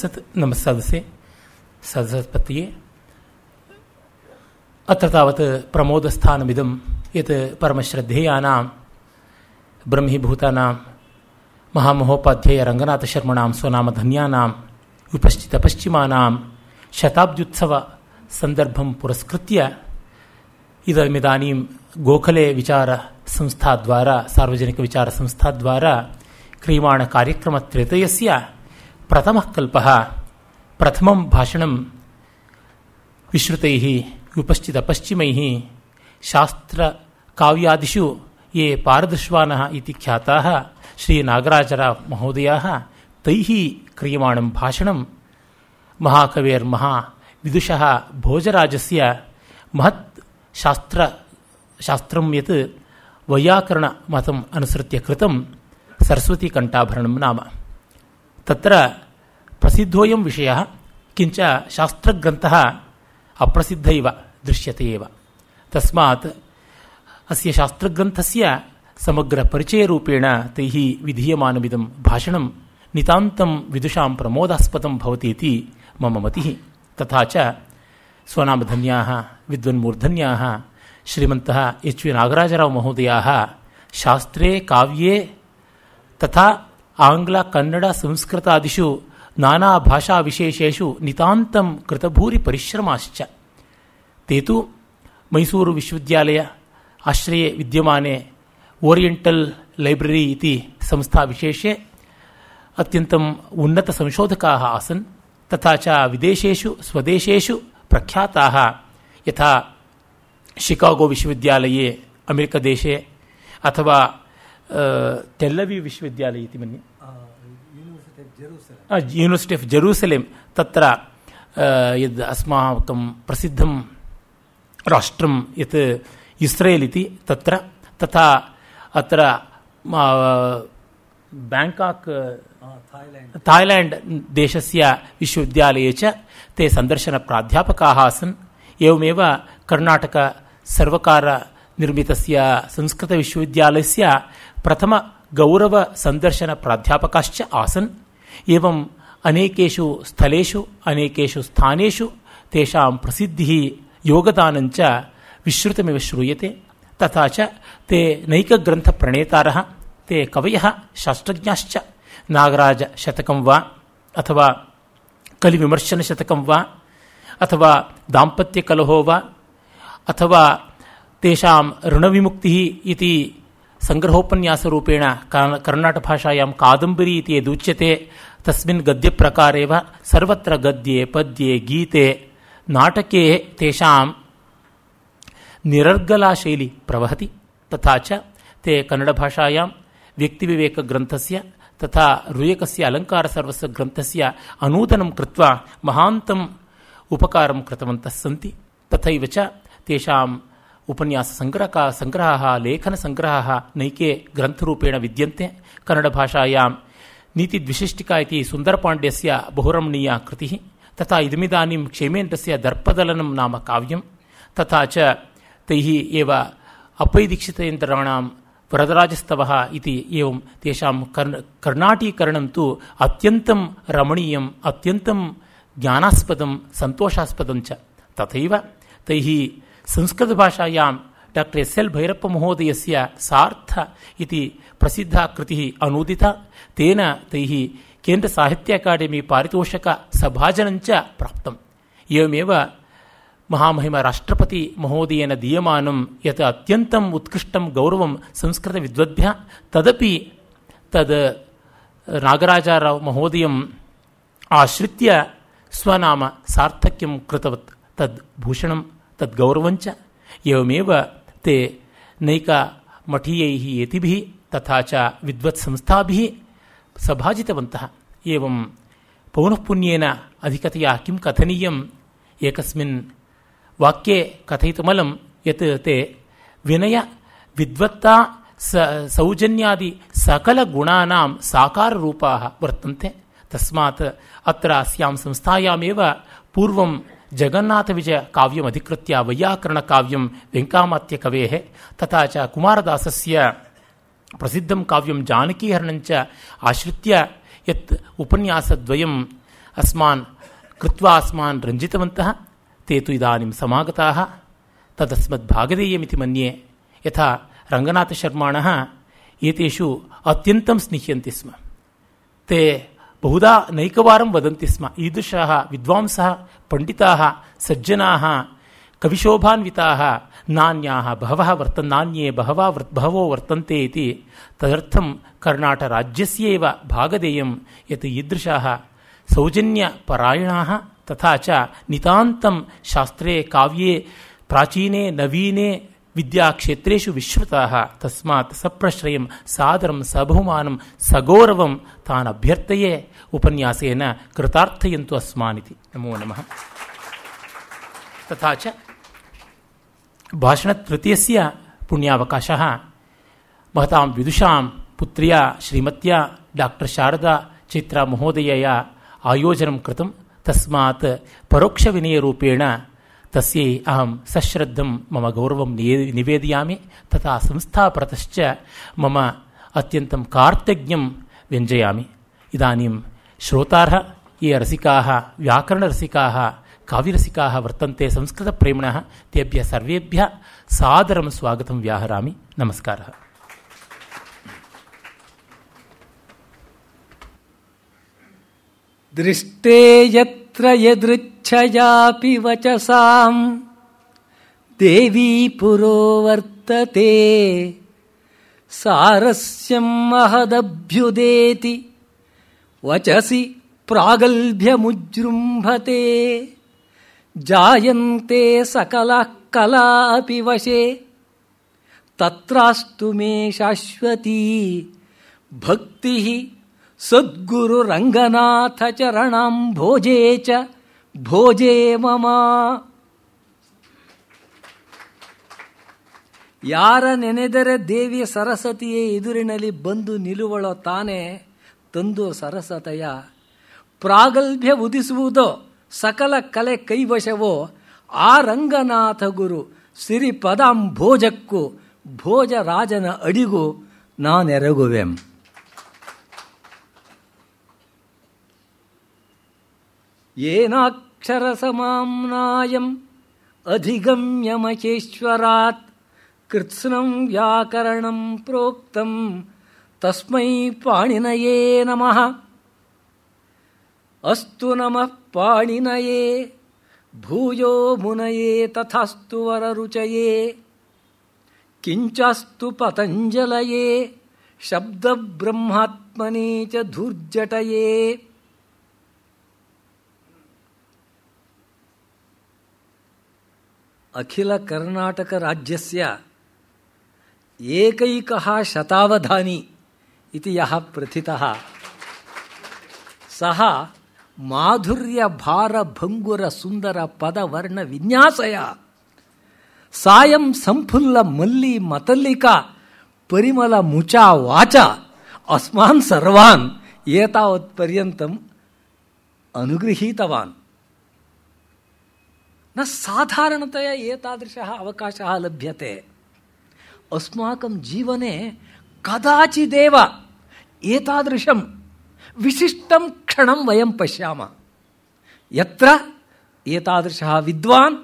सत नमस्सदसे अत्र तावत् प्रमोदस्थानमिदं यत् परमश्रद्धेयानां ब्रह्मीभूतानां महामहोपाध्यायरङ्गनाथशर्मणां स्वनामधन्यानां विपश्चितपश्चिमानां शताब्द्युत्सवसन्दर्भं पुरस्कृत्य इदमिदानीं गोखले विचारसंस्थाद्वारा सार्वजनिकविचारसंस्थाद्वारा क्रियमाणकार्यक्रमत्रयतयस्य ಪ್ರಥಮಃ ಕಲ್ಪ ಪ್ರಥಮಂ ಭಾಷಣ ವಿಶ್ರುತೈ ಉಪಸ್ಥಿತ ಪಶ್ಚಿಮೈ ಶಾಸ್ತ್ರ ಕಾವ್ಯಾದಿಷು ಯೇ ಪಾರದಶ್ವಾನ ಇತಿ ಖ್ಯಾತಾ ಶ್ರೀ ನಾಗರಾಜರ ಮಹೋದಯ ತೈ ಕ್ರಿಯಮಾಣ ಭಾಷಣ ಮಹಾ ವಿದುಷಃ ಭೋಜರಾಜಸ್ಯ ಮಹತ್ ಶಾಸ್ತ್ರ ಶಾಸ್ತ್ರಂ ಯತ್ ವೈಯಾಕರಣ ಮತಂ ಅನುಸೃತ್ಯ ಕೃತಂ ಸರಸ್ವತೀ ಕಂಠಾಭರಣಂ ನಾಮ तत्र प्रसिद्धोऽयं विषयः किञ्च शास्त्रग्रन्थः अप्रसिद्ध इव दृश्यते एव तस्मात् अस्य शास्त्रग्रन्थस्य समग्रपरिचयरूपेण तैः विधीयमानमिदं भाषणं नितान्तं विदुषां प्रमोदास्पदं भवति इति मम मतिः तथा च स्वनामधन्याः विद्वन्मूर्धन्याः श्रीमन्तः एच् वि नागराजरावमहोदयाः शास्त्रे काव्ये तथा ಆಂಗ್ಲ ಕನ್ನಡ ಸಂಸ್ಕೃತಾದಿಷು ನಾನಾ ಭಾಷಾವಿಶೇಷು ನಿತಾಂತಂ ಕೃತಭೂರಿ ಪರಿಶ್ರಮಾಶ್ಚ ತೇತು ಮೈಸೂರು ವಿಶ್ವವಿದ್ಯಾಲಯ ಆಶ್ರಯೆ ವಿದ್ಯಮಾನೆ ಓರಿಯೆಂಟಲ್ ಲೈಬ್ರರಿ ಇತಿ ಸಂಸ್ಥಾವಿಶೇಷೆ ಅತ್ಯಂತ ಉನ್ನತ ಸಂಶೋಧಕಾ ಆಸನ್ ತಥಾ ಚ ವಿದೇಶೇಷು ಸ್ವದೇಶೇಷು ಪ್ರಖ್ಯಾತಾ ಯಥಾ ಶಿಕಾಗೋ ವಿಶ್ವವಿದ್ಯಾಲಯೇ ಅಮೆರಿಕದೇಶೆ ಅಥವಾ तेल्लवी विश्वविद्यालय इति मन्ये यूनिवर्सिटि आफ् जेरूसलेम् तत्र यद् अस्माकं प्रसिद्धं राष्ट्रं यत् इस्रेल् इति तत्र तथा अत्र बेङ्काक् थाय्लेण्ड् देशस्य विश्वविद्यालये च ते सन्दर्शनप्राध्यापकाः आसन् एवमेव कर्णाटकसर्वकारनिर्मितस्य संस्कृतविश्वविद्यालयस्य ಪ್ರಥಮ ಗೌರವ ಸಂದರ್ಶನ ಪ್ರಾಧ್ಯಾಪಕಾಶ್ಚ ಆಸನ್ ಏವಂ ಅನೇಕೇಶು ಸ್ಥಳೇಶು ಅನೇಕೇಶು ಸ್ಥಾನೇಶು ತೇಷಾಂ ಪ್ರಸಿದ್ಧಿ ಯೋಗದಾನಂಚ ವಿಶ್ರುತಮಿವ ಶ್ರೂಯತೆ ತಥಾ ಚ ತೇ ನೈಕಗ್ರಂಥ ಪ್ರಣೇತಾರಃ ತೇ ಕವಯಃ ಶಾಸ್ತ್ರಜ್ಞಾಶ್ಚ ನಾಗರಾಜ ಶತಕಂ ವಾ ಅಥವಾ ಕಲಿವಿಮರ್ಶನ ಶತಕಂ ವಾ ಅಥವಾ ದಾಂಪತ್ಯ ಕಲಹೋ ವಾ ಅಥವಾ ತೇಷಾಂ ಋಣವಿಮುಕ್ತಿ ಇತಿ सङ्ग्रहोपन्यासरूपेण कर्णाटभाषायां कादम्बरी इति यदुच्यते तस्मिन् गद्यप्रकारेव सर्वत्र गद्ये पद्ये गीते नाटके तेषां निरर्गलाशैली प्रवहति तथा च ते कन्नडभाषायां व्यक्तिविवेकग्रन्थस्य तथा रुयकस्य अलङ्कारसर्वस्य ग्रन्थस्य अनूदनं कृत्वा महान्तम् उपकारं कृतवन्तः सन्ति तथैव च तेषां ಉಪನ್ಯಾಸ ಸಂಗ್ರಹ ಸಂಗ್ರಹ ಲೇಖನ ಸಂಗ್ರಹ ನೈಕೆ ಗ್ರಂಥರೂಪೇಣ ವಿದ್ಯಂತೆ ಕನ್ನಡಭಾಷಾಂ ನೀತಿದ್ವಿಶಿಷ್ಟಿಕಾ ಇತಿ ಸುಂದರಪಾಂಡ್ಯಸ್ಯ ಬಹುರಮಣೀಯ ಕೃತಿ ತಥಾ ಇದಮಿದಾನಿಂ ಕ್ಷೇಮೇಂದ್ರಸ್ಯ ದರ್ಪದಲನಂ ನಾಮ ಕಾವ್ಯಂ ತಥಾ ಚ ತೈಃ ಏವ ಅಪೈದೀಕ್ಷಿತೇಂದ್ರಾಣಾಂ ವರದರಾಜಸ್ತವ ಇತಿ ಏವಂ ತೇಷಾಂ ಕರ್ಣ ಕರ್ಣಾಟೀಕರಣಂ ತು ಅತ್ಯಂತಂ ರಮಣೀಯಂ ಅತ್ಯಂತಂ ಜ್ಞಾನಾಸ್ಪದಂ ಸಂತೋಷಾಸ್ಪದಂ ಚ ತಥೈವ ತೈಹಿ ಸಂಸ್ಕೃತ ಸಂಸ್ಕೃತಭಾಷಾಂ ಡಾಕ್ಟರ್ ಎಸ್ ಎಲ್ ಭೈರಪ್ಪ ಮಹೋದಯಸ್ಯ ಸಾರ್ಥ ಇತಿ ಪ್ರಸಿದ್ಧ ಕೃತಿ ಅನೂದಿತ ತೇನ ತೈ ಕೇಂದ್ರ ಸಾಹಿತ್ಯ ಅಕಾಡೆಮಿ ಪಾರಿತೋಷಕ ಸಭಾಜನಂಚ ಪ್ರಾಪ್ತಂ ಏಮೇವ ಮಹಾಮಹಿಮ ರಾಷ್ಟ್ರಪತಿ ಮಹೋದಯನ ದೀಯಮಾನಂ ಯತ್ ಅತ್ಯಂತಂ ಉತ್ಕೃಷ್ಟಂ ಗೌರವಂ ಸಂಸ್ಕೃತ ವಿದ್ವದ್ಭ್ಯ ತದಪಿ ತದ್ ನಾಗರಾಜರಾವ್ ಮಹೋದಯಂ ಆಶ್ರಿತ್ಯ ಸ್ವನಾಮ ಸಾರ್ಥಕ್ಯಂ ಕೃತವತ್ ತದ್ ಭೂಷಣಂ तद्गौरवंच एवमेव ते नैका मठीयैः यतिभिः तथा च विद्वत्संस्थाभिः सभाजितवन्तः एवं पौनःपुण्येन अधिकतया किं कथनीयम् एकस्मिन् वाक्ये कथयितुमलं यत् ते विनय विद्वत्ता स सौजन्यादि सकलगुणानां साकाररूपाः वर्तन्ते तस्मात् अत्र अस्यां संस्थायामेव पूर्वं जगन्नाथविजय काव्यम् अधिकृत्य वैयाकरणकाव्यं वेङ्कामात्यकवेः तथा च कुमारदासस्य प्रसिद्धं काव्यं जानकीहरणञ्च आश्रित्य यत् उपन्यासद्वयम् अस्मान् कृत्वा अस्मान् रञ्जितवन्तः ते तु इदानीं समागताः तदस्मद्भागधेयमिति मन्ये यथा रङ्गनाथशर्माणः एतेषु अत्यन्तं स्निह्यन्ति स्म ते ಬಹುಧಾ ನೈಕವಾರಂ ವದಂತಿ ಸ್ಮ ಈದೃಶಃ ವಿದ್ವಾಂಸಃ ಪಂಡಿತಾಃ ಸಜ್ಜನಾಃ ಕವಿಶೋಭಾನ್ವಿತಾಃ ನಾಣ್ಯಾಃ ಬಹವಃ ವರ್ತನ್ ನಾಣ್ಯೇ ಬಹವಾ ವೃತ್ ಬಹವೋ ವರ್ತಂತೆ ಇತಿ ತದರ್ಥಂ ಕರ್ನಾಟಕರಾಜ್ಯಸ್ಯೇವ ಭಾಗಧೇಯಂ ಯತ್ ಈದೃಶಾಃ ಸೌಜನ್ಯಪರಾಯಣಾಃ ತಥಾ ಚ ನಿತಾಂತಂ ಶಾಸ್ತ್ರೇ ಕಾವ್ಯೆ ಪ್ರಾಚೀನೆ ನವೀನೆ ವಿದ್ಯಾಕ್ಷೇತ್ರು ವಿಶ್ವತ ತಸ್ಮಾತ್ ಸಪ್ರಶ್ರಯಂ ಸಾದರಂ ಸಬಹುಮಾನಂ ಸಗೌರವಂ ತಾನ್ ಅಭ್ಯರ್ಥೆಯೇ ಉಪನ್ಯಾಸೇನ ಕೃತಾರ್ಥಯಂತು ಅಸ್ಮಾನಿತಿ ನಮೋ ನಮಃ ತಥಾ ಚ ಭಾಷಣತೃತೀಯಸ್ಯ ಪುಣ್ಯಾವಕಾಶಃ ಮಹತಾಂ ವಿದುಷಾಂ ಪುತ್ರ್ಯಾ ಶ್ರೀಮತ್ಯಾ ಡಾಕ್ಟರ್ ಶಾರದಾ ಚೈತ್ರಾ ಮಹೋದಯಯ ಆಯೋಜನ ಕೃತಂ ತಸ್ಮಾತ್ ಪರೋಕ್ಷ ವಿನಯರೂಪೇಣ ತಸ್ಯೈ ಅಹಂ ಸಶ್ರದ್ಧಂ ಮಮ ಗೌರವಂ ನಿವೇದಯಾಮಿ ತಥಾ ಸಂಸ್ಥಾಪರತಶ್ಚ ಮಮ ಅತ್ಯಂತಂ ಕಾರ್ತಜ್ಞಂ ವ್ಯಂಜಯಾಮಿ ಇದಾನಿಂ ಶ್ರೋತಾರಹ ये रसिकाः व्याकरणरसिकाः काव्यरसिकाः वर्तन्ते संस्कृतप्रेमिणः तेभ्यः सर्वेभ्यः सादरं स्वागतं व्याहरामि नमस्कारः दृष्टे यत् यत्र वचसा देवी पुरोवर्तते सारस्यं महदभ्युदेति वचसि मुजृंभते जायते सकल कला वशे तत्रास्तु मे शाश्वती भक्ति ಸದ್ಗುರು ರಂಗನಾಥ ಚರಣಂ ಭೋಜೇ ಚ ಭೋಜೇ ಮಮ ಯಾರ ನೆನೆದರೆ ದೇವಿ ಸರಸ್ವತಿಯೇ ಎದುರಿನಲ್ಲಿ ಬಂದು ನಿಲುವಳೋ ತಾನೇ ತಂದು ಸರಸ್ವತಯ ಪ್ರಾಗಲ್ಭ್ಯ ಉದಿಸುವುದೋ ಸಕಲ ಕಲೆ ಕೈವಶವೋ ಆ ರಂಗನಾಥ ಗುರು ಸಿರಿ ಪದಾಂ ಭೋಜಕ್ಕೂ ಭೋಜ ರಾಜನ ಅಡಿಗೂ ನಾನೆರಗುವೆಂ येनाक्षरसमाम्नायम् अधिगम्यमचेश्वरात् कृत्स्नम् व्याकरणं प्रोक्तम् तस्मै पाणिनये नमः अस्तु नमः पाणिनये भूयो मुनये तथास्तु वररुचये किञ्चास्तु पतञ्जलये शब्दब्रह्मात्मने च धूर्जटये राज्यस्य एकैकः शतावधानी इति यः प्रथितः सः माधुर्यभारभङ्गुरसुन्दरपदवर्णविन्यासया सायं सम्फुल्लमल्लीमतल्लिका परिमलमुचा वाच अस्मान् सर्वान् एतावत्पर्यन्तम् अनुगृहीतवान् न साधारणतया एतादृशः अवकाशः लभ्यते अस्माकं जीवने कदाचिदेव एतादृशं विशिष्टं क्षणं वयं पश्यामः यत्र एतादृशः विद्वान्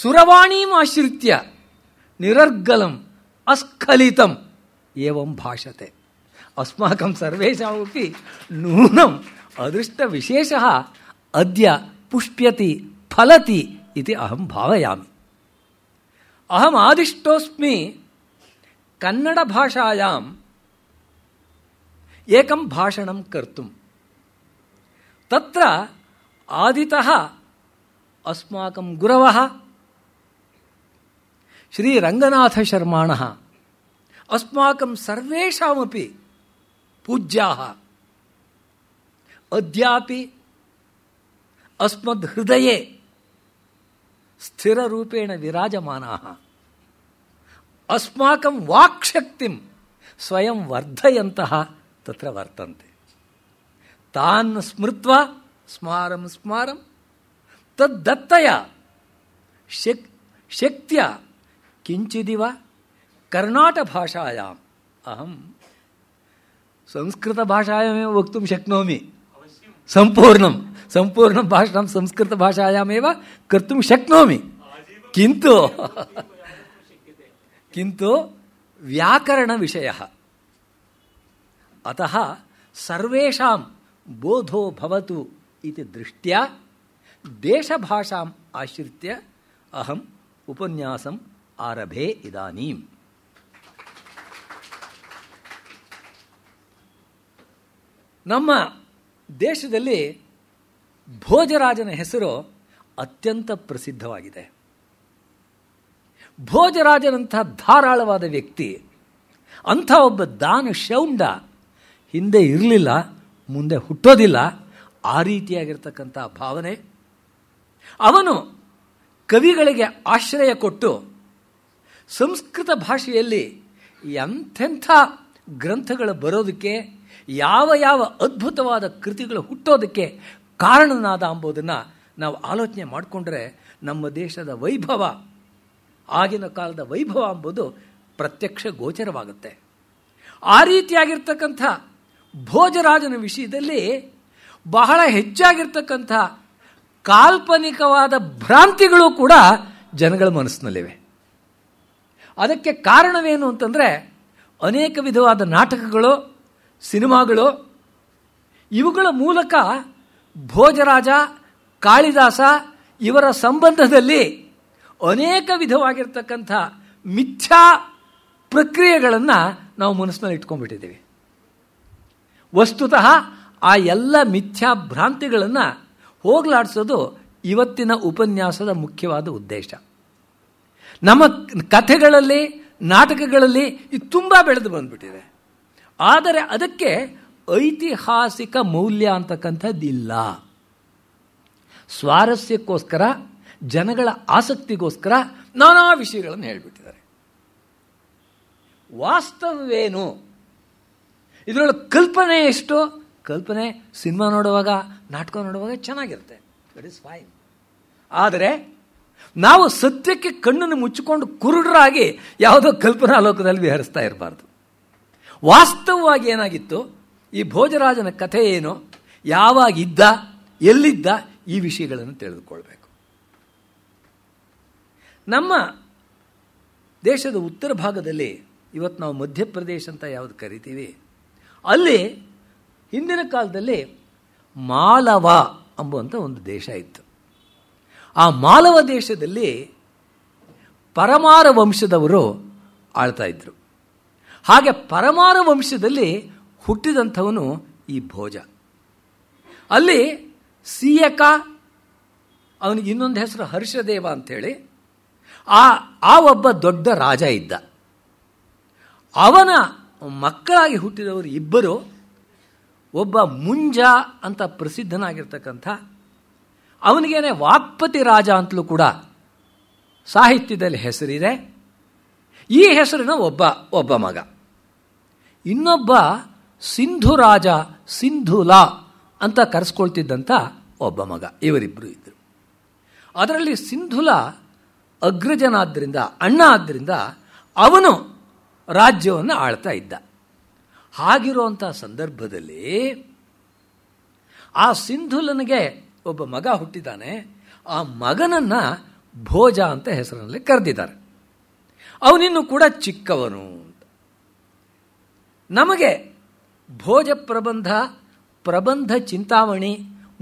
सुरवाणीम् आश्रित्य निरर्गलम् अस्खलितम् एवं भाषते अस्माकं सर्वेषामपि नूनम् ಅದೃಷ್ಟವಿಶೇಷ अद्य ಪುಷ್ಪ್ಯತಿ फलति इति अहं भावयामि अहम् आदिष्टोऽस्मि कन्नडभाषायाम् एकं भाषणं कर्तुं तत्र आदितः अस्माकं गुरवः श्रीरङ्गनाथशर्माणः अस्माकं सर्वेषामपि पूज्याः अद्यापि अस्मद्हृदये स्थिररूपेण विराजमानाः अस्माकं वाक्शक्तिं स्वयं वर्धयन्तः तत्र वर्तन्ते तान् स्मृत्वा स्मारं स्मारं तद्दत्तया शक् शक्त्या किञ्चिदिव कर्णाटभाषायाम् अहं संस्कृतभाषायामेव वक्तुं शक्नोमि सम्पूर्णं ಸಂಪೂರ್ಣ ಭಾಷಣ ಸಂಸ್ಕೃತ ಭಾಷಾಯಾಮೇವ ಕರ್ತು ಶಕ್ನೋಮಿ ಕಿಂತು ಕಿಂತು ವ್ಯಾಕರಣ ವಿಷಯ ಅತಃ ಸರ್ವೇಷಾಂ ಬೋಧೋ ಭವತು ಇತಿ ದೃಷ್ಟ್ಯ ದೇಶಭಾಷಾಂ ಆಶ್ರಿತ್ಯ ಅಹಂ ಉಪನ್ಯಾಸಂ ಆರಭೆ ಇದಾನೀಂ ನಮ್ಮ ದೇಶದಲ್ಲಿ ಭೋಜರಾಜನ ಹೆಸರು ಅತ್ಯಂತ ಪ್ರಸಿದ್ಧವಾಗಿದೆ ಭೋಜರಾಜನಂಥ ಧಾರಾಳವಾದ ವ್ಯಕ್ತಿ ಅಂಥ ಒಬ್ಬ ದಾನ ಶೌಂಡ ಹಿಂದೆ ಇರಲಿಲ್ಲ ಮುಂದೆ ಹುಟ್ಟೋದಿಲ್ಲ ಆ ರೀತಿಯಾಗಿರ್ತಕ್ಕಂಥ ಭಾವನೆ ಅವನು ಕವಿಗಳಿಗೆ ಆಶ್ರಯ ಕೊಟ್ಟು ಸಂಸ್ಕೃತ ಭಾಷೆಯಲ್ಲಿ ಎಂಥೆಂಥ ಗ್ರಂಥಗಳು ಬರೋದಕ್ಕೆ ಯಾವ ಯಾವ ಅದ್ಭುತವಾದ ಕೃತಿಗಳು ಹುಟ್ಟೋದಕ್ಕೆ ಕಾರಣನಾದ ಅಂಬೋದನ್ನು ನಾವು ಆಲೋಚನೆ ಮಾಡಿಕೊಂಡ್ರೆ ನಮ್ಮ ದೇಶದ ವೈಭವ ಆಗಿನ ಕಾಲದ ವೈಭವ ಅಂಬೋದು ಪ್ರತ್ಯಕ್ಷ ಗೋಚರವಾಗುತ್ತೆ ಆ ರೀತಿಯಾಗಿರ್ತಕ್ಕಂಥ ಭೋಜರಾಜನ ವಿಷಯದಲ್ಲಿ ಬಹಳ ಹೆಚ್ಚಾಗಿರ್ತಕ್ಕಂಥ ಕಾಲ್ಪನಿಕವಾದ ಭ್ರಾಂತಿಗಳು ಕೂಡ ಜನಗಳ ಮನಸ್ಸಿನಲ್ಲಿವೆ ಅದಕ್ಕೆ ಕಾರಣವೇನು ಅಂತಂದರೆ ಅನೇಕ ವಿಧವಾದ ನಾಟಕಗಳು ಸಿನಿಮಾಗಳು ಇವುಗಳ ಮೂಲಕ ಭೋಜರಾಜ ಕಾಳಿದಾಸ ಇವರ ಸಂಬಂಧದಲ್ಲಿ ಅನೇಕ ವಿಧವಾಗಿರ್ತಕ್ಕಂಥ ಮಿಥ್ಯಾ ಪ್ರಕ್ರಿಯೆಗಳನ್ನು ನಾವು ಮನಸ್ಸಿನಲ್ಲಿ ಇಟ್ಕೊಂಡ್ಬಿಟ್ಟಿದ್ದೀವಿ ವಸ್ತುತಃ ಆ ಎಲ್ಲ ಮಿಥ್ಯಾ ಭ್ರಾಂತಿಗಳನ್ನು ಹೋಗಲಾಡಿಸೋದು ಇವತ್ತಿನ ಉಪನ್ಯಾಸದ ಮುಖ್ಯವಾದ ಉದ್ದೇಶ ನಮ್ಮ ಕಥೆಗಳಲ್ಲಿ ನಾಟಕಗಳಲ್ಲಿ ಇದು ತುಂಬ ಬೆಳೆದು ಬಂದುಬಿಟ್ಟಿದೆ ಆದರೆ ಅದಕ್ಕೆ ಐತಿಹಾಸಿಕ ಮೌಲ್ಯ ಅಂತಕ್ಕಂಥದ್ದಿಲ್ಲ ಸ್ವಾರಸ್ಯಕ್ಕೋಸ್ಕರ ಜನಗಳ ಆಸಕ್ತಿಗೋಸ್ಕರ ನಾನಾ ವಿಷಯಗಳನ್ನು ಹೇಳಿಬಿಟ್ಟಿದ್ದಾರೆ ವಾಸ್ತವೇನು ಇದರೊಳಗೆ ಕಲ್ಪನೆ ಎಷ್ಟು ಕಲ್ಪನೆ ಸಿನಿಮಾ ನೋಡುವಾಗ ನಾಟಕ ನೋಡುವಾಗ ಚೆನ್ನಾಗಿರುತ್ತೆ ದಟ್ ಇಸ್ ಫೈನ್ ಆದರೆ ನಾವು ಸತ್ಯಕ್ಕೆ ಕಣ್ಣನ್ನು ಮುಚ್ಚಿಕೊಂಡು ಕುರುಡರಾಗಿ ಯಾವುದೋ ಕಲ್ಪನಾ ಲೋಕದಲ್ಲಿ ವಿಹರಿಸ್ತಾ ಇರಬಾರ್ದು ವಾಸ್ತವವಾಗಿ ಏನಾಗಿತ್ತು ಈ ಭೋಜರಾಜನ ಕಥೆ ಏನು ಯಾವಾಗಿದ್ದ ಎಲ್ಲಿದ್ದ ಈ ವಿಷಯಗಳನ್ನು ತಿಳಿದುಕೊಳ್ಬೇಕು ನಮ್ಮ ದೇಶದ ಉತ್ತರ ಭಾಗದಲ್ಲಿ ಇವತ್ತು ನಾವು ಮಧ್ಯಪ್ರದೇಶ ಅಂತ ಯಾವುದು ಕರಿತೀವಿ ಅಲ್ಲಿ ಹಿಂದಿನ ಕಾಲದಲ್ಲಿ ಮಾಲವ ಅಂಬುವಂಥ ಒಂದು ದೇಶ ಇತ್ತು ಆ ಮಾಲವ ದೇಶದಲ್ಲಿ ಪರಮಾರ ವಂಶದವರು ಆಳ್ತಾ ಇದ್ರು ಹಾಗೆ ಪರಮಾರ ವಂಶದಲ್ಲಿ ಹುಟ್ಟಿದಂಥವನು ಈ ಭೋಜ ಅಲ್ಲಿ ಸೀಯಕ ಅವನಿಗೆ ಇನ್ನೊಂದು ಹೆಸರು ಹರ್ಷದೇವ ಅಂಥೇಳಿ ಆ ಆ ಒಬ್ಬ ದೊಡ್ಡ ರಾಜ ಇದ್ದ ಅವನ ಮಕ್ಕಳಾಗಿ ಹುಟ್ಟಿದವರು ಇಬ್ಬರು ಒಬ್ಬ ಮುಂಜ ಅಂತ ಪ್ರಸಿದ್ಧನಾಗಿರ್ತಕ್ಕಂಥ ಅವನಿಗೇನೆ ವಾಕ್ಪತಿ ರಾಜ ಅಂತಲೂ ಕೂಡ ಸಾಹಿತ್ಯದಲ್ಲಿ ಹೆಸರಿದೆ ಈ ಹೆಸರಿನ ಒಬ್ಬ ಒಬ್ಬ ಮಗ ಇನ್ನೊಬ್ಬ ಸಿಂಧು ರಾಜ ಸಿಂಧುಲಾ ಅಂತ ಕರೆಸ್ಕೊಳ್ತಿದ್ದಂಥ ಒಬ್ಬ ಮಗ ಇವರಿಬ್ಬರು ಇದ್ದರು ಅದರಲ್ಲಿ ಸಿಂಧುಲ ಅಗ್ರಜನಾದ್ದರಿಂದ ಅಣ್ಣ ಆದ್ದರಿಂದ ಅವನು ರಾಜ್ಯವನ್ನು ಆಳ್ತಾ ಇದ್ದ ಹಾಗಿರುವಂಥ ಸಂದರ್ಭದಲ್ಲಿ ಆ ಸಿಂಧುಲನಿಗೆ ಒಬ್ಬ ಮಗ ಹುಟ್ಟಿದ್ದಾನೆ ಆ ಮಗನನ್ನು ಭೋಜ ಅಂತ ಹೆಸರಿನಲ್ಲಿ ಕರೆದಿದ್ದಾರೆ ಅವನಿನ್ನು ಕೂಡ ಚಿಕ್ಕವನು ನಮಗೆ ಭೋಜ ಪ್ರಬಂಧ ಪ್ರಬಂಧ ಚಿಂತಾಮಣಿ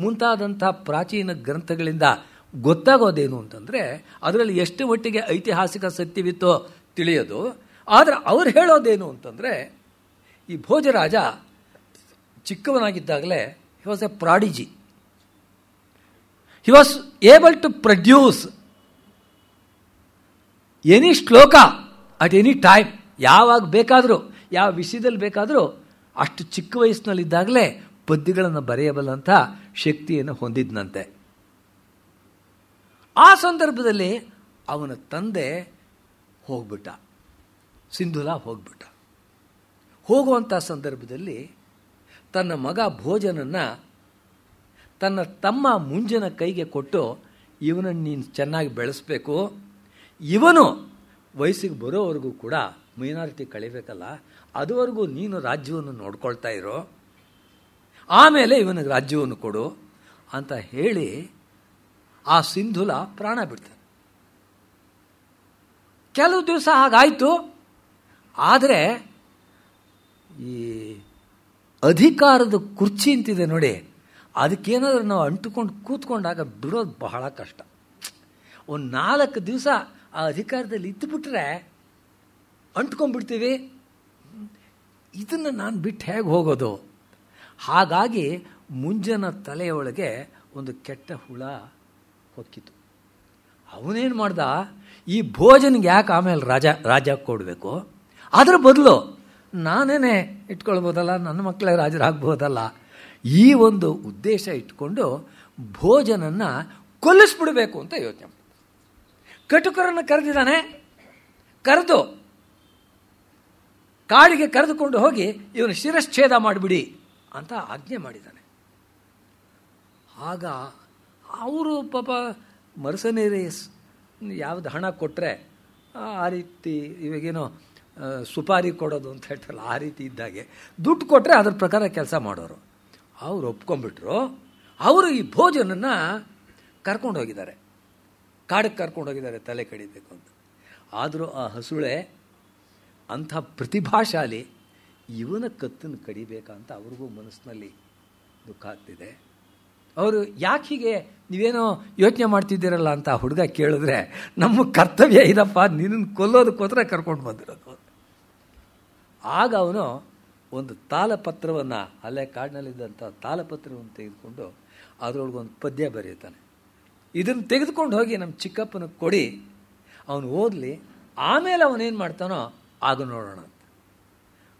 ಮುಂತಾದಂಥ ಪ್ರಾಚೀನ ಗ್ರಂಥಗಳಿಂದ ಗೊತ್ತಾಗೋದೇನು ಅಂತಂದರೆ ಅದರಲ್ಲಿ ಎಷ್ಟು ಮಟ್ಟಿಗೆ ಐತಿಹಾಸಿಕ ಸತ್ಯವಿತ್ತೋ ತಿಳಿಯೋದು ಆದರೆ ಅವ್ರು ಹೇಳೋದೇನು ಅಂತಂದರೆ ಈ ಭೋಜರಾಜ ಚಿಕ್ಕವನಾಗಿದ್ದಾಗಲೇ he was a prodigy he was able to produce any shloka at any time ಯಾವಾಗ ಬೇಕಾದರೂ ಯಾವ ವಿಷಯದಲ್ಲಿ ಬೇಕಾದರೂ ಅಷ್ಟು ಚಿಕ್ಕ ವಯಸ್ಸಿನಲ್ಲಿದ್ದಾಗಲೇ ಪದ್ಯಗಳನ್ನು ಬರೆಯಬಲ್ಲಂಥ ಶಕ್ತಿಯನ್ನು ಹೊಂದಿದ್ನಂತೆ ಆ ಸಂದರ್ಭದಲ್ಲಿ ಅವನ ತಂದೆ ಹೋಗ್ಬಿಟ್ಟ ಸಿಂಧುಲಾ ಹೋಗ್ಬಿಟ್ಟ ಹೋಗುವಂಥ ಸಂದರ್ಭದಲ್ಲಿ ತನ್ನ ಮಗ ಭೋಜನನ್ನು ತನ್ನ ತಮ್ಮ ಮುಂಜನ ಕೈಗೆ ಕೊಟ್ಟು ಇವನನ್ನು ನೀನು ಚೆನ್ನಾಗಿ ಬೆಳೆಸಬೇಕು ಇವನು ವಯಸ್ಸಿಗೆ ಬರೋವರೆಗೂ ಕೂಡ ಮೈನಾರಿಟಿ ಕಳಿಬೇಕಲ್ಲ ಅದುವರೆಗೂ ನೀನು ರಾಜ್ಯವನ್ನು ನೋಡ್ಕೊಳ್ತಾ ಇರೋ ಆಮೇಲೆ ಇವನಿಗೆ ರಾಜ್ಯವನ್ನು ಕೊಡು ಅಂತ ಹೇಳಿ ಆ ಸಿಂಧುಲ ಪ್ರಾಣ ಬಿಡ್ತಾನೆ ಕೆಲವು ದಿವಸ ಹಾಗಾಯಿತು ಆದರೆ ಈ ಅಧಿಕಾರದ ಕುರ್ಚಿ ಅಂತಿದೆ ನೋಡಿ ಅದಕ್ಕೇನಾದರೂ ನಾವು ಅಂಟುಕೊಂಡು ಕೂತ್ಕೊಂಡಾಗ ಬಿಡೋದು ಬಹಳ ಕಷ್ಟ ಒಂದು ನಾಲ್ಕು ದಿವಸ ಆ ಅಧಿಕಾರದಲ್ಲಿ ಇದ್ದುಬಿಟ್ರೆ ಅಂಟ್ಕೊಂಡ್ಬಿಡ್ತೀವಿ ಇದನ್ನು ನಾನು ಬಿಟ್ಟು ಹೇಗೆ ಹೋಗೋದು ಹಾಗಾಗಿ ಮುಂಜನ ತಲೆಯೊಳಗೆ ಒಂದು ಕೆಟ್ಟ ಹುಳ ಹೊಕ್ಕಿತು ಅವನೇನು ಮಾಡ್ದ ಈ ಭೋಜನಿಗೆ ಯಾಕೆ ಆಮೇಲೆ ರಾಜ ರಾಜ ಕೊಡಬೇಕು ಅದರ ಬದಲು ನಾನೇನೆ ಇಟ್ಕೊಳ್ಬೋದಲ್ಲ ನನ್ನ ಮಕ್ಕಳೇ ರಾಜರಾಗ್ಬೋದಲ್ಲ ಈ ಒಂದು ಉದ್ದೇಶ ಇಟ್ಕೊಂಡು ಭೋಜನನ್ನು ಕೊಲ್ಲಿಸ್ಬಿಡಬೇಕು ಅಂತ ಯೋಚನೆ ಕಟುಕರನ್ನು ಕರೆದಿದ್ದಾನೆ ಕರೆದು ಕಾಡಿಗೆ ಕರೆದುಕೊಂಡು ಹೋಗಿ ಇವನು ಶಿರಶ್ಛೇದ ಮಾಡಿಬಿಡಿ ಅಂತ ಆಜ್ಞೆ ಮಾಡಿದ್ದಾನೆ ಆಗ ಅವರು ಪಾಪ ಮರ್ಸನೇರೇಸ್ ಯಾವುದು ಹಣ ಕೊಟ್ಟರೆ ಆ ರೀತಿ ಇವಾಗೇನು ಸುಪಾರಿ ಕೊಡೋದು ಅಂತ ಹೇಳ್ತಾರಲ್ಲ ಆ ರೀತಿ ಇದ್ದಾಗೆ ದುಡ್ಡು ಕೊಟ್ಟರೆ ಅದ್ರ ಪ್ರಕಾರ ಕೆಲಸ ಮಾಡೋರು ಅವರು ಒಪ್ಕೊಂಡ್ಬಿಟ್ರು ಅವರು ಈ ಭೋಜನನ್ನು ಕರ್ಕೊಂಡು ಹೋಗಿದ್ದಾರೆ ಕಾಡಕ್ಕೆ ಕರ್ಕೊಂಡು ಹೋಗಿದ್ದಾರೆ ತಲೆ ಕಡಿಬೇಕು ಅಂತ ಆದರೂ ಆ ಹಸುಳೆ ಅಂಥ ಪ್ರತಿಭಾಶಾಲಿ ಇವನ ಕತ್ತನ್ನು ಕಡಿಬೇಕಂತ ಅವ್ರಿಗೂ ಮನಸ್ಸಿನಲ್ಲಿ ದುಃಖ ಆಗ್ತಿದೆ ಅವರು ಯಾಕೆ ಹೀಗೆ ನೀವೇನೋ ಯೋಚನೆ ಮಾಡ್ತಿದ್ದೀರಲ್ಲ ಅಂತ ಹುಡುಗ ಕೇಳಿದ್ರೆ ನಮ್ಮ ಕರ್ತವ್ಯ ಇದಪ್ಪ ನಿನ್ನನ್ನು ಕೊಲ್ಲೋದಕ್ಕೋಸ್ಕರ ಕರ್ಕೊಂಡು ಬಂದಿರೋದು ಆಗ ಅವನು ಒಂದು ತಾಳಪತ್ರವನ್ನು ಅಲ್ಲೇ ಕಾಡಿನಲ್ಲಿದ್ದಂಥ ತಾಳಪತ್ರವನ್ನು ತೆಗೆದುಕೊಂಡು ಅದರೊಳಗೆ ಒಂದು ಪದ್ಯ ಬರೆಯುತ್ತಾನೆ ಇದನ್ನು ತೆಗೆದುಕೊಂಡು ಹೋಗಿ ನಮ್ಮ ಚಿಕ್ಕಪ್ಪನಿಗೆ ಕೊಡಿ ಅವನು ಓದಲಿ ಆಮೇಲೆ ಅವನೇನು ಮಾಡ್ತಾನೋ ಆಗ ನೋಡೋಣ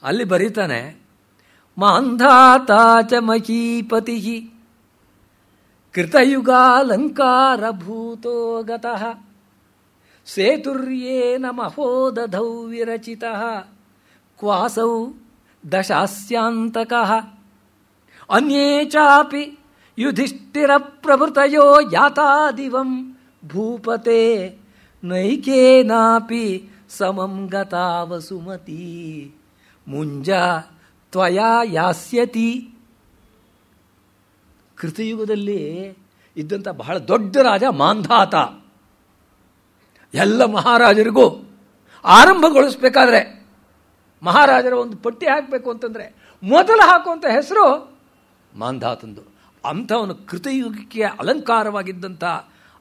ಅಲ್ಲಿ ಬರೀತಾನೆ ಮಾಂಧಾತಾಚ ಮಹೀಪತಿ ಕೃತಯುಗಾಲಂಕಾರ ಭೂತೋಗತ ಸೇತುರ್ಯೇನ ಮಹೋದಧೌ ವಿರಚಿತ ಕ್ವಾಸೌ ದಶಾಸ್ಯಾಂತಕಃ ಅನ್ಯೇ ಚಾಪಿ ಯುಧಿಷ್ಠಿರ ಪ್ರಭೃತಯೋ ಯಾತಾದಿವಂ ಭೂಪತೆ ನೈಕೇನಾಪಿ ಸಮಂ ವಸುಮತಿ ಮುಂಜಾ ತ್ವಯಾ ಯಾಸ್ಯತಿ ಕೃತಯುಗದಲ್ಲಿ ಇದ್ದಂಥ ಬಹಳ ದೊಡ್ಡ ರಾಜ ಮಾಂಧಾತ ಎಲ್ಲ ಮಹಾರಾಜರಿಗೂ ಆರಂಭಗೊಳಿಸ್ಬೇಕಾದ್ರೆ ಮಹಾರಾಜರ ಒಂದು ಪಟ್ಟಿ ಹಾಕಬೇಕು ಅಂತಂದರೆ ಮೊದಲು ಹಾಕುವಂಥ ಹೆಸರು ಮಾಂಧಾತಂದು ಅಂಥವನು ಕೃತಯುಗಕ್ಕೆ ಅಲಂಕಾರವಾಗಿದ್ದಂಥ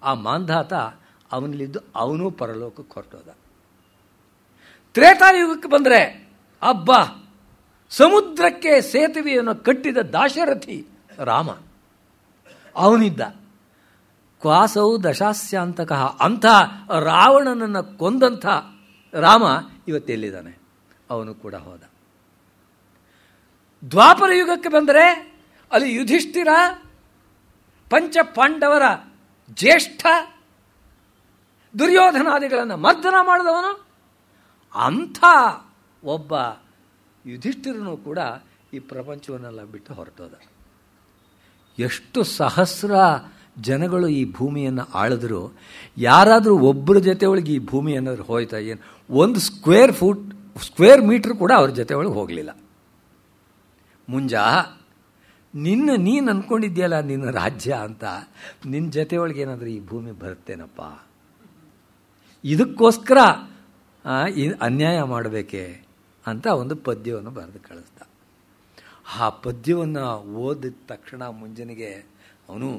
ಆ ಮಾಂಧಾತ ಅವನಲ್ಲಿದ್ದು ಅವನೂ ಪರಲೋಕಕ್ಕೆ ಹೊರಟೋದ ತ್ರೇತಾಯುಗಕ್ಕೆ ಬಂದರೆ ಅಬ್ಬ ಸಮುದ್ರಕ್ಕೆ ಸೇತುವೆಯನ್ನು ಕಟ್ಟಿದ ದಾಶರಥಿ ರಾಮ ಅವನಿದ್ದ ಕ್ವಾಸೌ ದಶಾಸ್ಯಾಂತಕಃ ಅಂಥ ರಾವಣನನ್ನು ಕೊಂದಂಥ ರಾಮ ಇವತ್ತೆಲ್ಲಿದ್ದಾನೆ ಅವನು ಕೂಡ ಹೋದ ದ್ವಾಪರ ಯುಗಕ್ಕೆ ಬಂದರೆ ಅಲ್ಲಿ ಯುಧಿಷ್ಠಿರ ಪಂಚ ಪಾಂಡವರ ಜ್ಯೇಷ್ಠ ದುರ್ಯೋಧನಾದಿಗಳನ್ನು ಮರ್ದನ ಮಾಡಿದವನು ಅಂಥ ಒಬ್ಬ ಯುಧಿಷ್ಠಿರನು ಕೂಡ ಈ ಪ್ರಪಂಚವನ್ನೆಲ್ಲ ಬಿಟ್ಟು ಹೊರಟೋದ ಎಷ್ಟು ಸಹಸ್ರ ಜನಗಳು ಈ ಭೂಮಿಯನ್ನು ಆಳಿದ್ರು ಯಾರಾದರೂ ಒಬ್ಬರ ಜೊತೆ ಒಳಗೆ ಈ ಭೂಮಿ ಅನ್ನೋದು ಹೋಯ್ತಾ ಏನು ಒಂದು ಸ್ಕ್ವೇರ್ ಫೂಟ್ ಸ್ಕ್ವೇರ್ ಮೀಟ್ರ್ ಕೂಡ ಅವ್ರ ಜೊತೆ ಒಳಗೆ ಹೋಗಲಿಲ್ಲ ಮುಂಜಾ ನಿನ್ನ ನೀನು ಅಂದ್ಕೊಂಡಿದ್ಯಲ್ಲ ನಿನ್ನ ರಾಜ್ಯ ಅಂತ ನಿನ್ನ ಜೊತೆ ಒಳಗೆ ಏನಾದರೂ ಈ ಭೂಮಿ ಬರುತ್ತೇನಪ್ಪ ಇದಕ್ಕೋಸ್ಕರ ಅನ್ಯಾಯ ಮಾಡಬೇಕೆ ಅಂತ ಒಂದು ಪದ್ಯವನ್ನು ಬರೆದು ಕಳಿಸ್ದ ಆ ಪದ್ಯವನ್ನು ಓದಿದ ತಕ್ಷಣ ಮುಂಜಾನೆಗೆ ಅವನು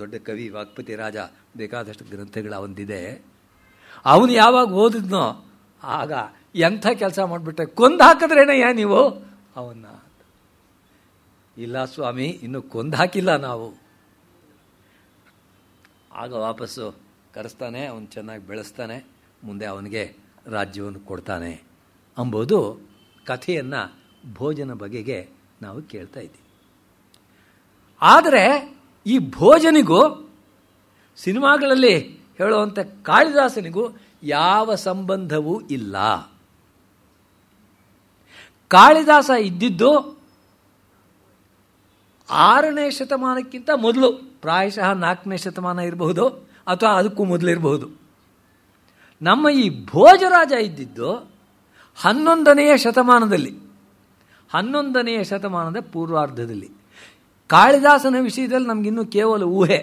ದೊಡ್ಡ ಕವಿ ವಾಗ್ಪತಿ ರಾಜ ಬೇಕಾದಷ್ಟು ಗ್ರಂಥಗಳ ಒಂದಿದೆ ಅವನು ಯಾವಾಗ ಓದಿದ್ನೋ ಆಗ ಎಂಥ ಕೆಲಸ ಮಾಡಿಬಿಟ್ಟೆ ಕೊಂದು ಹಾಕಿದ್ರೇನಯ್ಯ ನೀವು ಅವನ್ನ ಇಲ್ಲ ಸ್ವಾಮಿ ಇನ್ನು ಕೊಂದು ಹಾಕಿಲ್ಲ ನಾವು ಆಗ ವಾಪಸ್ಸು ಕರೆಸ್ತಾನೆ ಅವನು ಚೆನ್ನಾಗಿ ಬೆಳೆಸ್ತಾನೆ ಮುಂದೆ ಅವನಿಗೆ ರಾಜ್ಯವನ್ನು ಕೊಡ್ತಾನೆ ಅಂಬೋದು ಕಥೆಯನ್ನು ಭೋಜನ ಬಗೆಗೆ ನಾವು ಕೇಳ್ತಾ ಇದ್ದೀವಿ ಆದರೆ ಈ ಭೋಜನಿಗೂ ಸಿನಿಮಾಗಳಲ್ಲಿ ಹೇಳುವಂಥ ಕಾಳಿದಾಸನಿಗೂ ಯಾವ ಸಂಬಂಧವೂ ಇಲ್ಲ ಕಾಳಿದಾಸ ಇದ್ದಿದ್ದು ಆರನೇ ಶತಮಾನಕ್ಕಿಂತ ಮೊದಲು ಪ್ರಾಯಶಃ ನಾಲ್ಕನೇ ಶತಮಾನ ಇರಬಹುದು ಅಥವಾ ಅದಕ್ಕೂ ಮೊದಲು ಇರಬಹುದು ನಮ್ಮ ಈ ಭೋಜರಾಜ ಇದ್ದಿದ್ದು ಹನ್ನೊಂದನೆಯ ಶತಮಾನದಲ್ಲಿ ಹನ್ನೊಂದನೆಯ ಶತಮಾನದ ಪೂರ್ವಾರ್ಧದಲ್ಲಿ ಕಾಳಿದಾಸನ ವಿಷಯದಲ್ಲಿ ನಮಗಿನ್ನೂ ಕೇವಲ ಊಹೆ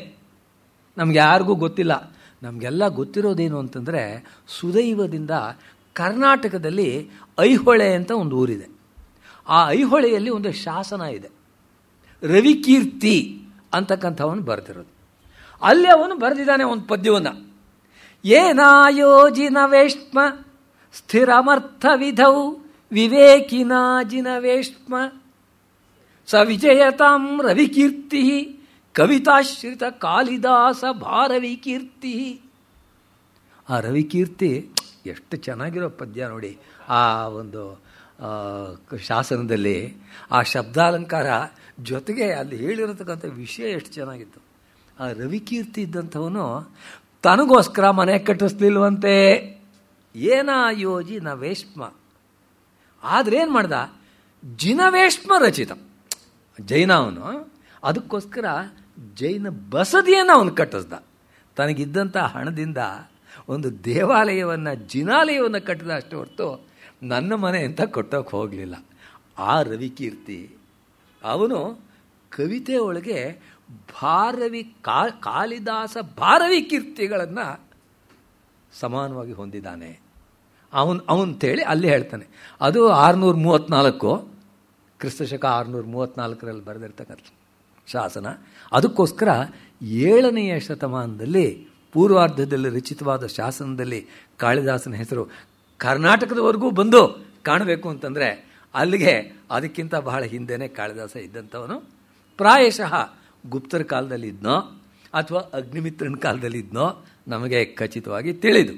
ನಮ್ಗೆ ಯಾರಿಗೂ ಗೊತ್ತಿಲ್ಲ ನಮಗೆಲ್ಲ ಗೊತ್ತಿರೋದೇನು ಅಂತಂದರೆ ಸುದೈವದಿಂದ ಕರ್ನಾಟಕದಲ್ಲಿ ಐಹೊಳೆ ಅಂತ ಒಂದು ಊರಿದೆ ಆ ಐಹೊಳೆಯಲ್ಲಿ ಒಂದು ಶಾಸನ ಇದೆ ರವಿಕೀರ್ತಿ ಅಂತಕ್ಕಂಥವನು ಬರೆದಿರೋದು ಅಲ್ಲಿ ಅವನು ಬರೆದಿದ್ದಾನೆ ಒಂದು ಪದ್ಯವನ್ನು ಏನಾಯೋಜಿನ ವೇಷ್ಮ ವಿಧೌ ಜಿನ ವೇಷ್ಮ ಸವಿಜಯತಾಂ ರವಿಕೀರ್ತಿ ಕವಿತಾಶ್ರಿತ ಕಾಳಿದಾಸ ಭಾರವಿಕೀರ್ತಿ ಆ ರವಿಕೀರ್ತಿ ಎಷ್ಟು ಚೆನ್ನಾಗಿರೋ ಪದ್ಯ ನೋಡಿ ಆ ಒಂದು ಶಾಸನದಲ್ಲಿ ಆ ಶಬ್ದಾಲಂಕಾರ ಜೊತೆಗೆ ಅಲ್ಲಿ ಹೇಳಿರತಕ್ಕಂಥ ವಿಷಯ ಎಷ್ಟು ಚೆನ್ನಾಗಿತ್ತು ಆ ರವಿಕೀರ್ತಿ ಇದ್ದಂಥವನು ತನಗೋಸ್ಕರ ಮನೆ ಕಟ್ಟಿಸ್ಲಿಲ್ವಂತೆ ಏನ ಯೋಜಿ ನ ವೇಷ್ಮ ಆದರೆ ಏನು ಮಾಡ್ದ ಜಿನವೇಷ್ಮ ರಚಿತ ಜೈನ ಅವನು ಅದಕ್ಕೋಸ್ಕರ ಜೈನ ಬಸದಿಯನ್ನು ಅವನು ಕಟ್ಟಿಸ್ದ ತನಗಿದ್ದಂಥ ಹಣದಿಂದ ಒಂದು ದೇವಾಲಯವನ್ನು ಜಿನಾಲಯವನ್ನು ಕಟ್ಟಿದ ಅಷ್ಟು ಹೊರತು ನನ್ನ ಮನೆ ಅಂತ ಕೊಟ್ಟೋಕೆ ಹೋಗಲಿಲ್ಲ ಆ ರವಿಕೀರ್ತಿ ಅವನು ಕವಿತೆ ಒಳಗೆ ಭಾರವಿ ಕಾ ಕಾಳಿದಾಸ ಭಾರವಿ ಕೀರ್ತಿಗಳನ್ನು ಸಮಾನವಾಗಿ ಹೊಂದಿದ್ದಾನೆ ಅವನು ಅವಂಥೇಳಿ ಅಲ್ಲಿ ಹೇಳ್ತಾನೆ ಅದು ಆರುನೂರ ಮೂವತ್ತ್ನಾಲ್ಕು ಕ್ರಿಸ್ತಶಕ ಆರುನೂರ ಮೂವತ್ತ್ನಾಲ್ಕರಲ್ಲಿ ಬರೆದಿರ್ತಕ್ಕಂಥ ಶಾಸನ ಅದಕ್ಕೋಸ್ಕರ ಏಳನೆಯ ಶತಮಾನದಲ್ಲಿ ಪೂರ್ವಾರ್ಧದಲ್ಲಿ ರಚಿತವಾದ ಶಾಸನದಲ್ಲಿ ಕಾಳಿದಾಸನ ಹೆಸರು ಕರ್ನಾಟಕದವರೆಗೂ ಬಂದು ಕಾಣಬೇಕು ಅಂತಂದರೆ ಅಲ್ಲಿಗೆ ಅದಕ್ಕಿಂತ ಬಹಳ ಹಿಂದೆನೇ ಕಾಳಿದಾಸ ಇದ್ದಂಥವನು ಪ್ರಾಯಶಃ ಗುಪ್ತರ ಕಾಲದಲ್ಲಿದ್ನೋ ಅಥವಾ ಅಗ್ನಿಮಿತ್ರನ ಕಾಲದಲ್ಲಿದ್ನೋ ನಮಗೆ ಖಚಿತವಾಗಿ ತಿಳಿದು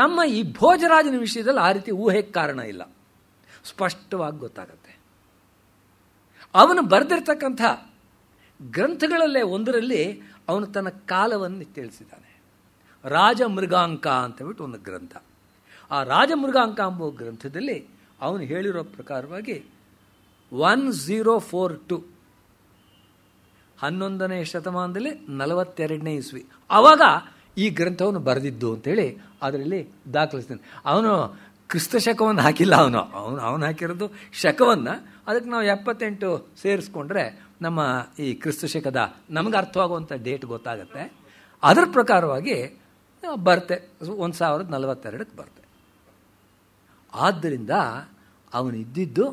ನಮ್ಮ ಈ ಭೋಜರಾಜನ ವಿಷಯದಲ್ಲಿ ಆ ರೀತಿ ಊಹೆಗೆ ಕಾರಣ ಇಲ್ಲ ಸ್ಪಷ್ಟವಾಗಿ ಗೊತ್ತಾಗತ್ತೆ ಅವನು ಬರೆದಿರ್ತಕ್ಕಂಥ ಗ್ರಂಥಗಳಲ್ಲೇ ಒಂದರಲ್ಲಿ ಅವನು ತನ್ನ ಕಾಲವನ್ನು ತಿಳಿಸಿದ್ದಾನೆ ರಾಜ ಮೃಗಾಂಕ ಹೇಳ್ಬಿಟ್ಟು ಒಂದು ಗ್ರಂಥ ಆ ರಾಜ ಮೃಗಾಂಕ ಎಂಬ ಗ್ರಂಥದಲ್ಲಿ ಅವನು ಹೇಳಿರೋ ಪ್ರಕಾರವಾಗಿ ಒನ್ ಝೀರೋ ಫೋರ್ ಟು ಹನ್ನೊಂದನೇ ಶತಮಾನದಲ್ಲಿ ನಲವತ್ತೆರಡನೇ ಇಸ್ವಿ ಆವಾಗ ಈ ಗ್ರಂಥವನ್ನು ಬರೆದಿದ್ದು ಅಂತೇಳಿ ಅದರಲ್ಲಿ ದಾಖಲಿಸ್ತಾನೆ ಅವನು ಕ್ರಿಸ್ತ ಶಕವನ್ನು ಹಾಕಿಲ್ಲ ಅವನು ಅವನು ಅವನು ಹಾಕಿರೋದು ಶಕವನ್ನು ಅದಕ್ಕೆ ನಾವು ಎಪ್ಪತ್ತೆಂಟು ಸೇರಿಸ್ಕೊಂಡ್ರೆ ನಮ್ಮ ಈ ಕ್ರಿಸ್ತ ಶಕದ ನಮಗೆ ಅರ್ಥವಾಗುವಂಥ ಡೇಟ್ ಗೊತ್ತಾಗುತ್ತೆ ಅದರ ಪ್ರಕಾರವಾಗಿ ಬರ್ತೆ ಒಂದು ಸಾವಿರದ ನಲವತ್ತೆರಡಕ್ಕೆ ಬರ್ತೆ ಆದ್ದರಿಂದ ಅವನಿದ್ದಿದ್ದು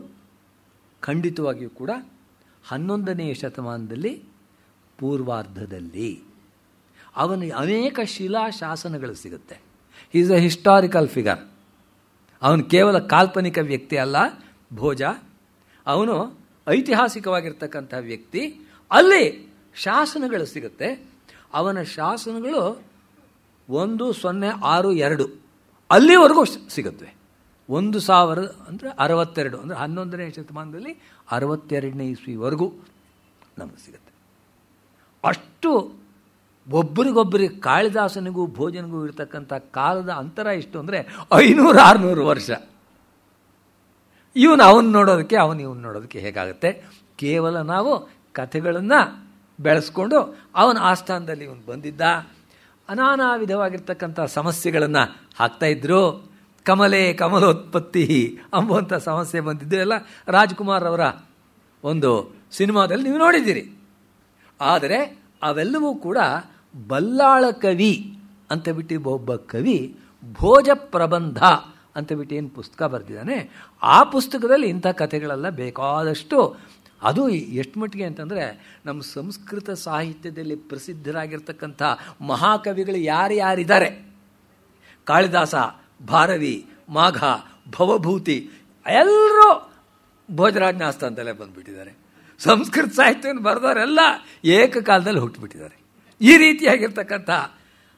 ಖಂಡಿತವಾಗಿಯೂ ಕೂಡ ಹನ್ನೊಂದನೆಯ ಶತಮಾನದಲ್ಲಿ ಪೂರ್ವಾರ್ಧದಲ್ಲಿ ಅವನು ಅನೇಕ ಶಿಲಾಶಾಸನಗಳು ಸಿಗುತ್ತೆ ಈಸ್ ಅ ಹಿಸ್ಟಾರಿಕಲ್ ಫಿಗರ್ ಅವನು ಕೇವಲ ಕಾಲ್ಪನಿಕ ವ್ಯಕ್ತಿ ಅಲ್ಲ ಭೋಜ ಅವನು ಐತಿಹಾಸಿಕವಾಗಿರ್ತಕ್ಕಂಥ ವ್ಯಕ್ತಿ ಅಲ್ಲಿ ಶಾಸನಗಳು ಸಿಗುತ್ತೆ ಅವನ ಶಾಸನಗಳು ಒಂದು ಸೊನ್ನೆ ಆರು ಎರಡು ಅಲ್ಲಿವರೆಗೂ ಸಿಗುತ್ತವೆ ಒಂದು ಸಾವಿರ ಅಂದರೆ ಅರವತ್ತೆರಡು ಅಂದರೆ ಹನ್ನೊಂದನೇ ಶತಮಾನದಲ್ಲಿ ಅರವತ್ತೆರಡನೇ ಇಸ್ವಿವರೆಗೂ ನಮಗೆ ಸಿಗುತ್ತೆ ಅಷ್ಟು ಒಬ್ಬರಿಗೊಬ್ಬರಿಗೆ ಕಾಳಿದಾಸನಿಗೂ ಭೋಜನಿಗೂ ಇರತಕ್ಕಂಥ ಕಾಲದ ಅಂತರ ಎಷ್ಟು ಅಂದರೆ ಐನೂರು ಆರುನೂರು ವರ್ಷ ಇವನು ಅವನು ನೋಡೋದಕ್ಕೆ ಅವನು ಇವನು ನೋಡೋದಕ್ಕೆ ಹೇಗಾಗುತ್ತೆ ಕೇವಲ ನಾವು ಕಥೆಗಳನ್ನು ಬೆಳೆಸ್ಕೊಂಡು ಅವನ ಆಸ್ಥಾನದಲ್ಲಿ ಇವನು ಬಂದಿದ್ದ ಅನಾನಾ ವಿಧವಾಗಿರ್ತಕ್ಕಂಥ ಸಮಸ್ಯೆಗಳನ್ನು ಹಾಕ್ತಾ ಇದ್ರು ಕಮಲೆ ಕಮಲೋತ್ಪತ್ತಿ ಅಂಬುವಂಥ ಸಮಸ್ಯೆ ಬಂದಿದ್ದು ಎಲ್ಲ ರಾಜ್ಕುಮಾರ್ ಅವರ ಒಂದು ಸಿನಿಮಾದಲ್ಲಿ ನೀವು ನೋಡಿದ್ದೀರಿ ಆದರೆ ಅವೆಲ್ಲವೂ ಕೂಡ ಬಲ್ಲಾಳ ಕವಿ ಅಂತ ಬಿಟ್ಟು ಒಬ್ಬ ಕವಿ ಭೋಜ ಪ್ರಬಂಧ ಅಂತ ಬಿಟ್ಟು ಏನು ಪುಸ್ತಕ ಬರೆದಿದ್ದಾನೆ ಆ ಪುಸ್ತಕದಲ್ಲಿ ಇಂಥ ಕಥೆಗಳೆಲ್ಲ ಬೇಕಾದಷ್ಟು ಅದು ಎಷ್ಟು ಮಟ್ಟಿಗೆ ಅಂತಂದರೆ ನಮ್ಮ ಸಂಸ್ಕೃತ ಸಾಹಿತ್ಯದಲ್ಲಿ ಪ್ರಸಿದ್ಧರಾಗಿರ್ತಕ್ಕಂಥ ಮಹಾಕವಿಗಳು ಯಾರು ಯಾರಿದ್ದಾರೆ ಕಾಳಿದಾಸ ಭಾರವಿ ಮಾಘ ಭವಭೂತಿ ಎಲ್ಲರೂ ಭೋಜರಾಜನ ಆಸ್ಥಾನದಲ್ಲೇ ಬಂದುಬಿಟ್ಟಿದ್ದಾರೆ ಸಂಸ್ಕೃತ ಸಾಹಿತ್ಯವನ್ನು ಬರೆದವರೆಲ್ಲ ಏಕಕಾಲದಲ್ಲಿ ಹುಟ್ಟುಬಿಟ್ಟಿದ್ದಾರೆ ಈ ರೀತಿಯಾಗಿರ್ತಕ್ಕಂಥ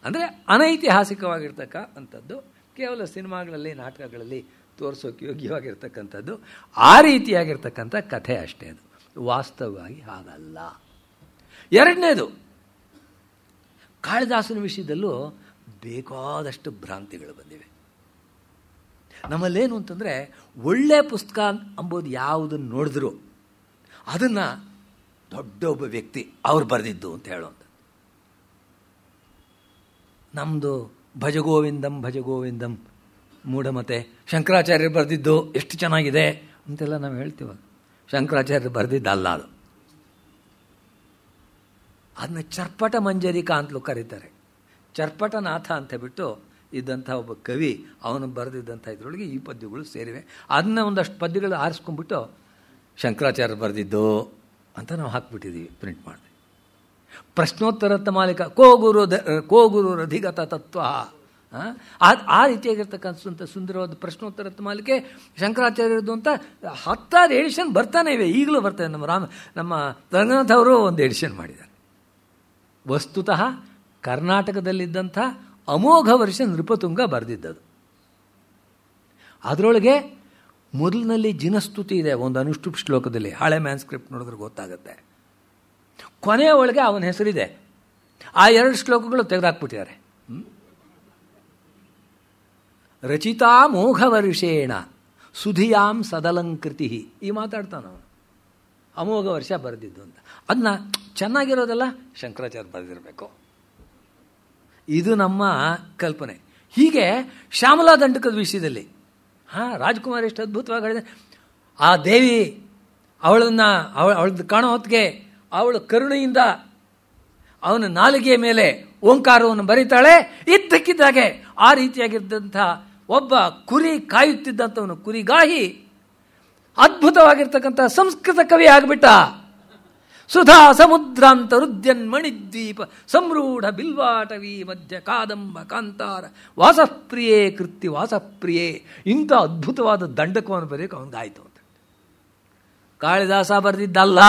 ಅಂದರೆ ಅನೈತಿಹಾಸಿಕವಾಗಿರ್ತಕ್ಕ ಅಂಥದ್ದು ಕೇವಲ ಸಿನಿಮಾಗಳಲ್ಲಿ ನಾಟಕಗಳಲ್ಲಿ ತೋರಿಸೋಕೆ ಯೋಗ್ಯವಾಗಿರ್ತಕ್ಕಂಥದ್ದು ಆ ರೀತಿಯಾಗಿರ್ತಕ್ಕಂಥ ಕಥೆ ಅಷ್ಟೇ ಅದು ವಾಸ್ತವವಾಗಿ ಹಾಗಲ್ಲ ಎರಡನೇದು ಕಾಳಿದಾಸನ ವಿಷಯದಲ್ಲೂ ಬೇಕಾದಷ್ಟು ಭ್ರಾಂತಿಗಳು ಬಂದಿವೆ ನಮ್ಮಲ್ಲೇನು ಅಂತಂದರೆ ಒಳ್ಳೆಯ ಪುಸ್ತಕ ಅಂಬೋದು ಯಾವುದನ್ನು ನೋಡಿದ್ರು ಅದನ್ನು ದೊಡ್ಡ ಒಬ್ಬ ವ್ಯಕ್ತಿ ಅವ್ರು ಬರೆದಿದ್ದು ಅಂತ ಹೇಳುವಂಥ ನಮ್ಮದು ಭಜಗೋವಿಂದಂ ಭಜಗೋವಿಂದಂ ಮೂಢಮತೆ ಶಂಕರಾಚಾರ್ಯರು ಬರೆದಿದ್ದು ಎಷ್ಟು ಚೆನ್ನಾಗಿದೆ ಅಂತೆಲ್ಲ ನಾವು ಹೇಳ್ತೀವಲ್ಲ ಶಂಕರಾಚಾರ್ಯರು ಬರೆದಿದ್ದಲ್ಲ ಅದು ಅದನ್ನ ಚರ್ಪಟ ಮಂಜರಿಕಾ ಅಂತಲೂ ಕರೀತಾರೆ ಚರ್ಪಟನಾಥ ಅಂತ ಬಿಟ್ಟು ಇದ್ದಂಥ ಒಬ್ಬ ಕವಿ ಅವನು ಬರೆದಿದ್ದಂಥ ಇದರೊಳಗೆ ಈ ಪದ್ಯಗಳು ಸೇರಿವೆ ಅದನ್ನ ಒಂದಷ್ಟು ಪದ್ಯಗಳು ಆರಿಸ್ಕೊಂಡ್ಬಿಟ್ಟು ಶಂಕರಾಚಾರ್ಯ ಬರೆದಿದ್ದು ಅಂತ ನಾವು ಹಾಕ್ಬಿಟ್ಟಿದ್ದೀವಿ ಪ್ರಿಂಟ್ ಮಾಡಿದೆ ಪ್ರಶ್ನೋತ್ತರ ಮಾಲಿಕ ಕೋ ಗುರು ದ ಕೋ ಗುರು ರಧಿಗತ ತತ್ವ ಆ ರೀತಿಯಾಗಿರ್ತಕ್ಕಂಥ ಸುಂದರವಾದ ಪ್ರಶ್ನೋತ್ತರ ಮಾಲಿಕೆ ಶಂಕರಾಚಾರ್ಯರದ್ದು ಅಂತ ಹತ್ತಾರು ಎಡಿಷನ್ ಬರ್ತಾನೆ ಇವೆ ಈಗಲೂ ಬರ್ತಾನೆ ನಮ್ಮ ರಾಮ ನಮ್ಮ ರಂಗನಾಥ ಅವರು ಒಂದು ಎಡಿಷನ್ ಮಾಡಿದ್ದಾರೆ ವಸ್ತುತಃ ಕರ್ನಾಟಕದಲ್ಲಿದ್ದಂಥ ಅಮೋಘ ವರ್ಷ ನೃಪತುಂಗ ಬರೆದಿದ್ದದು ಅದರೊಳಗೆ ಮೊದಲಿನಲ್ಲಿ ಜಿನಸ್ತುತಿ ಇದೆ ಒಂದು ಅನುಷ್ಠುಪ್ ಶ್ಲೋಕದಲ್ಲಿ ಹಳೆ ಮ್ಯಾನ್ಸ್ಕ್ರಿಪ್ಟ್ ನೋಡಿದ್ರೆ ಗೊತ್ತಾಗುತ್ತೆ ಕೊನೆಯ ಒಳಗೆ ಅವನ ಹೆಸರಿದೆ ಆ ಎರಡು ಶ್ಲೋಕಗಳು ತೆಗೆದಾಕ್ಬಿಟ್ಟಿದ್ದಾರೆ ರಚಿತಾ ಮೋಘವರ್ಷೇಣ ಸುಧಿಯಾಂ ಸದಲಂಕೃತಿ ಈ ಮಾತಾಡ್ತಾನ ಅವನು ಅಮೋಘ ವರ್ಷ ಬರೆದಿದ್ದು ಅಂತ ಅದನ್ನ ಚೆನ್ನಾಗಿರೋದಲ್ಲ ಶಂಕರಾಚಾರ್ಯ ಬರೆದಿರಬೇಕು ಇದು ನಮ್ಮ ಕಲ್ಪನೆ ಹೀಗೆ ಶ್ಯಾಮಲಾ ದಂಡಕದ ವಿಷಯದಲ್ಲಿ ಹಾಂ ರಾಜ್ಕುಮಾರ್ ಎಷ್ಟು ಅದ್ಭುತವಾಗಿ ಹೇಳಿದೆ ಆ ದೇವಿ ಅವಳನ್ನು ಅವಳ ಅವಳದ್ದು ಕಾಣೋ ಹೊತ್ತಿಗೆ ಅವಳು ಕರುಣೆಯಿಂದ ಅವನ ನಾಲಿಗೆಯ ಮೇಲೆ ಓಂಕಾರವನ್ನು ಬರೀತಾಳೆ ಇದ್ದಕ್ಕಿದ್ದಾಗೆ ಆ ರೀತಿಯಾಗಿದ್ದಂಥ ಒಬ್ಬ ಕುರಿ ಕಾಯುತ್ತಿದ್ದಂಥವನು ಕುರಿಗಾಹಿ ಅದ್ಭುತವಾಗಿರ್ತಕ್ಕಂಥ ಸಂಸ್ಕೃತ ಕವಿ ಆಗಿಬಿಟ್ಟ ಸುಧಾ ಸಮುದ್ರಾಂತ ಮಣಿದ್ವೀಪ ಸಂರೂಢ ಬಿಲ್ವಾಟವಿ ಮಧ್ಯ ಕಾದಂಬ ಕಾಂತಾರ ವಾಸಪ್ರಿಯೇ ಕೃತ್ಯ ವಾಸಪ್ರಿಯೇ ಇಂಥ ಅದ್ಭುತವಾದ ದಂಡಕವನ್ನು ಬರೆಯೋಕೆ ಅವನಿಗಾಯಿತು ಅಂತ ಕಾಳಿದಾಸ ಬರೆದಿದ್ದಲ್ಲ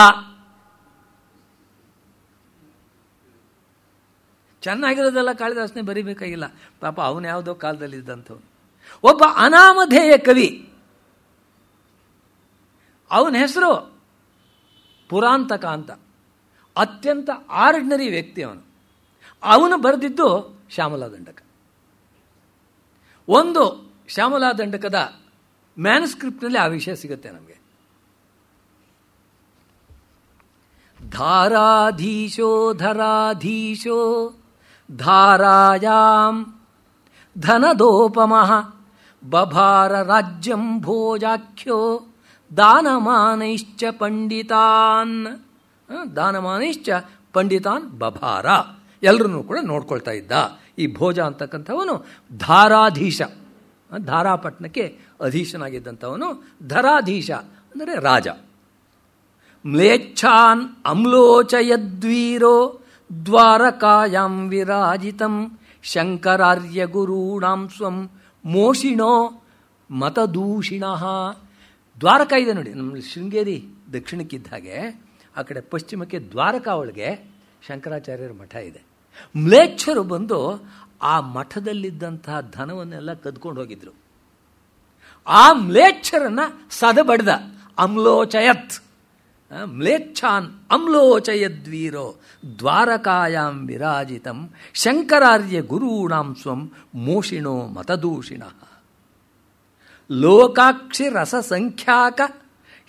ಚೆನ್ನಾಗಿರೋದಲ್ಲ ಕಾಳಿದಾಸನೇ ಬರಿಬೇಕಾಗಿಲ್ಲ ಪಾಪ ಅವನು ಯಾವುದೋ ಕಾಲದಲ್ಲಿ ಇದ್ದಂಥವನು ಒಬ್ಬ ಅನಾಮಧೇಯ ಕವಿ ಅವನ ಹೆಸರು ಪುರಾಂತಕ ಅಂತ ಅತ್ಯಂತ ಆರ್ಡಿನರಿ ವ್ಯಕ್ತಿ ಅವನು ಅವನು ಬರೆದಿದ್ದು ಶ್ಯಾಮಲಾ ದಂಡಕ ಒಂದು ಶ್ಯಾಮಲಾ ದಂಡಕದ ಮ್ಯಾನ್ಸ್ಕ್ರಿಪ್ಟ್ನಲ್ಲಿ ಆ ವಿಷಯ ಸಿಗುತ್ತೆ ನಮಗೆ ಧಾರಾಧೀಶೋ ಧರಾಧೀಶೋ ಧಾರಾಯಾಮ್ ಧನದೋಪಮಃ ಬಭಾರ ರಾಜ್ಯಂ ಭೋಜಾಖ್ಯೋ ದಾನಮಾನೈಶ್ಚ ಪಂಡಿತಾನ್ ದಾನಮಾನೈಶ್ಚ ಪಂಡಿತಾನ್ ಬಭಾರ ಎಲ್ಲರನ್ನೂ ಕೂಡ ನೋಡ್ಕೊಳ್ತಾ ಇದ್ದ ಈ ಭೋಜ ಅಂತಕ್ಕಂಥವನು ಧಾರಾಧೀಶ ಧಾರಾಪಟ್ಟಣಕ್ಕೆ ಅಧೀಶನಾಗಿದ್ದಂಥವನು ಧರಾಧೀಶ ಅಂದರೆ ರಾಜ ಮ್ಲೇಚ್ಛಾನ್ ಅಮ್ಲೋಚಯದ್ವೀರೋ ದ್ವಾರಕಾಯಾಂ ವಿರಾಜಿತಂ ಶಂಕರಾರ್ಯ ಗುರೂಣಾಂ ಸ್ವಂ ಮೋಷಿಣೋ ಮತದೂಷಿಣ ದ್ವಾರಕ ಇದೆ ನೋಡಿ ನಮ್ಮ ಶೃಂಗೇರಿ ದಕ್ಷಿಣಕ್ಕಿದ್ದಾಗೆ ಹಾಗೆ ಆ ಕಡೆ ಪಶ್ಚಿಮಕ್ಕೆ ದ್ವಾರಕ ಒಳಗೆ ಶಂಕರಾಚಾರ್ಯರ ಮಠ ಇದೆ ಮ್ಲೇಚ್ಛರು ಬಂದು ಆ ಮಠದಲ್ಲಿದ್ದಂತಹ ಧನವನ್ನೆಲ್ಲ ಕದ್ಕೊಂಡು ಹೋಗಿದ್ರು ಆ ಮ್ಲೇಚ್ಛರನ್ನ ಸದ ಬಡ್ದ ಅಮ್ಲೋಚಯತ್ ಮ್ಲೇಚ್ಛಾನ್ ಅಮ್ಲೋಚಯದ್ವೀರೋ ದ್ವಾರಕಾಯಾಂ ವಿರಾಜಿತಂ ಶಂಕರಾರ್ಯ ಗುರೂಣಾಂ ಸ್ವಂ ಮೋಷಿಣೋ ಮತದೂಷಿಣಃ ಲೋಕಾಕ್ಷಿ ರಸ ಸಂಖ್ಯಾಕ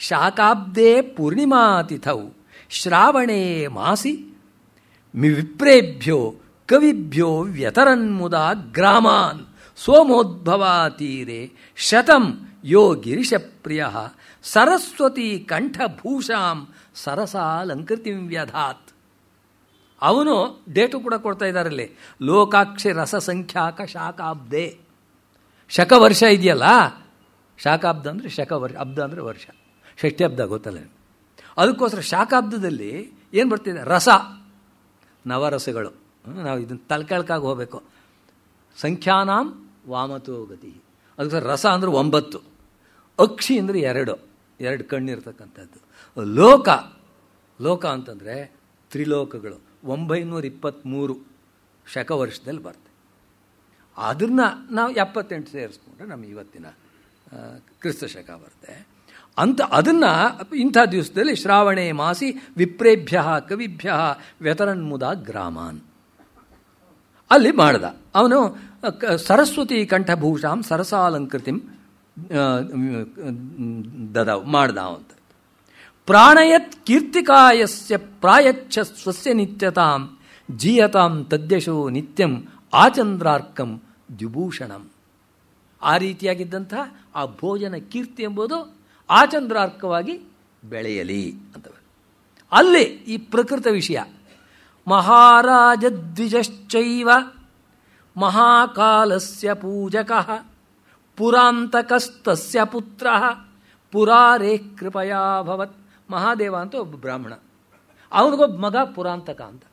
ಶಾಕಾಬ್ದೇ ಪೂರ್ಣಿಮಾತಿಥೌ ಶ್ರಾವಣೇ ಮಾಸಿ ಮಿ ವಿಪ್ರೇಭ್ಯೋ ಕವಿಭ್ಯೋ ವ್ಯತರನ್ಮುದ ಗ್ರಾಮಾನ್ ಸೋಮೋದ್ಭವಾತೀರೆ ಶತಂ ಯೋ ಗಿರಿಶಪ್ರಿಯ ಸರಸ್ವತಿ ಕಂಠಭೂಷಾಂ ಸರಸಾಲಂಕೃತಿ ವ್ಯಧಾತ್ ಅವನು ಡೇಟು ಕೂಡ ಕೊಡ್ತಾ ಇದ್ದಾರಲ್ಲಿ ಲೋಕಾಕ್ಷಿ ರಸ ಸಂಖ್ಯಾಕ ಶಾಕಾಬ್ದೆ ಶಕವರ್ಷ ಇದೆಯಲ್ಲ ಶಾಖಾಬ್ಧ ಅಂದರೆ ಶಕ ವರ್ಷ ಅಬ್ದ ಅಂದರೆ ವರ್ಷ ಷಷ್ಠ್ಯಬ್ದ ಗೊತ್ತಲ್ಲ ಅದಕ್ಕೋಸ್ಕರ ಶಾಕಾಬ್ದದಲ್ಲಿ ಏನು ಬರ್ತಿದೆ ರಸ ನವರಸಗಳು ನಾವು ಇದನ್ನು ತಲ್ಕಳ್ಕಾಗಿ ಹೋಗಬೇಕು ಸಂಖ್ಯಾನಾಂ ವಾಮತೋಗತಿ ಅದಕ್ಕೋಸ್ಕರ ರಸ ಅಂದರೆ ಒಂಬತ್ತು ಅಕ್ಷಿ ಅಂದರೆ ಎರಡು ಎರಡು ಕಣ್ಣಿರ್ತಕ್ಕಂಥದ್ದು ಲೋಕ ಲೋಕ ಅಂತಂದರೆ ತ್ರಿಲೋಕಗಳು ಒಂಬೈನೂರ ಇಪ್ಪತ್ತ್ಮೂರು ಶಕ ವರ್ಷದಲ್ಲಿ ಅದನ್ನು ನಾವು ಎಪ್ಪತ್ತೆಂಟು ಸೇರಿಸ್ಕೊಂಡ್ರೆ ನಮ್ಮ ಇವತ್ತಿನ ಕ್ರಿಸ್ತ ಶಕ ಬರುತ್ತೆ ಅಂತ ಅದನ್ನು ಇಂಥ ದಿವಸದಲ್ಲಿ ಶ್ರಾವಣೇ ಮಾಸಿ ವಿಪ್ರೇಭ್ಯ ಕವಿಭ್ಯ ವ್ಯತರನ್ಮುದ ಗ್ರಾಮಾನ್ ಅಲ್ಲಿ ಮಾಡ್ದ ಅವನು ಸರಸ್ವತಿ ಕಂಠಭೂಷಾಂ ಸರಸಾಲಂಕೃತಿಂ ದದವ್ ಮಾಡ್ದ ಅಂತ ಪ್ರಾಣಯತ್ ಕೀರ್ತಿಕಾಯಸ್ಯ ಪ್ರಾಯಚ್ಛ ಸ್ವಸ್ಯ ನಿತ್ಯತಾಂ ಜೀಯತಾಂ ತದ್ಯಶೋ ನಿತ್ಯಂ ಆಚಂದ್ರಾರ್ಕಂ ದ್ವಿಭೂಷಣಂ ಆ ರೀತಿಯಾಗಿದ್ದಂತಹ ಆ ಭೋಜನ ಕೀರ್ತಿ ಎಂಬುದು ಆಚಂದ್ರಾರ್ಕವಾಗಿ ಬೆಳೆಯಲಿ ಅಂತ ಅಲ್ಲಿ ಈ ಪ್ರಕೃತ ವಿಷಯ ಮಹಾರಾಜ ದ್ವಿಜಶ್ಚವ ಮಹಾಕಾಲಸ್ಯ ಪೂಜಕ ಪುರಾಂತಕಸ್ತಸ್ಯ ಪುತ್ರ ಪುರಾರೇ ಕೃಪಯಾ ಭವತ್ ಮಹಾದೇವ ಅಂತ ಒಬ್ಬ ಬ್ರಾಹ್ಮಣ ಅವನಿಗೊಬ್ಬ ಮಗ ಪುರಾಂತಕ ಅಂತ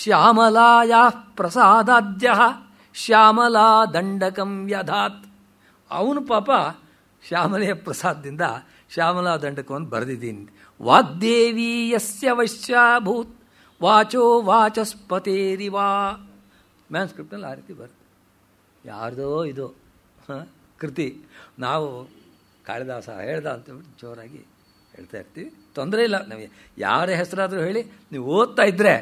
ಶ್ಯಾಮಲಾಯ ಪ್ರಸಾದಾದ್ಯ ಶ್ಯಾಮಲಾ ದಂಡಕಂ ವ್ಯಧಾತ್ ಅವನು ಪಾಪ ಶ್ಯಾಮಲೆಯ ಪ್ರಸಾದದಿಂದ ಶ್ಯಾಮಲಾ ದಂಡಕವನ್ನು ಬರೆದಿದ್ದೀನಿ ವಾಗ್ದೇವಿ ಯಸ್ಯ ವಶ್ಯಾಭೂತ್ ವಾಚೋ ವಾ ಮ್ಯಾನ್ಸ್ಕ್ರಿಪ್ಟಲ್ಲಿ ಆ ರೀತಿ ಬರುತ್ತೆ ಯಾರ್ದೋ ಇದು ಕೃತಿ ನಾವು ಕಾಳಿದಾಸ ಹೇಳ್ದ ಅಂತೇಳಿ ಜೋರಾಗಿ ಹೇಳ್ತಾ ಇರ್ತೀವಿ ತೊಂದರೆ ಇಲ್ಲ ನಮಗೆ ಯಾರ ಹೆಸರಾದರೂ ಹೇಳಿ ನೀವು ಓದ್ತಾ ಇದ್ದರೆ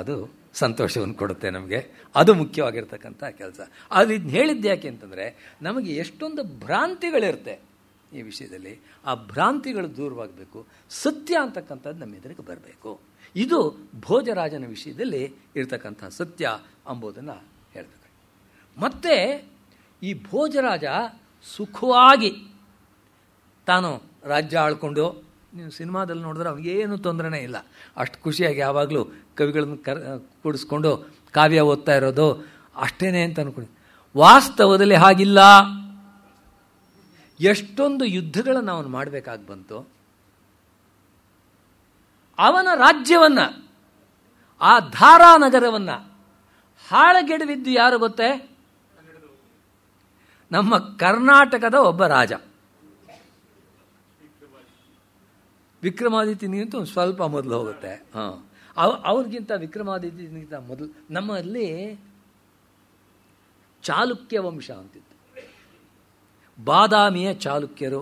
ಅದು ಸಂತೋಷವನ್ನು ಕೊಡುತ್ತೆ ನಮಗೆ ಅದು ಮುಖ್ಯವಾಗಿರ್ತಕ್ಕಂಥ ಕೆಲಸ ಅದು ಇದನ್ನ ಹೇಳಿದ್ದು ಯಾಕೆ ಅಂತಂದರೆ ನಮಗೆ ಎಷ್ಟೊಂದು ಭ್ರಾಂತಿಗಳಿರುತ್ತೆ ಈ ವಿಷಯದಲ್ಲಿ ಆ ಭ್ರಾಂತಿಗಳು ದೂರವಾಗಬೇಕು ಸತ್ಯ ಅಂತಕ್ಕಂಥದ್ದು ನಮ್ಮ ಎದುರಿಗೆ ಬರಬೇಕು ಇದು ಭೋಜರಾಜನ ವಿಷಯದಲ್ಲಿ ಇರತಕ್ಕಂಥ ಸತ್ಯ ಅಂಬೋದನ್ನು ಹೇಳ್ತಾರೆ ಮತ್ತು ಈ ಭೋಜರಾಜ ಸುಖವಾಗಿ ತಾನು ರಾಜ್ಯ ಆಳ್ಕೊಂಡು ನೀವು ಸಿನಿಮಾದಲ್ಲಿ ನೋಡಿದ್ರೆ ಏನು ತೊಂದರೆನೇ ಇಲ್ಲ ಅಷ್ಟು ಖುಷಿಯಾಗಿ ಯಾವಾಗಲೂ ಕವಿಗಳನ್ನು ಕರ್ ಕೂಡಿಸ್ಕೊಂಡು ಕಾವ್ಯ ಓದ್ತಾ ಇರೋದು ಅಷ್ಟೇನೆ ಅಂತ ಅನ್ಕೊಂಡೆ ವಾಸ್ತವದಲ್ಲಿ ಹಾಗಿಲ್ಲ ಎಷ್ಟೊಂದು ಯುದ್ಧಗಳನ್ನು ಅವನು ಮಾಡಬೇಕಾಗಿ ಬಂತು ಅವನ ರಾಜ್ಯವನ್ನು ಆ ಧಾರಾನಗರವನ್ನು ಹಾಳಗೆಡವಿದ್ದು ಯಾರು ಗೊತ್ತೇ ನಮ್ಮ ಕರ್ನಾಟಕದ ಒಬ್ಬ ರಾಜ ವಿಕ್ರಮಾದಿತ್ಯನಿಗಿಂತ ಸ್ವಲ್ಪ ಮೊದಲು ಹೋಗುತ್ತೆ ಹಾಂ ಅವ್ರಿಗಿಂತ ವಿಕ್ರಮಾದಿತ್ಯನಿಗಿಂತ ಮೊದಲು ನಮ್ಮಲ್ಲಿ ಚಾಲುಕ್ಯ ವಂಶ ಅಂತಿತ್ತು ಬಾದಾಮಿಯ ಚಾಲುಕ್ಯರು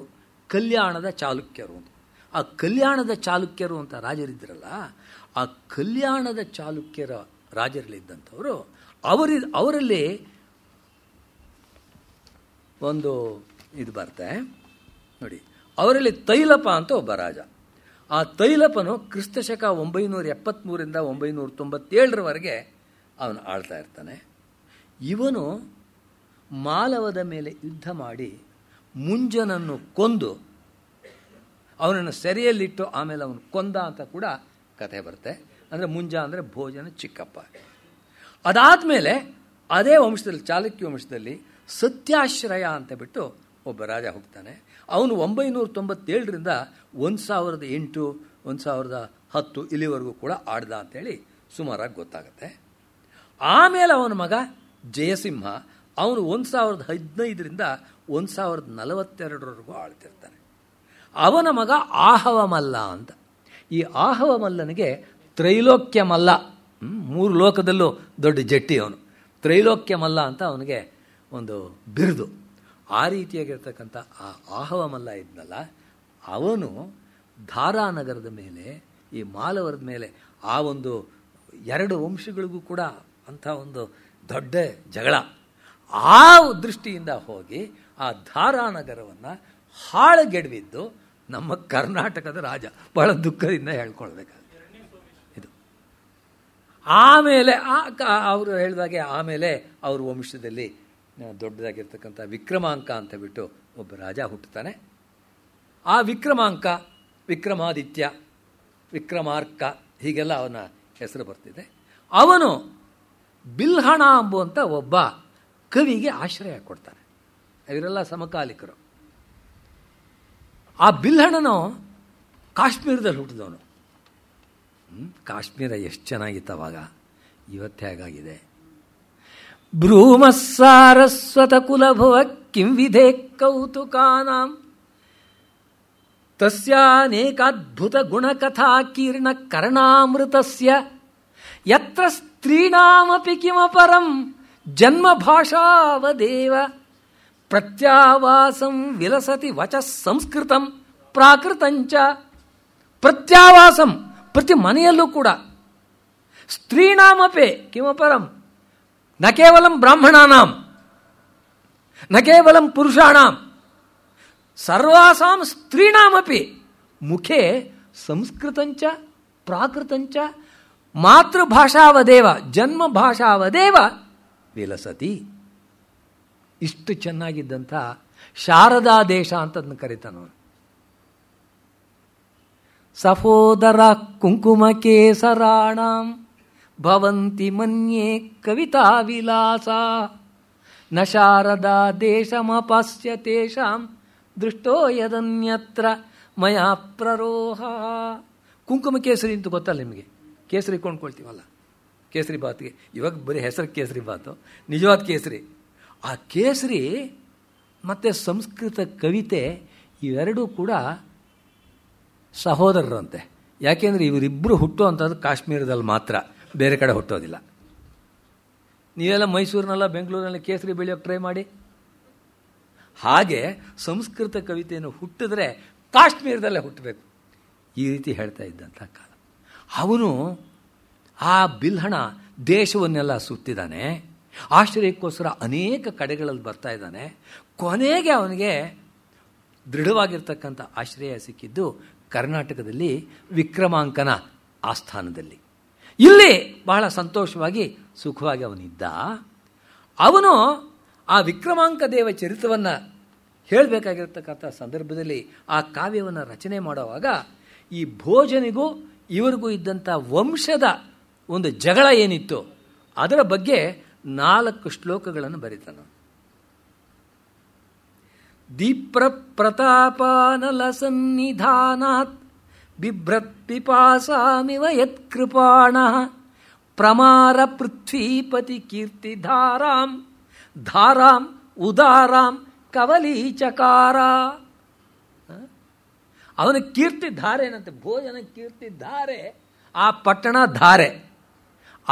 ಕಲ್ಯಾಣದ ಚಾಲುಕ್ಯರು ಅಂತ ಆ ಕಲ್ಯಾಣದ ಚಾಲುಕ್ಯರು ಅಂತ ರಾಜರಿದ್ರಲ್ಲ ಆ ಕಲ್ಯಾಣದ ಚಾಲುಕ್ಯರ ರಾಜರಲ್ಲಿದ್ದಂಥವರು ಅವರಿ ಅವರಲ್ಲಿ ಒಂದು ಇದು ಬರುತ್ತೆ ನೋಡಿ ಅವರಲ್ಲಿ ತೈಲಪ ಅಂತ ಒಬ್ಬ ರಾಜ ಆ ತೈಲಪನು ಕ್ರಿಸ್ತಶಕ ಒಂಬೈನೂರ ಎಪ್ಪತ್ತ್ಮೂರಿಂದ ಒಂಬೈನೂರ ತೊಂಬತ್ತೇಳರವರೆಗೆ ಅವನು ಆಳ್ತಾ ಇರ್ತಾನೆ ಇವನು ಮಾಲವದ ಮೇಲೆ ಯುದ್ಧ ಮಾಡಿ ಮುಂಜನನ್ನು ಕೊಂದು ಅವನನ್ನು ಸೆರೆಯಲ್ಲಿಟ್ಟು ಆಮೇಲೆ ಅವನು ಕೊಂದ ಅಂತ ಕೂಡ ಕಥೆ ಬರುತ್ತೆ ಅಂದರೆ ಮುಂಜ ಅಂದರೆ ಭೋಜನ ಚಿಕ್ಕಪ್ಪ ಮೇಲೆ ಅದೇ ವಂಶದಲ್ಲಿ ಚಾಲುಕ್ಯ ವಂಶದಲ್ಲಿ ಸತ್ಯಾಶ್ರಯ ಅಂತ ಬಿಟ್ಟು ಒಬ್ಬ ರಾಜ ಹೋಗ್ತಾನೆ ಅವನು ಒಂಬೈನೂರ ತೊಂಬತ್ತೇಳರಿಂದ ಒಂದು ಸಾವಿರದ ಎಂಟು ಒಂದು ಸಾವಿರದ ಹತ್ತು ಇಲ್ಲಿವರೆಗೂ ಕೂಡ ಆಡ್ದ ಅಂತೇಳಿ ಸುಮಾರಾಗಿ ಗೊತ್ತಾಗುತ್ತೆ ಆಮೇಲೆ ಅವನ ಮಗ ಜಯಸಿಂಹ ಅವನು ಒಂದು ಸಾವಿರದ ಹದಿನೈದರಿಂದ ಒಂದು ಸಾವಿರದ ನಲವತ್ತೆರಡರವರೆಗೂ ಆಳ್ತಿರ್ತಾನೆ ಅವನ ಮಗ ಆಹವ ಮಲ್ಲ ಅಂತ ಈ ಆಹವ ಮಲ್ಲನಿಗೆ ತ್ರೈಲೋಕ್ಯ ಮಲ್ಲ ಮೂರು ಲೋಕದಲ್ಲೂ ದೊಡ್ಡ ಜಟ್ಟಿ ಅವನು ತ್ರೈಲೋಕ್ಯ ಮಲ್ಲ ಅಂತ ಅವನಿಗೆ ಒಂದು ಬಿರುದು ಆ ರೀತಿಯಾಗಿರ್ತಕ್ಕಂಥ ಆ ಆಹವಮಲ್ಲ ಇದ್ನಲ್ಲ ಅವನು ಧಾರಾನಗರದ ಮೇಲೆ ಈ ಮಾಲವರದ ಮೇಲೆ ಆ ಒಂದು ಎರಡು ವಂಶಗಳಿಗೂ ಕೂಡ ಅಂಥ ಒಂದು ದೊಡ್ಡ ಜಗಳ ಆ ದೃಷ್ಟಿಯಿಂದ ಹೋಗಿ ಆ ಧಾರಾನಗರವನ್ನು ಹಾಳುಗೆಡವಿದ್ದು ನಮ್ಮ ಕರ್ನಾಟಕದ ರಾಜ ಬಹಳ ದುಃಖದಿಂದ ಹೇಳ್ಕೊಳ್ಬೇಕಾಗುತ್ತೆ ಇದು ಆಮೇಲೆ ಆ ಅವರು ಹೇಳಿದಾಗೆ ಆಮೇಲೆ ಅವ್ರ ವಂಶದಲ್ಲಿ ದೊಡ್ಡದಾಗಿರ್ತಕ್ಕಂಥ ವಿಕ್ರಮಾಂಕ ಅಂತ ಬಿಟ್ಟು ಒಬ್ಬ ರಾಜ ಹುಟ್ಟುತ್ತಾನೆ ಆ ವಿಕ್ರಮಾಂಕ ವಿಕ್ರಮಾದಿತ್ಯ ವಿಕ್ರಮಾರ್ಕ ಹೀಗೆಲ್ಲ ಅವನ ಹೆಸರು ಬರ್ತಿದೆ ಅವನು ಬಿಲ್ಹಣ ಅಂಬುವಂಥ ಒಬ್ಬ ಕವಿಗೆ ಆಶ್ರಯ ಕೊಡ್ತಾನೆ ಇವರೆಲ್ಲ ಸಮಕಾಲಿಕರು ಆ ಬಿಲ್ಹಣನು ಕಾಶ್ಮೀರದಲ್ಲಿ ಹುಟ್ಟಿದವನು ಕಾಶ್ಮೀರ ಎಷ್ಟು ಚೆನ್ನಾಗಿತ್ತು ಅವಾಗ ಇವತ್ತೇ ಹಾಗಾಗಿದೆ ब्रूम ब्रूमः सारस्वतकुलभुवः किं विधेः कौतुकानां तस्यानेकाद्भुतगुणकथाकीर्णकर्णामृतस्य यत्र स्त्रीणामपि किमपरं जन्मभाषावदेव प्रत्यावासं विलसति वचः संस्कृतं प्राकृतञ्च ಪ್ರತ್ಯಾವಾಸಂ ಪ್ರತಿ ಮನೆಯಲ್ಲೂ ಕೂಡ ಸ್ತ್ರೀಣಾಮಪೆ ಕಿಮಪರಂ ನ ಕೇವಲಂ ಬ್ರಾಹ್ಮಣಾನಾಂ ನ ಕೇವಲಂ ಪುರುಷಾಣಾಂ ಸರ್ವಾಸಾಂ ಸ್ತ್ರೀಣಾಮಪಿ ಮುಖೆ ಸಂಸ್ಕೃತಂಚ ಪ್ರಾಕೃತಂಚ ಮಾತೃಭಾಷಾವದೇವ ಜನ್ಮ ಭಾಷಾವದೇವ ವಿಲಸತಿ ಇಷ್ಟು ಚೆನ್ನಾಗಿದ್ದಂಥ ಶಾರದಾ ದೇಶ ಅಂತದನ್ನು ಕರೀತಾನ ಸಹೋದರ ಕುಂಕುಮ ಕೇಸರಾಣಾಂ ಭವಂತಿ ಮನ್ಯೆ ಕವಿತಾ ವಿಲಾಸ ನ ಶಾರದಾ ದೇಶಮಪಾಸ್ಯ ತೇಷಾಂ ದೃಷ್ಟೋ ಯದನ್ಯತ್ರ ಮಯಾ ಪ್ರರೋಹ ಕುಂಕುಮ ಕೇಸರಿ ಅಂತ ಗೊತ್ತಲ್ಲ ನಿಮಗೆ ಕೇಸರಿ ಕೊಂಡ್ಕೊಳ್ತೀವಲ್ಲ ಕೇಸರಿ ಬಾತ್ಗೆ ಇವಾಗ ಬರೀ ಹೆಸರು ಕೇಸರಿ ಬಾತು ನಿಜವಾದ ಕೇಸರಿ ಆ ಕೇಸರಿ ಮತ್ತು ಸಂಸ್ಕೃತ ಕವಿತೆ ಇವೆರಡೂ ಕೂಡ ಸಹೋದರರಂತೆ ಯಾಕೆಂದರೆ ಇವರಿಬ್ಬರು ಹುಟ್ಟುವಂಥದ್ದು ಕಾಶ್ಮೀರದಲ್ಲಿ ಮಾತ್ರ ಬೇರೆ ಕಡೆ ಹುಟ್ಟೋದಿಲ್ಲ ನೀವೆಲ್ಲ ಮೈಸೂರಿನಲ್ಲ ಬೆಂಗಳೂರಿನಲ್ಲಿ ಕೇಸರಿ ಬೆಳೆಯೋಕ್ಕೆ ಟ್ರೈ ಮಾಡಿ ಹಾಗೆ ಸಂಸ್ಕೃತ ಕವಿತೆಯನ್ನು ಹುಟ್ಟಿದ್ರೆ ಕಾಶ್ಮೀರದಲ್ಲೇ ಹುಟ್ಟಬೇಕು ಈ ರೀತಿ ಹೇಳ್ತಾ ಇದ್ದಂಥ ಕಾಲ ಅವನು ಆ ಬಿಲ್ಹಣ ದೇಶವನ್ನೆಲ್ಲ ಸುತ್ತಿದ್ದಾನೆ ಆಶ್ಚರ್ಯಕ್ಕೋಸ್ಕರ ಅನೇಕ ಕಡೆಗಳಲ್ಲಿ ಬರ್ತಾ ಇದ್ದಾನೆ ಕೊನೆಗೆ ಅವನಿಗೆ ದೃಢವಾಗಿರ್ತಕ್ಕಂಥ ಆಶ್ರಯ ಸಿಕ್ಕಿದ್ದು ಕರ್ನಾಟಕದಲ್ಲಿ ವಿಕ್ರಮಾಂಕನ ಆಸ್ಥಾನದಲ್ಲಿ ಇಲ್ಲಿ ಬಹಳ ಸಂತೋಷವಾಗಿ ಸುಖವಾಗಿ ಅವನಿದ್ದ ಅವನು ಆ ವಿಕ್ರಮಾಂಕ ದೇವ ಚರಿತ್ರವನ್ನು ಹೇಳಬೇಕಾಗಿರ್ತಕ್ಕಂಥ ಸಂದರ್ಭದಲ್ಲಿ ಆ ಕಾವ್ಯವನ್ನು ರಚನೆ ಮಾಡುವಾಗ ಈ ಭೋಜನಿಗೂ ಇವರಿಗೂ ಇದ್ದಂಥ ವಂಶದ ಒಂದು ಜಗಳ ಏನಿತ್ತು ಅದರ ಬಗ್ಗೆ ನಾಲ್ಕು ಶ್ಲೋಕಗಳನ್ನು ಬರೀತಾನ ದೀಪ್ರ ಪ್ರತಾಪಾನಲ ಸನ್ನಿಧಾನಾತ್ ಬಿಭ್ರತ್ಪಿಪಾಸಾಮಿವ ಯತ್ಕೃಪಾಣ ಪ್ರಮಾರ ಪೃಥ್ವೀಪತಿ ಕೀರ್ತಿ ಧಾರಾಂ ಧಾರಾಂ ಉದಾರಾಂ ಕವಲಿ ಚಕಾರ ಅವನ ಕೀರ್ತಿ ಏನಂತೆ ಭೋಜನ ಕೀರ್ತಿ ಧಾರೆ ಆ ಪಟ್ಟಣ ಧಾರೆ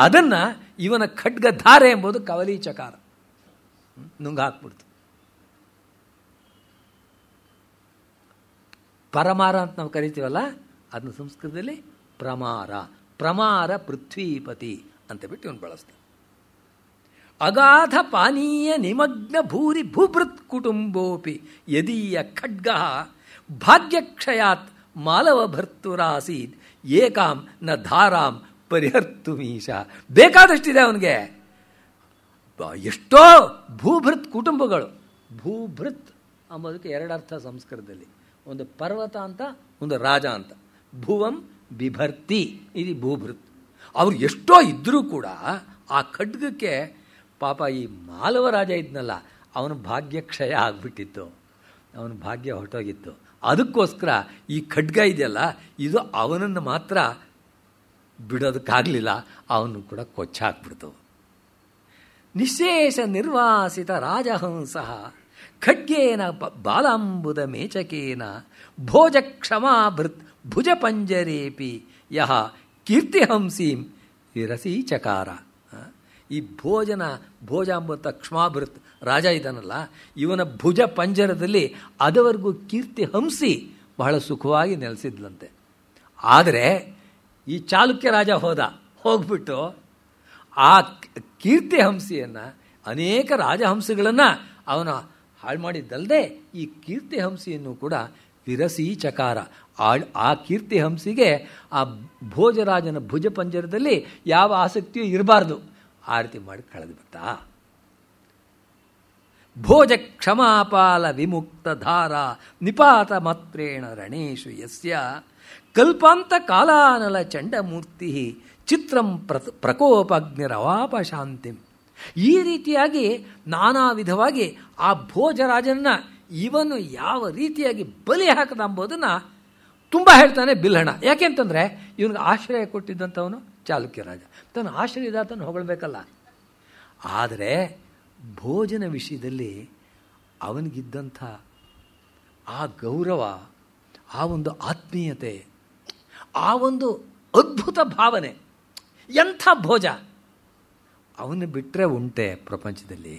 ಅದನ್ನು ಇವನ ಖಡ್ಗ ಧಾರೆ ಎಂಬುದು ಕವಲೀಚಕಾರ ನುಂಗಾಕ್ಬಿಡ್ತು ಪರಮಾರ ಅಂತ ನಾವು ಕರಿತೀವಲ್ಲ ಅದನ್ನು ಸಂಸ್ಕೃತದಲ್ಲಿ ಪ್ರಮಾರ ಪ್ರಮಾರ ಪೃಥ್ವೀಪತಿ ಅಂತ ಬಿಟ್ಟು ಇವನು ಬಳಸ್ತಾನೆ ಅಗಾಧ ಪಾನೀಯ ನಿಮಗ್ನ ಭೂರಿ ಭೂಭೃತ್ ಕುಟುಂಬೋಪಿ ಯದೀಯ ಖಡ್ಗ ಭಾಗ್ಯಕ್ಷಯಾತ್ ಮಾಲವ ಭರ್ತುರಾಸೀತ್ ಏಕಾಂ ನ ಧಾರಾಂ ಪರಿಹರ್ತು ಮೀಶ ಬೇಕಾದಷ್ಟಿದೆ ಅವನಿಗೆ ಎಷ್ಟೋ ಭೂಭೃತ್ ಕುಟುಂಬಗಳು ಭೂಭೃತ್ ಅಂಬೋದಕ್ಕೆ ಎರಡರ್ಥ ಸಂಸ್ಕೃತದಲ್ಲಿ ಒಂದು ಪರ್ವತ ಅಂತ ಒಂದು ರಾಜ ಅಂತ ಭುವಂ ಬಿಭರ್ತಿ ಇದು ಭೂಭೃತ್ ಅವ್ರು ಎಷ್ಟೋ ಇದ್ದರೂ ಕೂಡ ಆ ಖಡ್ಗಕ್ಕೆ ಪಾಪ ಈ ಮಾಲವ ರಾಜ ಇದ್ನಲ್ಲ ಅವನ ಭಾಗ್ಯ ಕ್ಷಯ ಆಗಿಬಿಟ್ಟಿತ್ತು ಅವನ ಭಾಗ್ಯ ಹೊರಟೋಗಿತ್ತು ಅದಕ್ಕೋಸ್ಕರ ಈ ಖಡ್ಗ ಇದೆಯಲ್ಲ ಇದು ಅವನನ್ನು ಮಾತ್ರ ಬಿಡೋದಕ್ಕಾಗಲಿಲ್ಲ ಅವನು ಕೂಡ ಕೊಚ್ಚ ಹಾಕ್ಬಿಡ್ತು ನಿಶೇಷ ನಿರ್ವಾಸಿತ ರಾಜಹಂಸ ಖಡ್ಗೇನ ಬಾಲಾಂಬುದ ಮೇಚಕೇನ ಭೋಜ ಕ್ಷಮಾಭೃತ್ ಭುಜ ಭುಜಪಂಜರೇಪಿ ಯಹ ಕೀರ್ತಿ ಹಂಸೀಂ ವಿರಸಿ ಚಕಾರ ಈ ಭೋಜನ ಭೋಜ ಅಂಬತ ಕ್ಷ್ಮಾಭೃತ್ ರಾಜ ಇದ್ದಾನಲ್ಲ ಇವನ ಭುಜ ಪಂಜರದಲ್ಲಿ ಅದವರೆಗೂ ಕೀರ್ತಿ ಹಂಸಿ ಬಹಳ ಸುಖವಾಗಿ ನೆಲೆಸಿದ್ಲಂತೆ ಆದರೆ ಈ ಚಾಲುಕ್ಯ ರಾಜ ಹೋದ ಹೋಗ್ಬಿಟ್ಟು ಆ ಕೀರ್ತಿ ಹಂಸಿಯನ್ನು ಅನೇಕ ರಾಜಹಂಸಗಳನ್ನು ಅವನ ಹಾಳು ಮಾಡಿದ್ದಲ್ಲದೆ ಈ ಕೀರ್ತಿ ಹಂಸಿಯನ್ನು ಕೂಡ ವಿರಸಿ ಚಕಾರ ಆ ಕೀರ್ತಿ ಹಂಸಿಗೆ ಆ ಭೋಜರಾಜನ ಭುಜ ಪಂಜರದಲ್ಲಿ ಯಾವ ಆಸಕ್ತಿಯೂ ಇರಬಾರ್ದು ಆರತಿ ಮಾಡಿ ಕಳೆದು ಬಿಡ್ತಾ ಭೋಜ ಕ್ಷಮಾಪಾಲ ವಿಮುಕ್ತ ಧಾರ ನಿಪಾತ ಮಾತ್ರೇಣ ರಣೇಶು ಯಸ್ಯ ಕಲ್ಪಾಂತ ಕಾಲಾನಲ ಚಂಡಮೂರ್ತಿ ಚಿತ್ರಂ ಪ್ರತ್ ಪ್ರಕೋಪಗ್ನಿರವಾಪ ಶಾಂತಿಂ ಈ ರೀತಿಯಾಗಿ ನಾನಾ ವಿಧವಾಗಿ ಆ ಭೋಜರಾಜನ ಇವನು ಯಾವ ರೀತಿಯಾಗಿ ಬಲಿ ಹಾಕದ ಎಂಬುದನ್ನು ತುಂಬ ಹೇಳ್ತಾನೆ ಬಿಲ್ಹಣ ಯಾಕೆ ಅಂತಂದರೆ ಇವನಿಗೆ ಆಶ್ರಯ ಕೊಟ್ಟಿದ್ದಂಥವನು ಚಾಲುಕ್ಯ ರಾಜ ತನ್ನ ತಾನು ಹೊಗಳಬೇಕಲ್ಲ ಆದರೆ ಭೋಜನ ವಿಷಯದಲ್ಲಿ ಅವನಿಗಿದ್ದಂಥ ಆ ಗೌರವ ಆ ಒಂದು ಆತ್ಮೀಯತೆ ಆ ಒಂದು ಅದ್ಭುತ ಭಾವನೆ ಎಂಥ ಭೋಜ ಅವನ್ನ ಬಿಟ್ಟರೆ ಉಂಟೆ ಪ್ರಪಂಚದಲ್ಲಿ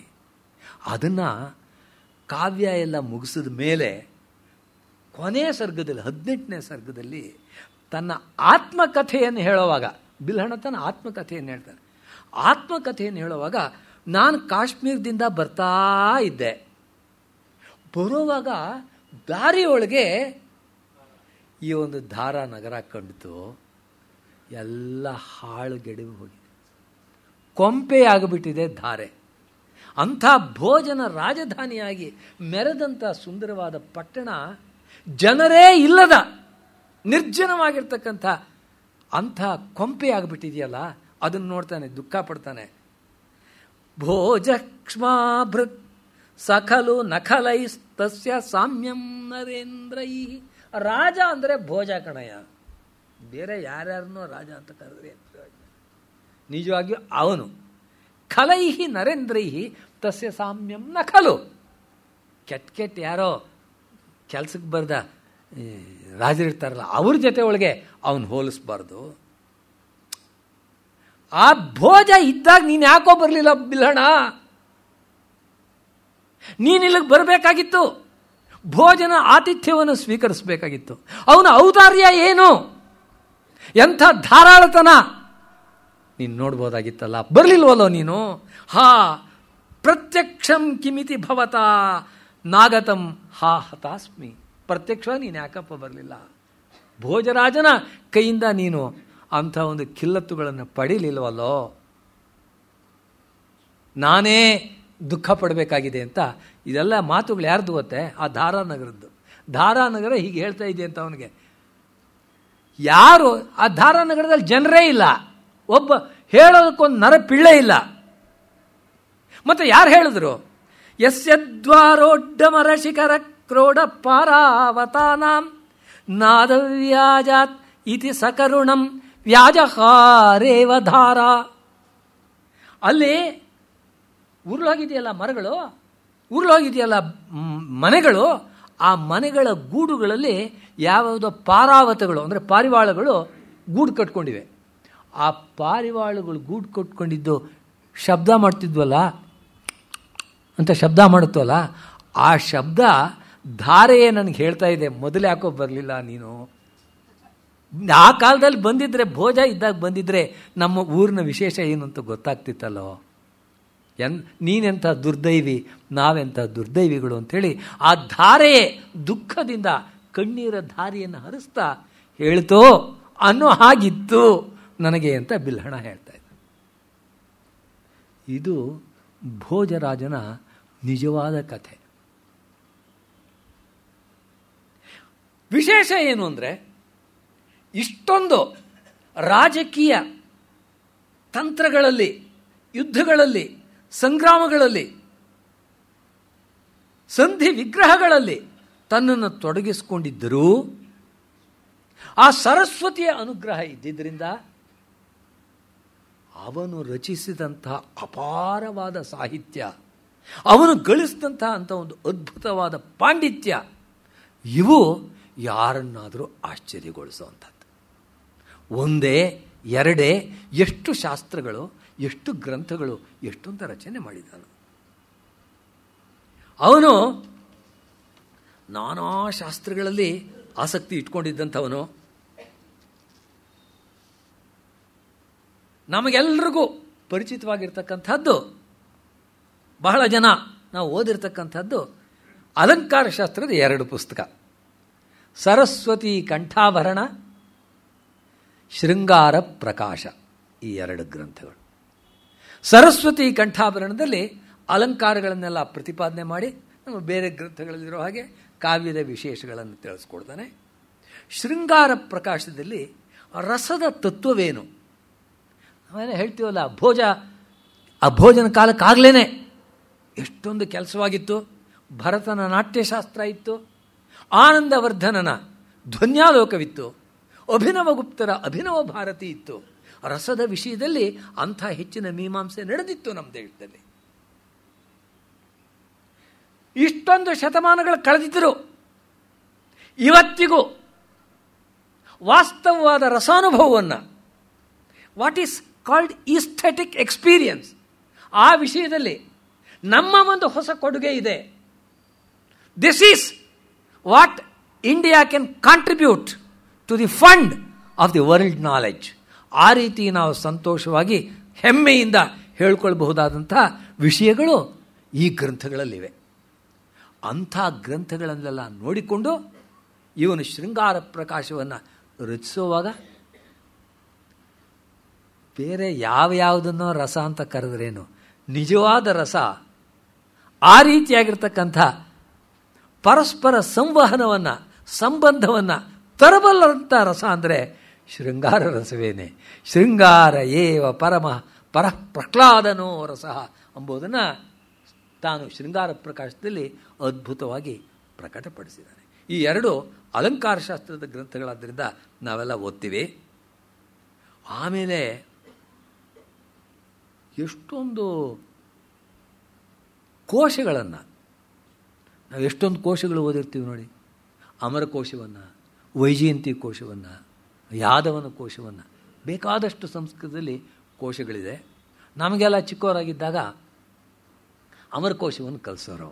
ಅದನ್ನು ಕಾವ್ಯ ಎಲ್ಲ ಮುಗಿಸಿದ ಮೇಲೆ ಕೊನೆಯ ಸರ್ಗದಲ್ಲಿ ಹದಿನೆಂಟನೇ ಸರ್ಗದಲ್ಲಿ ತನ್ನ ಆತ್ಮಕಥೆಯನ್ನು ಹೇಳುವಾಗ ಬಿಲ್ಹಣ ತನ್ನ ಆತ್ಮಕಥೆಯನ್ನು ಹೇಳ್ತಾನೆ ಆತ್ಮಕಥೆಯನ್ನು ಹೇಳುವಾಗ ನಾನು ಕಾಶ್ಮೀರದಿಂದ ಬರ್ತಾ ಇದ್ದೆ ಬರುವಾಗ ದಾರಿಯೊಳಗೆ ಈ ಒಂದು ಧಾರಾ ನಗರ ಕಂಡಿತು ಎಲ್ಲ ಹಾಳುಗೆಡವು ಹೋಗಿದೆ ಕೊಂಪೆಯಾಗಿಬಿಟ್ಟಿದೆ ಧಾರೆ ಅಂಥ ಭೋಜನ ರಾಜಧಾನಿಯಾಗಿ ಮೆರೆದಂಥ ಸುಂದರವಾದ ಪಟ್ಟಣ ಜನರೇ ಇಲ್ಲದ ನಿರ್ಜನವಾಗಿರ್ತಕ್ಕಂಥ ಅಂಥ ಕೊಂಪೆ ಆಗಿಬಿಟ್ಟಿದೆಯಲ್ಲ ಅದನ್ನು ನೋಡ್ತಾನೆ ದುಃಖ ಪಡ್ತಾನೆ ಭೋಜಕ್ಷ್ಮಾಭೃತ್ ಸಖಲು ತಸ್ಯ ಸಾಮ್ಯಂ ನರೇಂದ್ರೈ ರಾಜ ಅಂದರೆ ಭೋಜ ಕಣಯ ಬೇರೆ ಯಾರ್ಯಾರನ್ನೋ ರಾಜ ಅಂತ ಕರೆದ್ರೆ ನಿಜವಾಗಿಯೂ ಅವನು ಖಲೈಹಿ ನರೇಂದ್ರೈಹಿ ತಸ್ಯ ಸಾಮ್ಯಂ ನಖಲು ಕೆಟ್ಟ ಕೆಟ್ಟ ಯಾರೋ ಕೆಲಸಕ್ಕೆ ಬರೆದ ರಾಜರಿರ್ತಾರಲ್ಲ ಅವ್ರ ಜೊತೆ ಒಳಗೆ ಅವನು ಹೋಲಿಸ್ಬಾರ್ದು ಆ ಭೋಜ ಇದ್ದಾಗ ನೀನು ಯಾಕೋ ಬರಲಿಲ್ಲ ಬಿಲ್ಹಣ ನೀನು ಇಲ್ಲಿಗೆ ಬರಬೇಕಾಗಿತ್ತು ಭೋಜನ ಆತಿಥ್ಯವನ್ನು ಸ್ವೀಕರಿಸಬೇಕಾಗಿತ್ತು ಅವನ ಔದಾರ್ಯ ಏನು ಎಂಥ ಧಾರಾಳತನ ನೀನು ನೋಡ್ಬೋದಾಗಿತ್ತಲ್ಲ ಬರಲಿಲ್ವಲ್ಲೋ ನೀನು ಹಾ ಪ್ರತ್ಯಕ್ಷಂ ಕಿಮಿತಿ ಭವತ ನಾಗತಂ ಹಾ ಹತಾಸ್ಮಿ ಪ್ರತ್ಯಕ್ಷವಾಗಿ ನೀನು ಯಾಕಪ್ಪ ಬರಲಿಲ್ಲ ಭೋಜರಾಜನ ಕೈಯಿಂದ ನೀನು ಅಂಥ ಒಂದು ಕಿಲ್ಲತ್ತುಗಳನ್ನು ಪಡೀಲಿಲ್ವಲ್ಲೋ ನಾನೇ ದುಃಖ ಪಡಬೇಕಾಗಿದೆ ಅಂತ ಇದೆಲ್ಲ ಮಾತುಗಳು ಯಾರ್ದು ಗೊತ್ತೆ ಆ ಧಾರಾನಗರದ್ದು ಧಾರಾನಗರ ಹೀಗೆ ಹೇಳ್ತಾ ಇದೆ ಅಂತ ಅವನಿಗೆ ಯಾರು ಆ ಧಾರಾನಗರದಲ್ಲಿ ಜನರೇ ಇಲ್ಲ ಒಬ್ಬ ಹೇಳೋದಕ್ಕೊಂದು ನರ ಪಿಳ್ಳೆ ಇಲ್ಲ ಮತ್ತು ಯಾರು ಹೇಳಿದ್ರು ಶಿಖರ ಕ್ರೋಢ ಪಾರಾವತಾನಾಂ ನಾದವ್ಯಾಜಾತ್ ಇತಿ ಸಕರುಣಂ ವ್ಯಾಜಹಾರೇವ ಧಾರ ಅಲ್ಲಿ ಉರುಳೋಗಿದೆಯಲ್ಲ ಮರಗಳು ಉರುಳೋಗಿದೆಯಲ್ಲ ಮನೆಗಳು ಆ ಮನೆಗಳ ಗೂಡುಗಳಲ್ಲಿ ಯಾವುದೋ ಪಾರಾವತಗಳು ಅಂದರೆ ಪಾರಿವಾಳಗಳು ಗೂಡು ಕಟ್ಕೊಂಡಿವೆ ಆ ಪಾರಿವಾಳಗಳು ಗೂಡು ಕಟ್ಕೊಂಡಿದ್ದು ಶಬ್ದ ಮಾಡ್ತಿದ್ವಲ್ಲ ಅಂತ ಶಬ್ದ ಮಾಡುತ್ತಲ್ಲ ಆ ಶಬ್ದ ಧಾರೆಯೇ ನನಗೆ ಹೇಳ್ತಾ ಇದೆ ಮೊದಲು ಯಾಕೋ ಬರಲಿಲ್ಲ ನೀನು ಆ ಕಾಲದಲ್ಲಿ ಬಂದಿದ್ದರೆ ಭೋಜ ಇದ್ದಾಗ ಬಂದಿದ್ದರೆ ನಮ್ಮ ಊರಿನ ವಿಶೇಷ ಏನು ಅಂತ ಗೊತ್ತಾಗ್ತಿತ್ತಲ್ಲೋ ಎನ್ ನೀನೆಂಥ ದುರ್ದೈವಿ ನಾವೆಂಥ ದುರ್ದೈವಿಗಳು ಅಂಥೇಳಿ ಆ ಧಾರೆಯೇ ದುಃಖದಿಂದ ಕಣ್ಣೀರ ಧಾರೆಯನ್ನು ಹರಿಸ್ತಾ ಹೇಳ್ತೋ ಅನ್ನೋ ಹಾಗಿತ್ತು ನನಗೆ ಅಂತ ಬಿಲ್ಹಣ ಹೇಳ್ತಾ ಇದ್ದ ಇದು ಭೋಜರಾಜನ ನಿಜವಾದ ಕಥೆ ವಿಶೇಷ ಏನು ಅಂದರೆ ಇಷ್ಟೊಂದು ರಾಜಕೀಯ ತಂತ್ರಗಳಲ್ಲಿ ಯುದ್ಧಗಳಲ್ಲಿ ಸಂಗ್ರಾಮಗಳಲ್ಲಿ ಸಂಧಿ ವಿಗ್ರಹಗಳಲ್ಲಿ ತನ್ನನ್ನು ತೊಡಗಿಸಿಕೊಂಡಿದ್ದರೂ ಆ ಸರಸ್ವತಿಯ ಅನುಗ್ರಹ ಇದ್ದಿದ್ದರಿಂದ ಅವನು ರಚಿಸಿದಂತಹ ಅಪಾರವಾದ ಸಾಹಿತ್ಯ ಅವನು ಗಳಿಸಿದಂತಹ ಅಂತ ಒಂದು ಅದ್ಭುತವಾದ ಪಾಂಡಿತ್ಯ ಇವು ಯಾರನ್ನಾದರೂ ಆಶ್ಚರ್ಯಗೊಳಿಸುವಂಥದ್ದು ಒಂದೇ ಎರಡೇ ಎಷ್ಟು ಶಾಸ್ತ್ರಗಳು ಎಷ್ಟು ಗ್ರಂಥಗಳು ಅಂತ ರಚನೆ ಮಾಡಿದನು ಅವನು ನಾನಾ ಶಾಸ್ತ್ರಗಳಲ್ಲಿ ಆಸಕ್ತಿ ಇಟ್ಕೊಂಡಿದ್ದಂಥವನು ನಮಗೆಲ್ರಿಗೂ ಪರಿಚಿತವಾಗಿರ್ತಕ್ಕಂಥದ್ದು ಬಹಳ ಜನ ನಾವು ಓದಿರ್ತಕ್ಕಂಥದ್ದು ಅಲಂಕಾರ ಶಾಸ್ತ್ರದ ಎರಡು ಪುಸ್ತಕ ಸರಸ್ವತಿ ಕಂಠಾಭರಣ ಶೃಂಗಾರ ಪ್ರಕಾಶ ಈ ಎರಡು ಗ್ರಂಥಗಳು ಸರಸ್ವತಿ ಕಂಠಾಭರಣದಲ್ಲಿ ಅಲಂಕಾರಗಳನ್ನೆಲ್ಲ ಪ್ರತಿಪಾದನೆ ಮಾಡಿ ನಮ್ಮ ಬೇರೆ ಗ್ರಂಥಗಳಲ್ಲಿರೋ ಹಾಗೆ ಕಾವ್ಯದ ವಿಶೇಷಗಳನ್ನು ತಿಳಿಸ್ಕೊಡ್ತಾನೆ ಶೃಂಗಾರ ಪ್ರಕಾಶದಲ್ಲಿ ರಸದ ತತ್ವವೇನು ಆಮೇಲೆ ಹೇಳ್ತೀವಲ್ಲ ಭೋಜ ಆ ಭೋಜನ ಕಾಲಕ್ಕಾಗಲೇ ಎಷ್ಟೊಂದು ಕೆಲಸವಾಗಿತ್ತು ಭರತನ ನಾಟ್ಯಶಾಸ್ತ್ರ ಇತ್ತು ಆನಂದವರ್ಧನನ ಧ್ವನ್ಯಾಲೋಕವಿತ್ತು ಅಭಿನವಗುಪ್ತರ ಅಭಿನವ ಭಾರತಿ ಇತ್ತು ರಸದ ವಿಷಯದಲ್ಲಿ ಅಂಥ ಹೆಚ್ಚಿನ ಮೀಮಾಂಸೆ ನಡೆದಿತ್ತು ನಮ್ಮ ದೇಶದಲ್ಲಿ ಇಷ್ಟೊಂದು ಶತಮಾನಗಳು ಕಳೆದಿದ್ದರು ಇವತ್ತಿಗೂ ವಾಸ್ತವವಾದ ರಸಾನುಭವವನ್ನು what is called aesthetic experience ಆ ವಿಷಯದಲ್ಲಿ ನಮ್ಮ ಒಂದು ಹೊಸ ಕೊಡುಗೆ ಇದೆ this is what India can contribute to the fund of the world knowledge ಆ ರೀತಿ ನಾವು ಸಂತೋಷವಾಗಿ ಹೆಮ್ಮೆಯಿಂದ ಹೇಳ್ಕೊಳ್ಬಹುದಾದಂಥ ವಿಷಯಗಳು ಈ ಗ್ರಂಥಗಳಲ್ಲಿವೆ ಅಂಥ ಗ್ರಂಥಗಳನ್ನೆಲ್ಲ ನೋಡಿಕೊಂಡು ಇವನು ಶೃಂಗಾರ ಪ್ರಕಾಶವನ್ನು ರಚಿಸುವಾಗ ಬೇರೆ ಯಾವ ಯಾವುದನ್ನೋ ರಸ ಅಂತ ಕರೆದ್ರೇನು ನಿಜವಾದ ರಸ ಆ ರೀತಿಯಾಗಿರ್ತಕ್ಕಂಥ ಪರಸ್ಪರ ಸಂವಹನವನ್ನು ಸಂಬಂಧವನ್ನು ತರಬಲ್ಲಂಥ ರಸ ಅಂದರೆ ಶೃಂಗಾರ ರಸವೇನೆ ಶೃಂಗಾರ ಏವ ಪರಮ ಪರ ಪ್ರಹ್ಲಾದನೋ ರಸ ಎಂಬುದನ್ನು ತಾನು ಶೃಂಗಾರ ಪ್ರಕಾಶದಲ್ಲಿ ಅದ್ಭುತವಾಗಿ ಪ್ರಕಟಪಡಿಸಿದ್ದಾನೆ ಈ ಎರಡು ಅಲಂಕಾರ ಶಾಸ್ತ್ರದ ಗ್ರಂಥಗಳಾದ್ದರಿಂದ ನಾವೆಲ್ಲ ಓದ್ತೀವಿ ಆಮೇಲೆ ಎಷ್ಟೊಂದು ಕೋಶಗಳನ್ನು ನಾವು ಎಷ್ಟೊಂದು ಕೋಶಗಳು ಓದಿರ್ತೀವಿ ನೋಡಿ ಅಮರಕೋಶವನ್ನು ವೈಜಯಂತಿ ಕೋಶವನ್ನು ಯಾದವನ ಕೋಶವನ್ನು ಬೇಕಾದಷ್ಟು ಸಂಸ್ಕೃತದಲ್ಲಿ ಕೋಶಗಳಿದೆ ನಮಗೆಲ್ಲ ಚಿಕ್ಕವರಾಗಿದ್ದಾಗ ಅಮರಕೋಶವನ್ನು ಕಲಿಸೋರು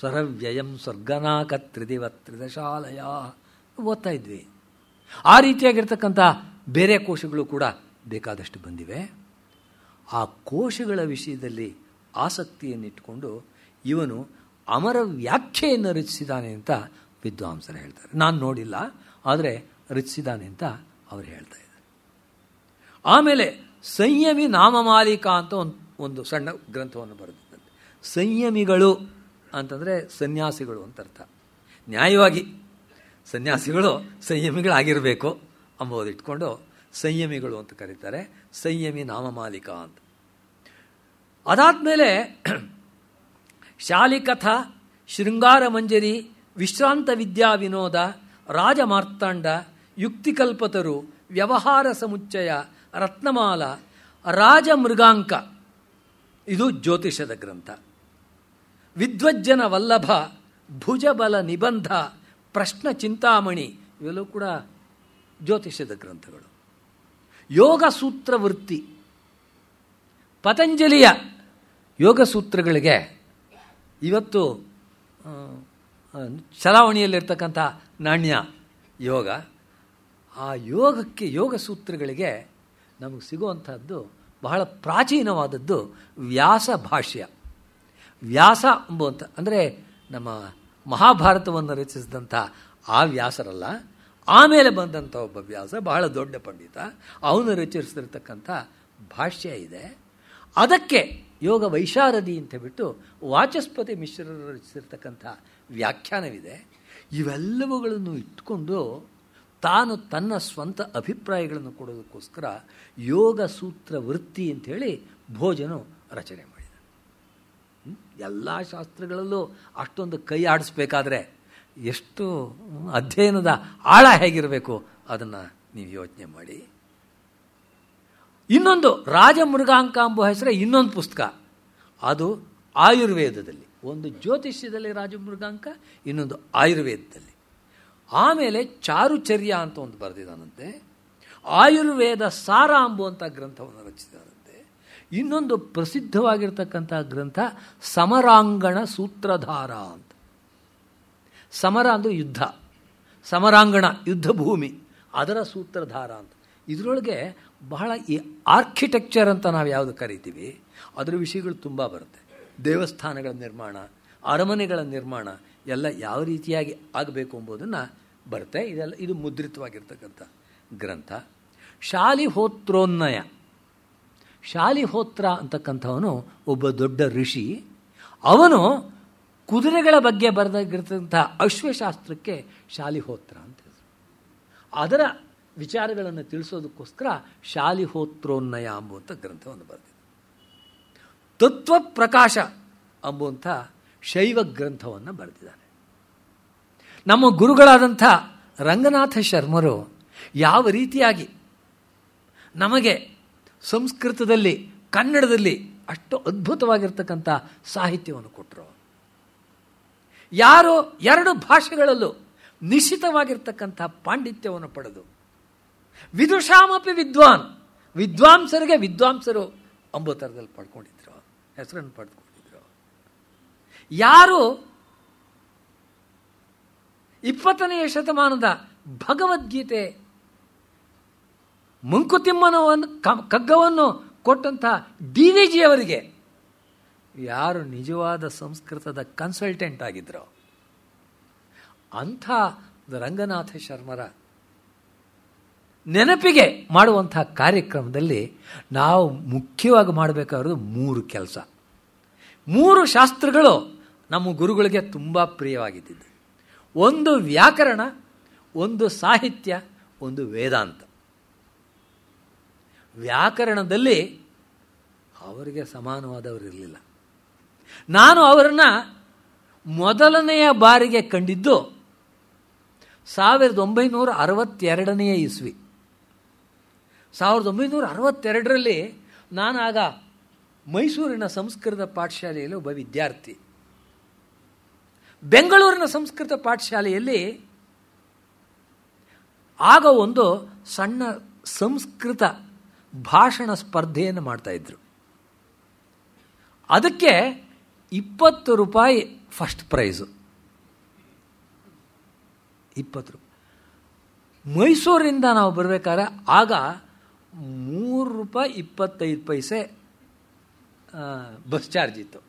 ಸ್ವರವ್ಯಯಂ ಸ್ವರ್ಗನಾಕ ತ್ರಿದಿವ ತ್ರಿದಶಾಲಯ ಓದ್ತಾ ಇದ್ವಿ ಆ ರೀತಿಯಾಗಿರ್ತಕ್ಕಂಥ ಬೇರೆ ಕೋಶಗಳು ಕೂಡ ಬೇಕಾದಷ್ಟು ಬಂದಿವೆ ಆ ಕೋಶಗಳ ವಿಷಯದಲ್ಲಿ ಆಸಕ್ತಿಯನ್ನಿಟ್ಟುಕೊಂಡು ಇವನು ಅಮರ ವ್ಯಾಖ್ಯೆಯನ್ನು ರಚಿಸಿದ್ದಾನೆ ಅಂತ ವಿದ್ವಾಂಸರು ಹೇಳ್ತಾರೆ ನಾನು ನೋಡಿಲ್ಲ ಆದರೆ ರಚಿಸಿದಾನೆ ಅಂತ ಅವರು ಹೇಳ್ತಾ ಇದ್ದಾರೆ ಆಮೇಲೆ ಸಂಯಮಿ ನಾಮಮಾಲಿಕ ಅಂತ ಒಂದು ಒಂದು ಸಣ್ಣ ಗ್ರಂಥವನ್ನು ಬರೆದಿದ್ದಂತೆ ಸಂಯಮಿಗಳು ಅಂತಂದರೆ ಸನ್ಯಾಸಿಗಳು ಅಂತ ಅರ್ಥ ನ್ಯಾಯವಾಗಿ ಸನ್ಯಾಸಿಗಳು ಸಂಯಮಿಗಳಾಗಿರಬೇಕು ಅಂಬೋದಿಟ್ಕೊಂಡು ಸಂಯಮಿಗಳು ಅಂತ ಕರೀತಾರೆ ಸಂಯಮಿ ನಾಮಮಾಲಿಕ ಅಂತ ಅದಾದಮೇಲೆ ಶಾಲಿಕಥ ಶೃಂಗಾರ ಮಂಜರಿ ವಿಶ್ರಾಂತ ವಿದ್ಯಾ ವಿನೋದ ರಾಜಮಾರ್ತಾಂಡ ಯುಕ್ತಿಕಲ್ಪತರು ವ್ಯವಹಾರ ಸಮುಚ್ಚಯ ರತ್ನಮಾಲ ರಾಜಮೃಗಾಂಕ ಇದು ಜ್ಯೋತಿಷದ ಗ್ರಂಥ ವಿದ್ವಜ್ಜನ ವಲ್ಲಭ ಭುಜಬಲ ನಿಬಂಧ ಪ್ರಶ್ನ ಚಿಂತಾಮಣಿ ಇವೆಲ್ಲೂ ಕೂಡ ಜ್ಯೋತಿಷದ ಗ್ರಂಥಗಳು ಯೋಗ ಸೂತ್ರ ವೃತ್ತಿ ಪತಂಜಲಿಯ ಯೋಗ ಸೂತ್ರಗಳಿಗೆ ಇವತ್ತು ಚಲಾವಣೆಯಲ್ಲಿರ್ತಕ್ಕಂಥ ನಾಣ್ಯ ಯೋಗ ಆ ಯೋಗಕ್ಕೆ ಯೋಗ ಸೂತ್ರಗಳಿಗೆ ನಮಗೆ ಸಿಗುವಂಥದ್ದು ಬಹಳ ಪ್ರಾಚೀನವಾದದ್ದು ವ್ಯಾಸ ಭಾಷ್ಯ ವ್ಯಾಸ ಎಂಬುವಂಥ ಅಂದರೆ ನಮ್ಮ ಮಹಾಭಾರತವನ್ನು ರಚಿಸಿದಂಥ ಆ ವ್ಯಾಸರಲ್ಲ ಆಮೇಲೆ ಬಂದಂಥ ಒಬ್ಬ ವ್ಯಾಸ ಬಹಳ ದೊಡ್ಡ ಪಂಡಿತ ಅವನು ರಚಿಸಿರ್ತಕ್ಕಂಥ ಭಾಷ್ಯ ಇದೆ ಅದಕ್ಕೆ ಯೋಗ ವೈಶಾರದಿ ಅಂತ ಬಿಟ್ಟು ವಾಚಸ್ಪತಿ ಮಿಶ್ರರು ರಚಿಸಿರ್ತಕ್ಕಂಥ ವ್ಯಾಖ್ಯಾನವಿದೆ ಇವೆಲ್ಲವುಗಳನ್ನು ಇಟ್ಕೊಂಡು ತಾನು ತನ್ನ ಸ್ವಂತ ಅಭಿಪ್ರಾಯಗಳನ್ನು ಕೊಡೋದಕ್ಕೋಸ್ಕರ ಯೋಗ ಸೂತ್ರ ವೃತ್ತಿ ಅಂಥೇಳಿ ಭೋಜನು ರಚನೆ ಮಾಡಿದ ಎಲ್ಲ ಶಾಸ್ತ್ರಗಳಲ್ಲೂ ಅಷ್ಟೊಂದು ಕೈ ಆಡಿಸ್ಬೇಕಾದ್ರೆ ಎಷ್ಟು ಅಧ್ಯಯನದ ಆಳ ಹೇಗಿರಬೇಕು ಅದನ್ನು ನೀವು ಯೋಚನೆ ಮಾಡಿ ಇನ್ನೊಂದು ರಾಜಮೃಗಾಂಕ ಮೃಗಾಂಕ ಹೆಸರೇ ಇನ್ನೊಂದು ಪುಸ್ತಕ ಅದು ಆಯುರ್ವೇದದಲ್ಲಿ ಒಂದು ಜ್ಯೋತಿಷ್ಯದಲ್ಲಿ ರಾಜಮೃಗಾಂಕ ಇನ್ನೊಂದು ಆಯುರ್ವೇದದಲ್ಲಿ ಆಮೇಲೆ ಚಾರುಚರ್ಯ ಅಂತ ಒಂದು ಬರೆದಿದ್ದಾನಂತೆ ಆಯುರ್ವೇದ ಸಾರ ಅಂಬುವಂಥ ಗ್ರಂಥವನ್ನು ರಚಿಸಿದಾರಂತೆ ಇನ್ನೊಂದು ಪ್ರಸಿದ್ಧವಾಗಿರ್ತಕ್ಕಂಥ ಗ್ರಂಥ ಸಮರಾಂಗಣ ಸೂತ್ರಧಾರ ಅಂತ ಸಮರ ಅಂದರೆ ಯುದ್ಧ ಸಮರಾಂಗಣ ಯುದ್ಧ ಭೂಮಿ ಅದರ ಸೂತ್ರಧಾರ ಅಂತ ಇದರೊಳಗೆ ಬಹಳ ಈ ಆರ್ಕಿಟೆಕ್ಚರ್ ಅಂತ ನಾವು ಯಾವುದು ಕರಿತೀವಿ ಅದರ ವಿಷಯಗಳು ತುಂಬ ಬರುತ್ತೆ ದೇವಸ್ಥಾನಗಳ ನಿರ್ಮಾಣ ಅರಮನೆಗಳ ನಿರ್ಮಾಣ ಎಲ್ಲ ಯಾವ ರೀತಿಯಾಗಿ ಆಗಬೇಕು ಎಂಬುದನ್ನು ಬರುತ್ತೆ ಇದೆಲ್ಲ ಇದು ಮುದ್ರಿತವಾಗಿರ್ತಕ್ಕಂಥ ಗ್ರಂಥ ಶಾಲಿಹೋತ್ರೋನ್ನಯ ಶಾಲಿಹೋತ್ರ ಅಂತಕ್ಕಂಥವನು ಒಬ್ಬ ದೊಡ್ಡ ಋಷಿ ಅವನು ಕುದುರೆಗಳ ಬಗ್ಗೆ ಬರೆದಾಗಿರ್ತಕ್ಕಂಥ ಅಶ್ವಶಾಸ್ತ್ರಕ್ಕೆ ಶಾಲಿಹೋತ್ರ ಅಂತ ಅದರ ವಿಚಾರಗಳನ್ನು ತಿಳಿಸೋದಕ್ಕೋಸ್ಕರ ಶಾಲಿಹೋತ್ರೋನ್ನಯ ಅಂಬುವಂಥ ಗ್ರಂಥವನ್ನು ಬರೆದಿದೆ ತತ್ವ ಪ್ರಕಾಶ ಅಂಬುವಂಥ ಶೈವ ಗ್ರಂಥವನ್ನು ಬರೆದಿದ್ದಾರೆ ನಮ್ಮ ಗುರುಗಳಾದಂಥ ರಂಗನಾಥ ಶರ್ಮರು ಯಾವ ರೀತಿಯಾಗಿ ನಮಗೆ ಸಂಸ್ಕೃತದಲ್ಲಿ ಕನ್ನಡದಲ್ಲಿ ಅಷ್ಟು ಅದ್ಭುತವಾಗಿರ್ತಕ್ಕಂಥ ಸಾಹಿತ್ಯವನ್ನು ಕೊಟ್ಟರು ಯಾರು ಎರಡು ಭಾಷೆಗಳಲ್ಲೂ ನಿಶ್ಚಿತವಾಗಿರ್ತಕ್ಕಂಥ ಪಾಂಡಿತ್ಯವನ್ನು ಪಡೆದು ವಿದುಷಾಮಪಿ ವಿದ್ವಾನ್ ವಿದ್ವಾಂಸರಿಗೆ ವಿದ್ವಾಂಸರು ಅಂಬೋತರದಲ್ಲಿ ಪಡ್ಕೊಂಡಿದ್ರು ಹೆಸರನ್ನು ಪಡ್ಕೊಂಡಿದ್ರು ಯಾರು ಇಪ್ಪತ್ತನೆಯ ಶತಮಾನದ ಭಗವದ್ಗೀತೆ ಮುಂಕುತಿಮ್ಮನವನ್ನು ಕಗ್ಗವನ್ನು ಕೊಟ್ಟಂತಹ ಡಿ ವಿ ಜಿಯವರಿಗೆ ಯಾರು ನಿಜವಾದ ಸಂಸ್ಕೃತದ ಕನ್ಸಲ್ಟೆಂಟ್ ಆಗಿದ್ರು ಅಂಥ ರಂಗನಾಥ ಶರ್ಮರ ನೆನಪಿಗೆ ಮಾಡುವಂತಹ ಕಾರ್ಯಕ್ರಮದಲ್ಲಿ ನಾವು ಮುಖ್ಯವಾಗಿ ಮಾಡಬೇಕಾಗಿರೋದು ಮೂರು ಕೆಲಸ ಮೂರು ಶಾಸ್ತ್ರಗಳು ನಮ್ಮ ಗುರುಗಳಿಗೆ ತುಂಬ ಪ್ರಿಯವಾಗಿದ್ದಿದ್ದು ಒಂದು ವ್ಯಾಕರಣ ಒಂದು ಸಾಹಿತ್ಯ ಒಂದು ವೇದಾಂತ ವ್ಯಾಕರಣದಲ್ಲಿ ಅವರಿಗೆ ಸಮಾನವಾದವರು ಇರಲಿಲ್ಲ ನಾನು ಅವರನ್ನು ಮೊದಲನೆಯ ಬಾರಿಗೆ ಕಂಡಿದ್ದು ಸಾವಿರದ ಒಂಬೈನೂರ ಅರವತ್ತೆರಡನೆಯ ಇಸ್ವಿ ಸಾವಿರದ ಒಂಬೈನೂರ ಅರವತ್ತೆರಡರಲ್ಲಿ ನಾನಾಗ ಮೈಸೂರಿನ ಸಂಸ್ಕೃತ ಪಾಠಶಾಲೆಯಲ್ಲಿ ಒಬ್ಬ ವಿದ್ಯಾರ್ಥಿ ಬೆಂಗಳೂರಿನ ಸಂಸ್ಕೃತ ಪಾಠಶಾಲೆಯಲ್ಲಿ ಆಗ ಒಂದು ಸಣ್ಣ ಸಂಸ್ಕೃತ ಭಾಷಣ ಸ್ಪರ್ಧೆಯನ್ನು ಮಾಡ್ತಾಯಿದ್ರು ಅದಕ್ಕೆ ಇಪ್ಪತ್ತು ರೂಪಾಯಿ ಫಸ್ಟ್ ಪ್ರೈಸು ಇಪ್ಪತ್ತು ರೂಪಾಯಿ ಮೈಸೂರಿಂದ ನಾವು ಬರಬೇಕಾದ್ರೆ ಆಗ ಮೂರು ರೂಪಾಯಿ ಇಪ್ಪತ್ತೈದು ಪೈಸೆ ಬಸ್ ಚಾರ್ಜ್ ಇತ್ತು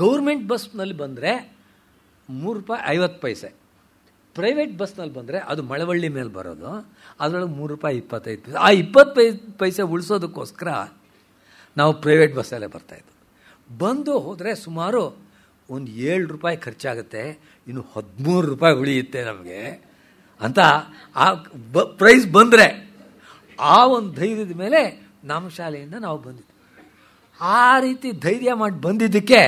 ಗೌರ್ಮೆಂಟ್ ಬಸ್ನಲ್ಲಿ ಬಂದರೆ ಮೂರು ರೂಪಾಯಿ ಐವತ್ತು ಪೈಸೆ ಪ್ರೈವೇಟ್ ಬಸ್ನಲ್ಲಿ ಬಂದರೆ ಅದು ಮಳವಳ್ಳಿ ಮೇಲೆ ಬರೋದು ಅದರೊಳಗೆ ಮೂರು ರೂಪಾಯಿ ಇಪ್ಪತ್ತೈದು ಪೈಸೆ ಆ ಇಪ್ಪತ್ತು ಪೈ ಪೈಸೆ ಉಳಿಸೋದಕ್ಕೋಸ್ಕರ ನಾವು ಪ್ರೈವೇಟ್ ಬಸ್ಸಲ್ಲೇ ಬರ್ತಾಯಿದ್ದು ಬಂದು ಹೋದರೆ ಸುಮಾರು ಒಂದು ಏಳು ರೂಪಾಯಿ ಖರ್ಚಾಗುತ್ತೆ ಇನ್ನು ಹದಿಮೂರು ರೂಪಾಯಿ ಉಳಿಯುತ್ತೆ ನಮಗೆ ಅಂತ ಆ ಬ ಪ್ರೈಸ್ ಬಂದರೆ ಆ ಒಂದು ಧೈರ್ಯದ ಮೇಲೆ ನಮ್ಮ ಶಾಲೆಯಿಂದ ನಾವು ಬಂದಿದ್ವಿ ಆ ರೀತಿ ಧೈರ್ಯ ಮಾಡಿ ಬಂದಿದ್ದಕ್ಕೆ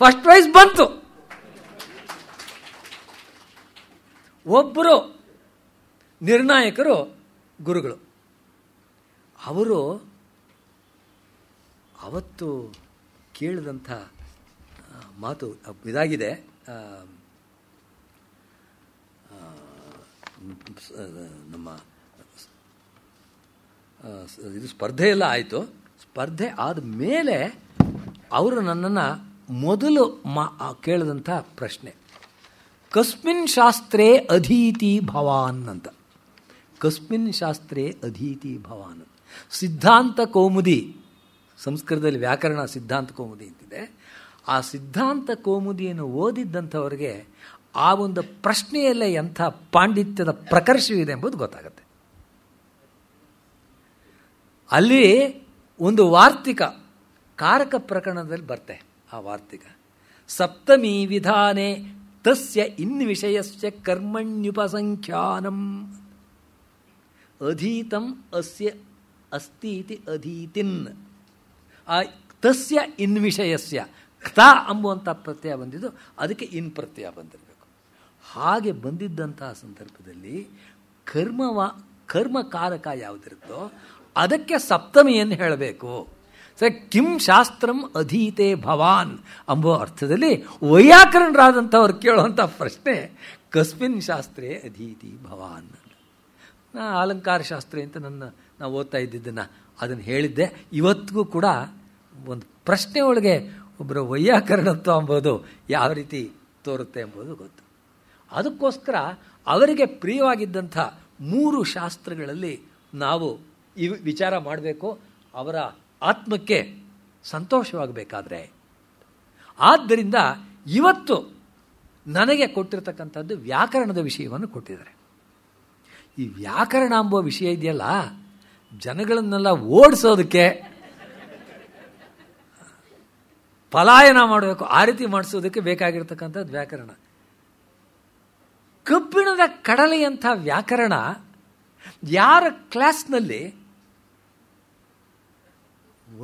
ಫಸ್ಟ್ ಪ್ರೈಸ್ ಬಂತು ಒಬ್ಬರು ನಿರ್ಣಾಯಕರು ಗುರುಗಳು ಅವರು ಅವತ್ತು ಕೇಳಿದಂಥ ಮಾತು ಇದಾಗಿದೆ ನಮ್ಮ ಇದು ಸ್ಪರ್ಧೆ ಎಲ್ಲ ಆಯಿತು ಸ್ಪರ್ಧೆ ಆದ ಮೇಲೆ ಅವರು ನನ್ನನ್ನು ಮೊದಲು ಮಾ ಕೇಳಿದಂಥ ಪ್ರಶ್ನೆ ಕಸ್ಮಿನ್ ಶಾಸ್ತ್ರೇ ಅಧೀತಿ ಭವಾನ್ ಅಂತ ಕಸ್ಮಿನ್ ಶಾಸ್ತ್ರೇ ಅಧೀತಿ ಭವಾನ್ ಸಿದ್ಧಾಂತ ಕೌಮುದಿ ಸಂಸ್ಕೃತದಲ್ಲಿ ವ್ಯಾಕರಣ ಸಿದ್ಧಾಂತ ಕೌಮುದಿ ಅಂತಿದೆ ಆ ಸಿದ್ಧಾಂತ ಕೌಮುದಿಯನ್ನು ಓದಿದ್ದಂಥವ್ರಿಗೆ ಆ ಒಂದು ಪ್ರಶ್ನೆಯಲ್ಲೇ ಎಂಥ ಪಾಂಡಿತ್ಯದ ಪ್ರಕರ್ಷವಿದೆ ಎಂಬುದು ಗೊತ್ತಾಗುತ್ತೆ ಅಲ್ಲಿ ಒಂದು ವಾರ್ತಿಕ ಕಾರಕ ಪ್ರಕರಣದಲ್ಲಿ ಬರ್ತೆ ಆ ವಾರ್ತಿಕ ಸಪ್ತಮಿ ವಿಧಾನೆ ತಸ್ಯ ಇನ್ ವಿಷಯಸ್ಯ ಕರ್ಮಣ್ಯುಪಸಂಖ್ಯಾನಂ ಅಧೀತಂ ಅಸ್ಯ ಅಸ್ತಿ ಅಧೀತಿನ್ ಆ ತಸ್ಯ ಇನ್ ವಿಷಯಸ್ಯ ಕ್ತ ಅಂಬುವಂಥ ಪ್ರತ್ಯಯ ಬಂದಿದ್ದು ಅದಕ್ಕೆ ಇನ್ ಪ್ರತ್ಯಯ ಬಂದಿರಬೇಕು ಹಾಗೆ ಬಂದಿದ್ದಂತಹ ಸಂದರ್ಭದಲ್ಲಿ ಕರ್ಮವ ಕರ್ಮಕಾರಕ ಯಾವುದಿರುತ್ತೋ ಅದಕ್ಕೆ ಸಪ್ತಮಿಯನ್ನು ಹೇಳಬೇಕು ಸರಿ ಕಿಂ ಶಾಸ್ತ್ರಂ ಅಧೀತೆ ಭವಾನ್ ಅಂಬೋ ಅರ್ಥದಲ್ಲಿ ವೈಯಾಕರಣರಾದಂಥವ್ರು ಕೇಳುವಂಥ ಪ್ರಶ್ನೆ ಕಸ್ಮಿನ್ ಶಾಸ್ತ್ರೇ ಅಧೀತಿ ಭವಾನ್ ನಾ ಅಲಂಕಾರ ಶಾಸ್ತ್ರ ಅಂತ ನನ್ನ ನಾವು ಓದ್ತಾ ಇದ್ದಿದ್ದನ್ನು ಅದನ್ನು ಹೇಳಿದ್ದೆ ಇವತ್ತಿಗೂ ಕೂಡ ಒಂದು ಪ್ರಶ್ನೆ ಒಳಗೆ ಒಬ್ಬರ ವೈಯಾಕರಣತ್ವ ಅಂಬೋದು ಯಾವ ರೀತಿ ತೋರುತ್ತೆ ಎಂಬುದು ಗೊತ್ತು ಅದಕ್ಕೋಸ್ಕರ ಅವರಿಗೆ ಪ್ರಿಯವಾಗಿದ್ದಂಥ ಮೂರು ಶಾಸ್ತ್ರಗಳಲ್ಲಿ ನಾವು ಇವು ವಿಚಾರ ಮಾಡಬೇಕು ಅವರ ಆತ್ಮಕ್ಕೆ ಸಂತೋಷವಾಗಬೇಕಾದ್ರೆ ಆದ್ದರಿಂದ ಇವತ್ತು ನನಗೆ ಕೊಟ್ಟಿರತಕ್ಕಂಥದ್ದು ವ್ಯಾಕರಣದ ವಿಷಯವನ್ನು ಕೊಟ್ಟಿದ್ದಾರೆ ಈ ವ್ಯಾಕರಣ ಎಂಬ ವಿಷಯ ಇದೆಯಲ್ಲ ಜನಗಳನ್ನೆಲ್ಲ ಓಡಿಸೋದಕ್ಕೆ ಪಲಾಯನ ಮಾಡಬೇಕು ಆ ರೀತಿ ಮಾಡಿಸೋದಕ್ಕೆ ಬೇಕಾಗಿರ್ತಕ್ಕಂಥದ್ದು ವ್ಯಾಕರಣ ಕಬ್ಬಿಣದ ಕಡಲೆಯಂಥ ವ್ಯಾಕರಣ ಯಾರ ಕ್ಲಾಸ್ನಲ್ಲಿ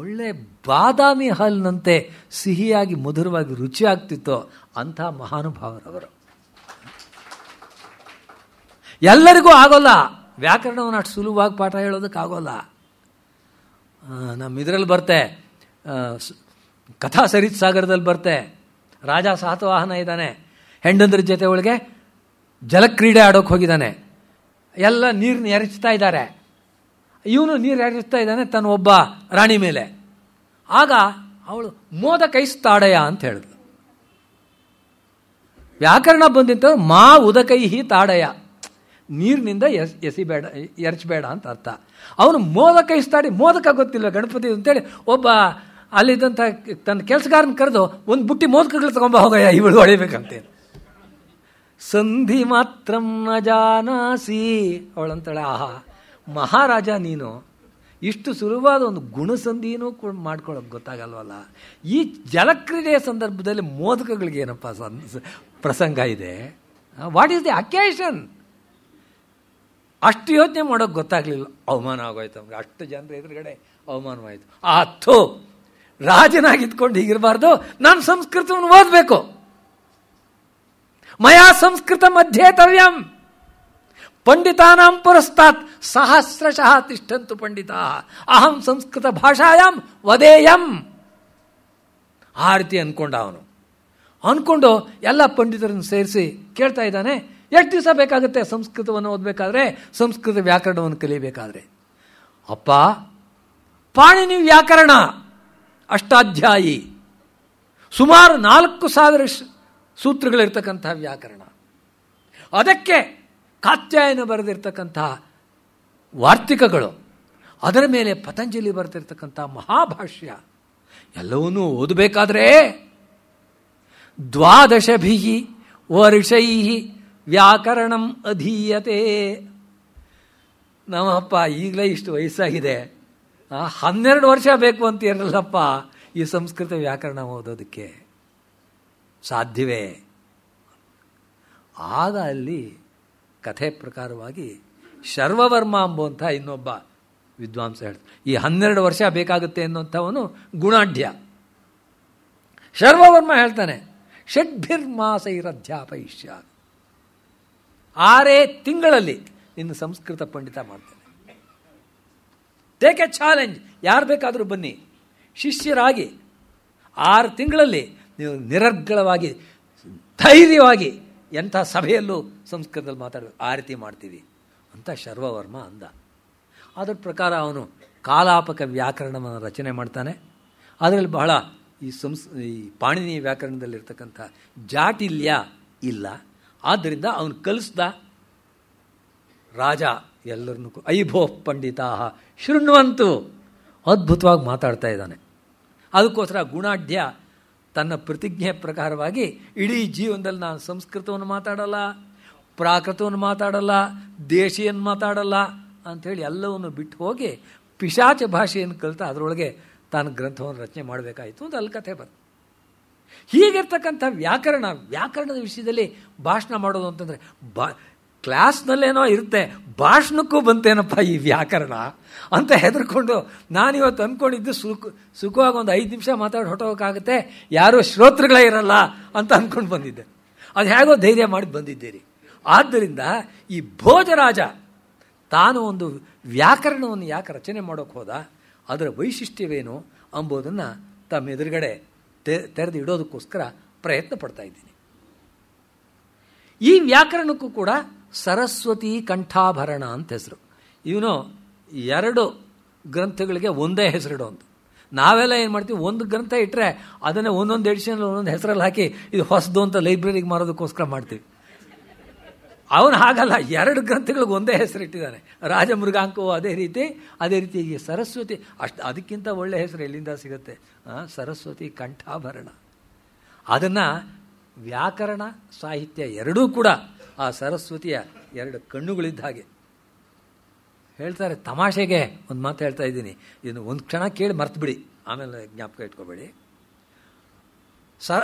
ಒಳ್ಳೆ ಬಾದಾಮಿ ಹಾಲಿನಂತೆ ಸಿಹಿಯಾಗಿ ಮಧುರವಾಗಿ ಆಗ್ತಿತ್ತು ಅಂಥ ಮಹಾನುಭಾವರವರು ಎಲ್ಲರಿಗೂ ಆಗೋಲ್ಲ ವ್ಯಾಕರಣವನ್ನು ಅಷ್ಟು ಸುಲಭವಾಗಿ ಪಾಠ ಹೇಳೋದಕ್ಕಾಗೋಲ್ಲ ನಮ್ಮ ಇದರಲ್ಲಿ ಬರ್ತೆ ಕಥಾ ಸರಿತ್ ಸಾಗರದಲ್ಲಿ ಬರ್ತೆ ರಾಜ ಸಾತವಾಹನ ಇದ್ದಾನೆ ಹೆಂಡಂದ್ರ ಜೊತೆ ಒಳಗೆ ಜಲಕ್ರೀಡೆ ಆಡೋಕೆ ಹೋಗಿದ್ದಾನೆ ಎಲ್ಲ ನೀರನ್ನ ಎರಚ್ತಾ ಇದ್ದಾರೆ ಇವನು ನೀರು ಎರೆಯುತ್ತಾ ಇದ್ದಾನೆ ತನ್ನ ಒಬ್ಬ ರಾಣಿ ಮೇಲೆ ಆಗ ಅವಳು ಮೋದ ಕೈಸ್ತಾಡಯ ಅಂತ ಹೇಳಿದ್ಳು ವ್ಯಾಕರಣ ಬಂದಿಂತ ಮಾ ಉದಕೈಹಿ ತಾಡಯ ನೀರಿನಿಂದ ಎಸ್ ಎಸಿಬೇಡ ಎರಚಬೇಡ ಅಂತ ಅರ್ಥ ಅವನು ಮೋದಕ ಇಸ್ತಾಡಿ ಮೋದಕ ಗೊತ್ತಿಲ್ಲ ಗಣಪತಿ ಅಂತೇಳಿ ಒಬ್ಬ ಅಲ್ಲಿದ್ದಂಥ ತನ್ನ ಕೆಲಸಗಾರನ ಕರೆದು ಒಂದು ಬುಟ್ಟಿ ಮೋದಕಗಳು ತಗೊಂಬ ಹೋಗಯ್ಯ ಇವಳು ಹೊಳಿಬೇಕಂತೇನು ಸಂಧಿ ಮಾತ್ರ ನ ಜಾನಾಸಿ ಅವಳಂತಾಳೆ ಆಹಾ ಮಹಾರಾಜ ನೀನು ಇಷ್ಟು ಸುಲಭವಾದ ಒಂದು ಗುಣಸಂಧಿನೂ ಕೂಡ ಮಾಡ್ಕೊಳ್ಳೋಕೆ ಗೊತ್ತಾಗಲ್ವಲ್ಲ ಈ ಜಲಕ್ರೀಡೆಯ ಸಂದರ್ಭದಲ್ಲಿ ಮೋದಕಗಳಿಗೆ ಏನಪ್ಪ ಪ್ರಸಂಗ ಇದೆ ವಾಟ್ ಈಸ್ ದಿ ಅಕೇಶನ್ ಅಷ್ಟು ಯೋಚನೆ ಮಾಡೋಕ್ಕೆ ಗೊತ್ತಾಗಲಿಲ್ಲ ಅವಮಾನ ಆಗೋಯ್ತು ಅವ್ರಿಗೆ ಅಷ್ಟು ಜನರ ಎದುರುಗಡೆ ಅವಮಾನವಾಯಿತು ಆ ಹತ್ತು ರಾಜನಾಗಿದ್ಕೊಂಡು ಹೀಗಿರಬಾರ್ದು ನಾನು ಸಂಸ್ಕೃತವನ್ನು ಓದಬೇಕು ಮಯಾ ಸಂಸ್ಕೃತ ಮಧ್ಯೇತವ್ಯಂ ಪಂಡಿತಾನಾಂ ಪುರಸ್ತಾತ್ ಸಹಸ್ರಶಃ ತಿಷ್ಠಂತು ಪಂಡಿತ ಅಹಂ ಸಂಸ್ಕೃತ ಭಾಷಾಯಂ ವದೇಯಂ ಆ ರೀತಿ ಅಂದ್ಕೊಂಡ ಅವನು ಅಂದ್ಕೊಂಡು ಎಲ್ಲ ಪಂಡಿತರನ್ನು ಸೇರಿಸಿ ಕೇಳ್ತಾ ಇದ್ದಾನೆ ಎಷ್ಟು ದಿವಸ ಬೇಕಾಗುತ್ತೆ ಸಂಸ್ಕೃತವನ್ನು ಓದಬೇಕಾದ್ರೆ ಸಂಸ್ಕೃತ ವ್ಯಾಕರಣವನ್ನು ಕಲಿಯಬೇಕಾದ್ರೆ ಅಪ್ಪ ಪಾಣಿನಿ ವ್ಯಾಕರಣ ಅಷ್ಟಾಧ್ಯಾಯಿ ಸುಮಾರು ನಾಲ್ಕು ಸಾವಿರ ಸೂತ್ರಗಳಿರ್ತಕ್ಕಂಥ ವ್ಯಾಕರಣ ಅದಕ್ಕೆ ಕಾತ್ಯಾಯನ ಬರೆದಿರ್ತಕ್ಕಂತಹ ವಾರ್ತಿಕಗಳು ಅದರ ಮೇಲೆ ಪತಂಜಲಿ ಬರೆದಿರ್ತಕ್ಕಂಥ ಮಹಾಭಾಷ್ಯ ಎಲ್ಲವನ್ನೂ ಓದಬೇಕಾದ್ರೆ ದ್ವಾದಶಭಿ ವರ್ಷೈ ವ್ಯಾಕರಣಂ ಅಧೀಯತೆ ನಮ್ಮಪ್ಪ ಈಗಲೇ ಇಷ್ಟು ವಯಸ್ಸಾಗಿದೆ ಹನ್ನೆರಡು ವರ್ಷ ಬೇಕು ಅಂತ ಇರಲ್ಲಪ್ಪ ಈ ಸಂಸ್ಕೃತ ವ್ಯಾಕರಣ ಓದೋದಕ್ಕೆ ಸಾಧ್ಯವೇ ಆಗ ಅಲ್ಲಿ ಕಥೆ ಪ್ರಕಾರವಾಗಿ ಶರ್ವವರ್ಮ ಅಂಬುವಂಥ ಇನ್ನೊಬ್ಬ ವಿದ್ವಾಂಸ ಹೇಳ್ತಾರೆ ಈ ಹನ್ನೆರಡು ವರ್ಷ ಬೇಕಾಗುತ್ತೆ ಅನ್ನುವಂಥವನು ಗುಣಾಢ್ಯ ಶರ್ವವರ್ಮ ಹೇಳ್ತಾನೆ ಷಡ್ಭಿರ್ಮಾಸೈರಧ್ಯಾಪಯಿಷ್ಯ ಆರೇ ತಿಂಗಳಲ್ಲಿ ನಿನ್ನ ಸಂಸ್ಕೃತ ಪಂಡಿತ ಮಾಡ್ತಾನೆ ಟೇಕ್ ಎ ಚಾಲೆಂಜ್ ಯಾರು ಬೇಕಾದರೂ ಬನ್ನಿ ಶಿಷ್ಯರಾಗಿ ಆರು ತಿಂಗಳಲ್ಲಿ ನೀವು ನಿರರ್ಗಳವಾಗಿ ಧೈರ್ಯವಾಗಿ ಎಂಥ ಸಭೆಯಲ್ಲೂ ಸಂಸ್ಕೃತದಲ್ಲಿ ಮಾತಾಡಬೇಕು ಆ ರೀತಿ ಮಾಡ್ತೀವಿ ಅಂತ ಶರ್ವವರ್ಮ ಅಂದ ಅದರ ಪ್ರಕಾರ ಅವನು ಕಾಲಾಪಕ ವ್ಯಾಕರಣವನ್ನು ರಚನೆ ಮಾಡ್ತಾನೆ ಅದರಲ್ಲಿ ಬಹಳ ಈ ಸಂಸ್ ಈ ಪಾಣಿನಿ ವ್ಯಾಕರಣದಲ್ಲಿರ್ತಕ್ಕಂಥ ಜಾಟಿಲ್ಯ ಇಲ್ಲ ಆದ್ದರಿಂದ ಅವನು ಕಲಿಸ್ದ ರಾಜ ಎಲ್ಲರನ್ನು ಐಭೋ ಪಂಡಿತಾ ಶೃಣ್ವಂತು ಅದ್ಭುತವಾಗಿ ಮಾತಾಡ್ತಾ ಇದ್ದಾನೆ ಅದಕ್ಕೋಸ್ಕರ ಗುಣಾಢ್ಯ ತನ್ನ ಪ್ರತಿಜ್ಞೆ ಪ್ರಕಾರವಾಗಿ ಇಡೀ ಜೀವನದಲ್ಲಿ ನಾನು ಸಂಸ್ಕೃತವನ್ನು ಮಾತಾಡಲ್ಲ ಪ್ರಾಕೃತವನ್ನು ಮಾತಾಡಲ್ಲ ದೇಶಿಯನ್ನು ಮಾತಾಡಲ್ಲ ಅಂಥೇಳಿ ಎಲ್ಲವನ್ನು ಬಿಟ್ಟು ಹೋಗಿ ಪಿಶಾಚ ಭಾಷೆಯನ್ನು ಕಲಿತ ಅದರೊಳಗೆ ತಾನು ಗ್ರಂಥವನ್ನು ರಚನೆ ಮಾಡಬೇಕಾಯಿತು ಅಂತ ಅಲ್ಲಿ ಕಥೆ ಬಂತು ಹೀಗಿರ್ತಕ್ಕಂಥ ವ್ಯಾಕರಣ ವ್ಯಾಕರಣದ ವಿಷಯದಲ್ಲಿ ಭಾಷಣ ಮಾಡೋದು ಅಂತಂದರೆ ಬಾ ಕ್ಲಾಸ್ನಲ್ಲೇನೋ ಇರುತ್ತೆ ಭಾಷಣಕ್ಕೂ ಬಂತೇನಪ್ಪ ಈ ವ್ಯಾಕರಣ ಅಂತ ಹೆದರ್ಕೊಂಡು ನಾನಿವತ್ತು ಅಂದ್ಕೊಂಡಿದ್ದು ಸುಖ ಸುಖವಾಗಿ ಒಂದು ಐದು ನಿಮಿಷ ಮಾತಾಡಿ ಹೊಟ್ಟೋಗೋಕ್ಕಾಗುತ್ತೆ ಯಾರೂ ಶ್ರೋತೃಗಳೇ ಇರಲ್ಲ ಅಂತ ಅಂದ್ಕೊಂಡು ಬಂದಿದ್ದೆ ಅದು ಹೇಗೋ ಧೈರ್ಯ ಮಾಡಿ ಬಂದಿದ್ದೀರಿ ಆದ್ದರಿಂದ ಈ ಭೋಜರಾಜ ತಾನು ಒಂದು ವ್ಯಾಕರಣವನ್ನು ಯಾಕೆ ರಚನೆ ಮಾಡೋಕ್ಕೆ ಹೋದ ಅದರ ವೈಶಿಷ್ಟ್ಯವೇನು ಅಂಬೋದನ್ನು ತಮ್ಮ ಎದುರುಗಡೆ ತೆರೆದು ಇಡೋದಕ್ಕೋಸ್ಕರ ಪ್ರಯತ್ನ ಪಡ್ತಾ ಇದ್ದೀನಿ ಈ ವ್ಯಾಕರಣಕ್ಕೂ ಕೂಡ ಸರಸ್ವತಿ ಕಂಠಾಭರಣ ಅಂತ ಹೆಸರು ಇವನು ಎರಡು ಗ್ರಂಥಗಳಿಗೆ ಒಂದೇ ಹೆಸರಿಡೋದು ನಾವೆಲ್ಲ ಏನು ಮಾಡ್ತೀವಿ ಒಂದು ಗ್ರಂಥ ಇಟ್ಟರೆ ಅದನ್ನೇ ಒಂದೊಂದು ಎಡಿಷನಲ್ಲಿ ಒಂದೊಂದು ಹೆಸರಲ್ಲಿ ಹಾಕಿ ಇದು ಹೊಸದು ಅಂತ ಲೈಬ್ರರಿಗೆ ಮಾರೋದಕ್ಕೋಸ್ಕರ ಮಾಡ್ತೀವಿ ಅವನು ಹಾಗಲ್ಲ ಎರಡು ಗ್ರಂಥಗಳಿಗೆ ಒಂದೇ ಹೆಸರಿಟ್ಟಿದ್ದಾನೆ ರಾಜಮೃಗಾಂಕವು ಅದೇ ರೀತಿ ಅದೇ ರೀತಿ ಈ ಸರಸ್ವತಿ ಅಷ್ಟು ಅದಕ್ಕಿಂತ ಒಳ್ಳೆ ಹೆಸರು ಎಲ್ಲಿಂದ ಸಿಗುತ್ತೆ ಸರಸ್ವತಿ ಕಂಠಾಭರಣ ಅದನ್ನು ವ್ಯಾಕರಣ ಸಾಹಿತ್ಯ ಎರಡೂ ಕೂಡ ಆ ಸರಸ್ವತಿಯ ಎರಡು ಕಣ್ಣುಗಳಿದ್ದ ಹಾಗೆ ಹೇಳ್ತಾರೆ ತಮಾಷೆಗೆ ಒಂದು ಮಾತು ಹೇಳ್ತಾ ಇದ್ದೀನಿ ಇದನ್ನು ಒಂದು ಕ್ಷಣ ಕೇಳಿ ಮರ್ತುಬಿಡಿ ಆಮೇಲೆ ಜ್ಞಾಪಕ ಇಟ್ಕೋಬೇಡಿ ಸರ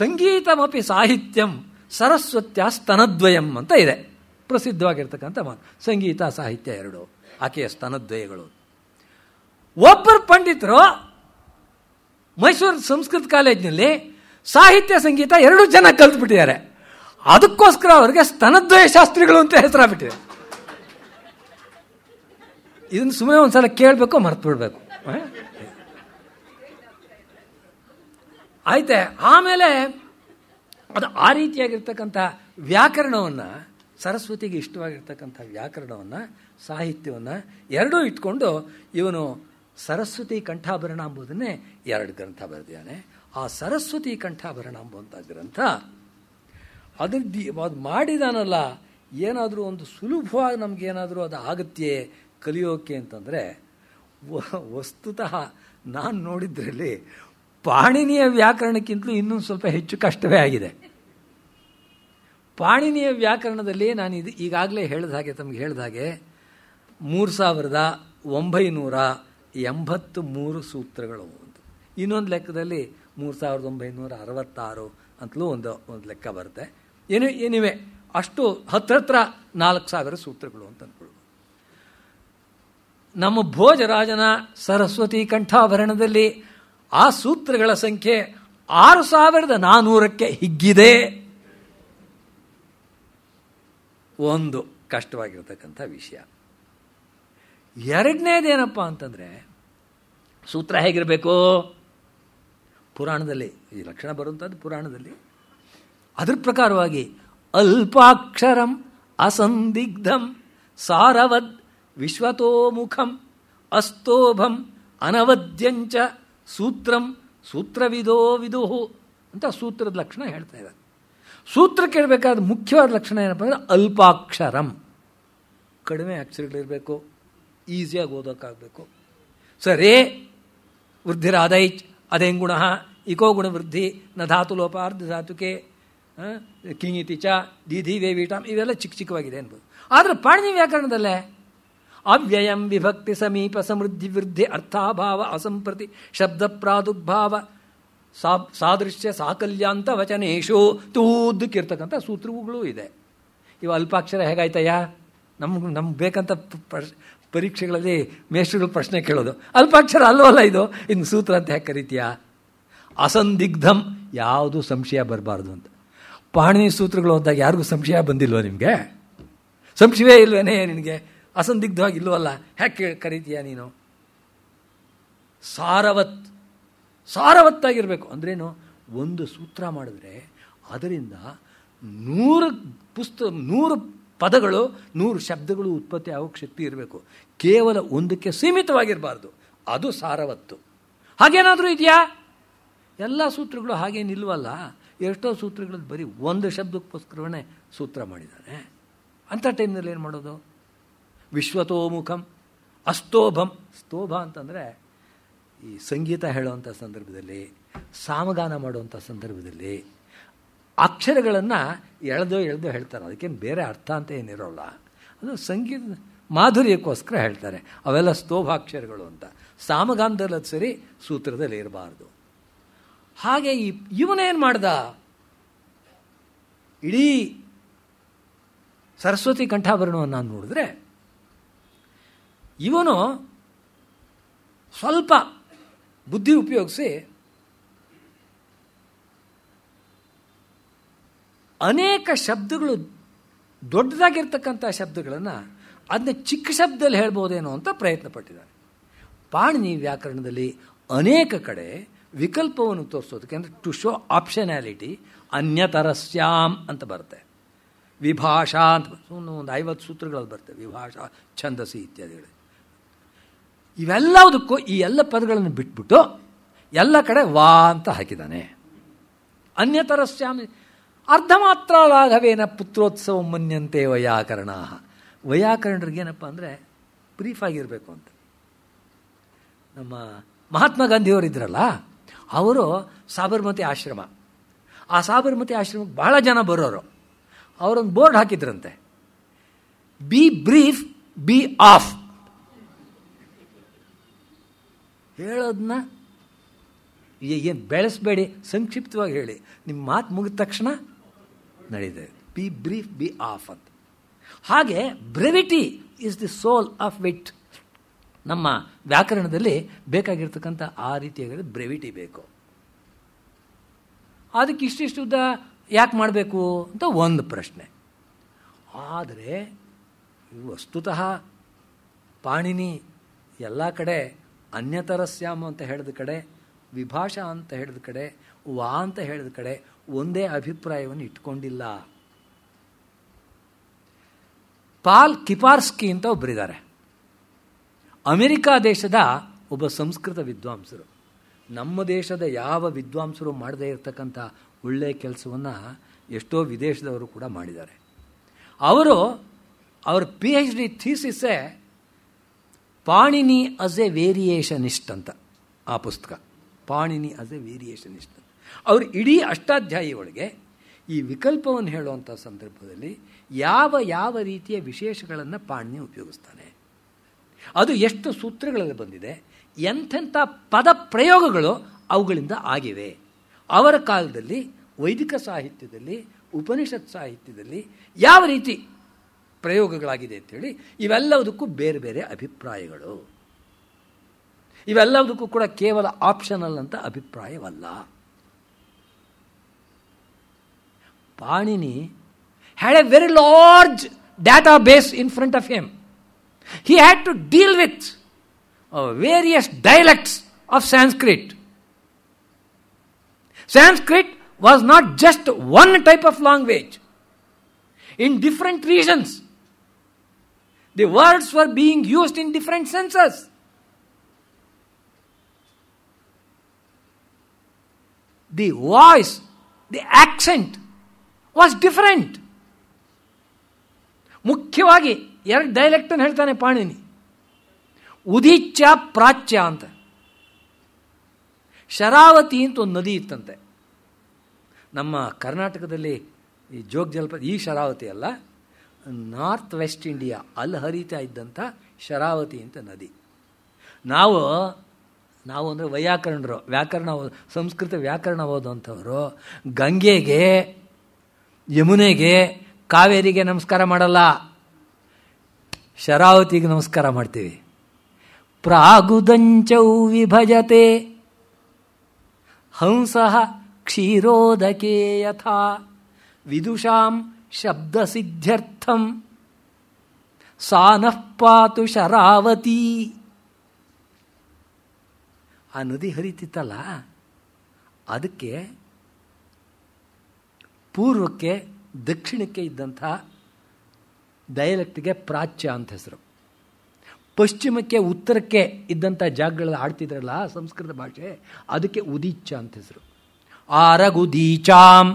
ಸಂಗೀತಮಪಿ ಸಾಹಿತ್ಯಂ ಸರಸ್ವತ್ಯ ಸ್ತನದ್ವಯಂ ಅಂತ ಇದೆ ಪ್ರಸಿದ್ಧವಾಗಿರ್ತಕ್ಕಂಥ ಮಾತು ಸಂಗೀತ ಸಾಹಿತ್ಯ ಎರಡು ಆಕೆಯ ಸ್ತನದ್ವಯಗಳು ಒಬ್ಬರು ಪಂಡಿತರು ಮೈಸೂರು ಸಂಸ್ಕೃತ ಕಾಲೇಜಿನಲ್ಲಿ ಸಾಹಿತ್ಯ ಸಂಗೀತ ಎರಡು ಜನ ಕಲ್ತ್ಬಿಟ್ಟಿದ್ದಾರೆ ಅದಕ್ಕೋಸ್ಕರ ಅವರಿಗೆ ಸ್ತನದ್ವಯ ಶಾಸ್ತ್ರಿಗಳು ಅಂತ ಹೆಸರಾಗ್ಬಿಟ್ಟಿದೆ ಇದನ್ನು ಸುಮ್ಮನೆ ಒಂದ್ಸಲ ಕೇಳಬೇಕು ಮರ್ತು ಬಿಡಬೇಕು ಆಯ್ತೆ ಆಮೇಲೆ ಅದು ಆ ರೀತಿಯಾಗಿರ್ತಕ್ಕಂಥ ವ್ಯಾಕರಣವನ್ನು ಸರಸ್ವತಿಗೆ ಇಷ್ಟವಾಗಿರ್ತಕ್ಕಂಥ ವ್ಯಾಕರಣವನ್ನು ಸಾಹಿತ್ಯವನ್ನು ಎರಡೂ ಇಟ್ಕೊಂಡು ಇವನು ಸರಸ್ವತಿ ಕಂಠಾಭರಣ ಎಂಬುದನ್ನೇ ಎರಡು ಗ್ರಂಥ ಬರೆದಿದ್ದಾನೆ ಆ ಸರಸ್ವತಿ ಕಂಠಾಭರಣ ಎಂಬುವಂಥ ಗ್ರಂಥ ಅದ್ರ ದಿ ಅದು ಮಾಡಿದಾನಲ್ಲ ಏನಾದರೂ ಒಂದು ಸುಲಭವಾಗಿ ನಮಗೇನಾದರೂ ಅದು ಆಗತ್ತೆ ಕಲಿಯೋಕೆ ಅಂತಂದರೆ ವಸ್ತುತಃ ನಾನು ನೋಡಿದ್ರಲ್ಲಿ ಪಾಣಿನಿಯ ವ್ಯಾಕರಣಕ್ಕಿಂತಲೂ ಇನ್ನೊಂದು ಸ್ವಲ್ಪ ಹೆಚ್ಚು ಕಷ್ಟವೇ ಆಗಿದೆ ಪಾಣಿನಿಯ ವ್ಯಾಕರಣದಲ್ಲಿ ನಾನು ಇದು ಈಗಾಗಲೇ ಹೇಳಿದ ಹಾಗೆ ತಮಗೆ ಹೇಳಿದ ಹಾಗೆ ಮೂರು ಸಾವಿರದ ಒಂಬೈನೂರ ಎಂಬತ್ತು ಮೂರು ಸೂತ್ರಗಳು ಅಂತ ಇನ್ನೊಂದು ಲೆಕ್ಕದಲ್ಲಿ ಮೂರು ಸಾವಿರದ ಒಂಬೈನೂರ ಅರವತ್ತಾರು ಅಂತಲೂ ಒಂದು ಒಂದು ಲೆಕ್ಕ ಬರುತ್ತೆ ಏನು ಏನಿವೆ ಅಷ್ಟು ಹತ್ರತ್ರ ನಾಲ್ಕು ಸಾವಿರ ಸೂತ್ರಗಳು ಅಂತ ಅಂದ್ಕೊಳ್ಬೋದು ನಮ್ಮ ಭೋಜರಾಜನ ಸರಸ್ವತಿ ಕಂಠಾಭರಣದಲ್ಲಿ ಆ ಸೂತ್ರಗಳ ಸಂಖ್ಯೆ ಆರು ಸಾವಿರದ ನಾನ್ನೂರಕ್ಕೆ ಹಿಗ್ಗಿದೆ ಒಂದು ಕಷ್ಟವಾಗಿರ್ತಕ್ಕಂಥ ವಿಷಯ ಎರಡನೇದೇನಪ್ಪ ಅಂತಂದರೆ ಸೂತ್ರ ಹೇಗಿರಬೇಕು ಪುರಾಣದಲ್ಲಿ ಈ ಲಕ್ಷಣ ಬರುವಂಥದ್ದು ಪುರಾಣದಲ್ಲಿ ಅದರ ಪ್ರಕಾರವಾಗಿ ಅಲ್ಪಾಕ್ಷರಂ ಅಸಂದಿಗ್ಧಂ ಸಾರವದ್ ವಿಶ್ವತೋಮುಖಂ ಅಸ್ತೋಭಂ ಅನವದ್ಯಂಚ ಸೂತ್ರಂ ಸೂತ್ರವಿದೋ ವಿದುಹು ಅಂತ ಸೂತ್ರದ ಲಕ್ಷಣ ಹೇಳ್ತಾ ಇದ್ದಾರೆ ಸೂತ್ರ ಕೇಳಬೇಕಾದ ಮುಖ್ಯವಾದ ಲಕ್ಷಣ ಏನಪ್ಪ ಅಂದರೆ ಅಲ್ಪಾಕ್ಷರಂ ಕಡಿಮೆ ಅಕ್ಷರಗಳಿರಬೇಕು ಈಸಿಯಾಗಿ ಓದೋಕ್ಕಾಗಬೇಕು ಸ ರೇ ವೃದ್ಧಿರಾದೈಚ್ ಅದೇಂಗುಣ ಇಕೋ ಗುಣ ವೃದ್ಧಿ ನ ಧಾತು ಲೋಪಾರ್ಧ ಧಾತುಕೆ ಕಿಂಗಿತಿ ಚ ದೀಧಿ ವೇವಿಟಾಮ್ ಇವೆಲ್ಲ ಚಿಕ್ಕ ಚಿಕ್ಕವಾಗಿದೆ ಅನ್ಬೋದು ಆದರೆ ಪಾಣಿನಿ ವ್ಯಾಕರಣದಲ್ಲೇ ಅವ್ಯಯಂ ವಿಭಕ್ತಿ ಸಮೀಪ ಸಮೃದ್ಧಿ ವೃದ್ಧಿ ಅರ್ಥಾಭಾವ ಅಸಂಪ್ರತಿ ಶಬ್ದ ಪ್ರಾದುರ್ಭಾವ ಸಾದೃಶ್ಯ ಸಾಕಲ್ಯಾಂತ ವಚನೇಶು ತೂದ್ದಕ್ಕಿರ್ತಕ್ಕಂಥ ಸೂತ್ರಗಳು ಇದೆ ಇವು ಅಲ್ಪಾಕ್ಷರ ಹೇಗಾಯ್ತಯ್ಯ ನಮ್ಗೆ ನಮ್ಗೆ ಬೇಕಂತ ಪರೀಕ್ಷೆಗಳಲ್ಲಿ ಮೇಷ್ಟ್ರುಗಳು ಪ್ರಶ್ನೆ ಕೇಳೋದು ಅಲ್ಪಾಕ್ಷರ ಅಲ್ವಲ್ಲ ಇದು ಇನ್ನು ಸೂತ್ರ ಅಂತ ಹೇಗೆ ಕರಿತೀಯಾ ಅಸಂದಿಗ್ಧಂ ಯಾವುದು ಸಂಶಯ ಬರಬಾರ್ದು ಅಂತ ಪಾಣಿನಿ ಸೂತ್ರಗಳು ಹೋದಾಗ ಯಾರಿಗೂ ಸಂಶಯ ಬಂದಿಲ್ವ ನಿಮಗೆ ಸಂಶಯವೇ ಇಲ್ವೇನೆ ನಿನಗೆ ಅಸಂದಿಗ್ಧವಾಗಿ ಇಲ್ವಲ್ಲ ಹ್ಯಾಕೆ ಕರೀತೀಯ ನೀನು ಸಾರವತ್ ಸಾರವತ್ತಾಗಿರಬೇಕು ಅಂದ್ರೇನು ಒಂದು ಸೂತ್ರ ಮಾಡಿದ್ರೆ ಅದರಿಂದ ನೂರು ಪುಸ್ತ ನೂರು ಪದಗಳು ನೂರು ಶಬ್ದಗಳು ಉತ್ಪತ್ತಿ ಆಗೋ ಶಕ್ತಿ ಇರಬೇಕು ಕೇವಲ ಒಂದಕ್ಕೆ ಸೀಮಿತವಾಗಿರಬಾರ್ದು ಅದು ಸಾರವತ್ತು ಹಾಗೇನಾದರೂ ಇದೆಯಾ ಎಲ್ಲ ಸೂತ್ರಗಳು ಹಾಗೇನಿಲ್ವಲ್ಲ ಎಷ್ಟೋ ಸೂತ್ರಗಳಲ್ಲಿ ಬರೀ ಒಂದು ಶಬ್ದಕ್ಕೋಸ್ಕರವೇ ಸೂತ್ರ ಮಾಡಿದ್ದಾರೆ ಅಂಥ ಟೈಮ್ನಲ್ಲಿ ಏನು ಮಾಡೋದು ವಿಶ್ವತೋಮುಖಂ ಅಸ್ತೋಭಂ ಸ್ತೋಭ ಅಂತಂದರೆ ಈ ಸಂಗೀತ ಹೇಳುವಂಥ ಸಂದರ್ಭದಲ್ಲಿ ಸಾಮಗಾನ ಮಾಡುವಂಥ ಸಂದರ್ಭದಲ್ಲಿ ಅಕ್ಷರಗಳನ್ನು ಎಳೆದೋ ಎಳೆದೋ ಹೇಳ್ತಾರೆ ಅದಕ್ಕೇನು ಬೇರೆ ಅರ್ಥ ಅಂತ ಏನಿರೋಲ್ಲ ಅದು ಸಂಗೀತ ಮಾಧುರ್ಯಕ್ಕೋಸ್ಕರ ಹೇಳ್ತಾರೆ ಅವೆಲ್ಲ ಸ್ತೋಭಾಕ್ಷರಗಳು ಅಂತ ಸಾಮಗಾನದಲ್ಲಿ ಅದು ಸರಿ ಸೂತ್ರದಲ್ಲಿ ಇರಬಾರ್ದು ಹಾಗೆ ಈ ಇವನೇನು ಮಾಡ್ದ ಇಡೀ ಸರಸ್ವತಿ ಕಂಠಾಭರಣವನ್ನು ನೋಡಿದ್ರೆ ಇವನು ಸ್ವಲ್ಪ ಬುದ್ಧಿ ಉಪಯೋಗಿಸಿ ಅನೇಕ ಶಬ್ದಗಳು ದೊಡ್ಡದಾಗಿರ್ತಕ್ಕಂಥ ಶಬ್ದಗಳನ್ನು ಅದನ್ನ ಚಿಕ್ಕ ಶಬ್ದದಲ್ಲಿ ಹೇಳ್ಬೋದೇನೋ ಅಂತ ಪ್ರಯತ್ನ ಪಟ್ಟಿದ್ದಾರೆ ಪಾಣಿನಿ ವ್ಯಾಕರಣದಲ್ಲಿ ಅನೇಕ ಕಡೆ ವಿಕಲ್ಪವನ್ನು ತೋರಿಸೋದಕ್ಕೆ ಅಂದರೆ ಟು ಶೋ ಆಪ್ಷನಾಲಿಟಿ ಅನ್ಯತರಸ್ಯಾಮ್ ಅಂತ ಬರುತ್ತೆ ವಿಭಾಷಾ ಅಂತ ಸುಮ್ಮನೆ ಒಂದು ಐವತ್ತು ಸೂತ್ರಗಳಲ್ಲಿ ಬರುತ್ತೆ ವಿಭಾಷಾ ಛಂದಸಿ ಇತ್ಯಾದಿಗಳು ಇವೆಲ್ಲದಕ್ಕೂ ಈ ಎಲ್ಲ ಪದಗಳನ್ನು ಬಿಟ್ಬಿಟ್ಟು ಎಲ್ಲ ಕಡೆ ವಾ ಅಂತ ಹಾಕಿದ್ದಾನೆ ಅನ್ಯತರಸ್ಯಾಮ್ ಅರ್ಧ ಮಾತ್ರ ಲಾಘವೇನ ಪುತ್ರೋತ್ಸವ ಮನ್ಯಂತೆ ವೈಯಾಕರಣ ಏನಪ್ಪ ಅಂದರೆ ಬ್ರೀಫಾಗಿರಬೇಕು ಅಂತ ನಮ್ಮ ಮಹಾತ್ಮ ಗಾಂಧಿಯವರಿದ್ರಲ್ಲ ಅವರು ಸಾಬರ್ಮತಿ ಆಶ್ರಮ ಆ ಸಾಬರ್ಮತಿ ಆಶ್ರಮಕ್ಕೆ ಬಹಳ ಜನ ಬರೋರು ಅವರೊಂದು ಬೋರ್ಡ್ ಹಾಕಿದ್ರಂತೆ ಬಿ ಬ್ರೀಫ್ ಬಿ ಆಫ್ ಹೇಳೋದನ್ನ ಏನು ಬೆಳೆಸಬೇಡಿ ಸಂಕ್ಷಿಪ್ತವಾಗಿ ಹೇಳಿ ನಿಮ್ಮ ಮಾತು ಮುಗಿದ ತಕ್ಷಣ ನಡೀತದೆ ಬಿ ಬ್ರೀಫ್ ಬಿ ಆಫ್ ಅಂತ ಹಾಗೆ brevity is the soul of wit ನಮ್ಮ ವ್ಯಾಕರಣದಲ್ಲಿ ಬೇಕಾಗಿರ್ತಕ್ಕಂಥ ಆ ರೀತಿಯಾಗಿರೋದು ಬ್ರೆವಿಟಿ ಬೇಕು ಅದಕ್ಕೆ ಇಷ್ಟಿಷ್ಟು ಉದ್ದ ಯಾಕೆ ಮಾಡಬೇಕು ಅಂತ ಒಂದು ಪ್ರಶ್ನೆ ಆದರೆ ವಸ್ತುತಃ ಪಾಣಿನಿ ಎಲ್ಲ ಕಡೆ ಅನ್ಯತರಸ್ಯಾಮ ಅಂತ ಹೇಳಿದ ಕಡೆ ವಿಭಾಷಾ ಅಂತ ಹೇಳಿದ ಕಡೆ ವಾ ಅಂತ ಹೇಳಿದ ಕಡೆ ಒಂದೇ ಅಭಿಪ್ರಾಯವನ್ನು ಇಟ್ಕೊಂಡಿಲ್ಲ ಪಾಲ್ ಕಿಪಾರ್ಸ್ಕಿ ಅಂತ ಒಬ್ಬರಿದ್ದಾರೆ ಅಮೆರಿಕಾ ದೇಶದ ಒಬ್ಬ ಸಂಸ್ಕೃತ ವಿದ್ವಾಂಸರು ನಮ್ಮ ದೇಶದ ಯಾವ ವಿದ್ವಾಂಸರು ಮಾಡದೇ ಇರತಕ್ಕಂಥ ಒಳ್ಳೆಯ ಕೆಲಸವನ್ನು ಎಷ್ಟೋ ವಿದೇಶದವರು ಕೂಡ ಮಾಡಿದ್ದಾರೆ ಅವರು ಅವ್ರ ಪಿ ಎಚ್ ಡಿ ಥೀಸಿಸೇ ಪಾಣಿನಿ ಅಸ್ ಎ ವೇರಿಯೇಷನಿಸ್ಟ್ ಅಂತ ಆ ಪುಸ್ತಕ ಪಾಣಿನಿ ಅಸ್ ಎ ವೇರಿಯೇಷನಿಸ್ಟ್ ಅಂತ ಅವರು ಇಡೀ ಅಷ್ಟಾಧ್ಯಾಯಿ ಒಳಗೆ ಈ ವಿಕಲ್ಪವನ್ನು ಹೇಳುವಂಥ ಸಂದರ್ಭದಲ್ಲಿ ಯಾವ ಯಾವ ರೀತಿಯ ವಿಶೇಷಗಳನ್ನು ಪಾಣಿನಿ ಉಪಯೋಗಿಸ್ತಾನೆ ಅದು ಎಷ್ಟು ಸೂತ್ರಗಳಲ್ಲಿ ಬಂದಿದೆ ಎಂಥೆಂಥ ಪದ ಪ್ರಯೋಗಗಳು ಅವುಗಳಿಂದ ಆಗಿವೆ ಅವರ ಕಾಲದಲ್ಲಿ ವೈದಿಕ ಸಾಹಿತ್ಯದಲ್ಲಿ ಉಪನಿಷತ್ ಸಾಹಿತ್ಯದಲ್ಲಿ ಯಾವ ರೀತಿ ಪ್ರಯೋಗಗಳಾಗಿದೆ ಅಂತೇಳಿ ಇವೆಲ್ಲವುದಕ್ಕೂ ಬೇರೆ ಬೇರೆ ಅಭಿಪ್ರಾಯಗಳು ಇವೆಲ್ಲವುದಕ್ಕೂ ಕೂಡ ಕೇವಲ ಆಪ್ಷನಲ್ ಅಂತ ಅಭಿಪ್ರಾಯವಲ್ಲ Panini had a very large database in front of him He had to deal with uh, various dialects of Sanskrit. Sanskrit was not just one type of language. In different regions, the words were being used in different senses. The voice, the accent was different. ಮುಖ್ಯವಾಗಿ ಎರಡು ಡೈಲೆಕ್ಟನ್ನು ಹೇಳ್ತಾನೆ ಪಾಣಿನಿ ಉದಿಚ್ಛ ಪ್ರಾಚ್ಯ ಅಂತ ಶರಾವತಿ ಅಂತ ಒಂದು ನದಿ ಇತ್ತಂತೆ ನಮ್ಮ ಕರ್ನಾಟಕದಲ್ಲಿ ಈ ಜೋಗ ಜಲಪಾತ ಈ ಶರಾವತಿ ಅಲ್ಲ ನಾರ್ತ್ ವೆಸ್ಟ್ ಇಂಡಿಯಾ ಅಲ್ಲಿ ಹರಿತಾ ಇದ್ದಂಥ ಶರಾವತಿ ಅಂತ ನದಿ ನಾವು ನಾವು ಅಂದರೆ ವೈಯಾಕರಣರು ವ್ಯಾಕರಣ ಸಂಸ್ಕೃತ ವ್ಯಾಕರಣ ಓದುವಂಥವರು ಗಂಗೆಗೆ ಯಮುನೆಗೆ ಕಾವೇರಿಗೆ ನಮಸ್ಕಾರ ಮಾಡಲ್ಲ ಶರಾವತಿಗೆ ನಮಸ್ಕಾರ ಮಾಡ್ತೀವಿ ಪ್ರಾಗುದಂಚೌ ವಿಭಜತೆ ಹಂಸ ಕ್ಷೀರೋದಕೆ ಯಥಾ ವಿದುಷಾಂ ಶಬ್ದಸಿದ್ಧ್ಯರ್ಥಂ ಸಾನಃ ಶರಾವತಿ ಆ ನದಿ ಹರಿತಿತ್ತಲ್ಲ ಅದಕ್ಕೆ ಪೂರ್ವಕ್ಕೆ ದಕ್ಷಿಣಕ್ಕೆ ಇದ್ದಂಥ ಡಯಲೆಕ್ಟ್ಗೆ ಪ್ರಾಚ್ಯ ಅಂತ ಹೆಸರು ಪಶ್ಚಿಮಕ್ಕೆ ಉತ್ತರಕ್ಕೆ ಇದ್ದಂಥ ಜಾಗಗಳಲ್ಲಿ ಆಡ್ತಿದ್ರಲ್ಲ ಸಂಸ್ಕೃತ ಭಾಷೆ ಅದಕ್ಕೆ ಉದೀಚ ಅಂತ ಹೆಸರು ಆರಗುದೀಚಾಮ್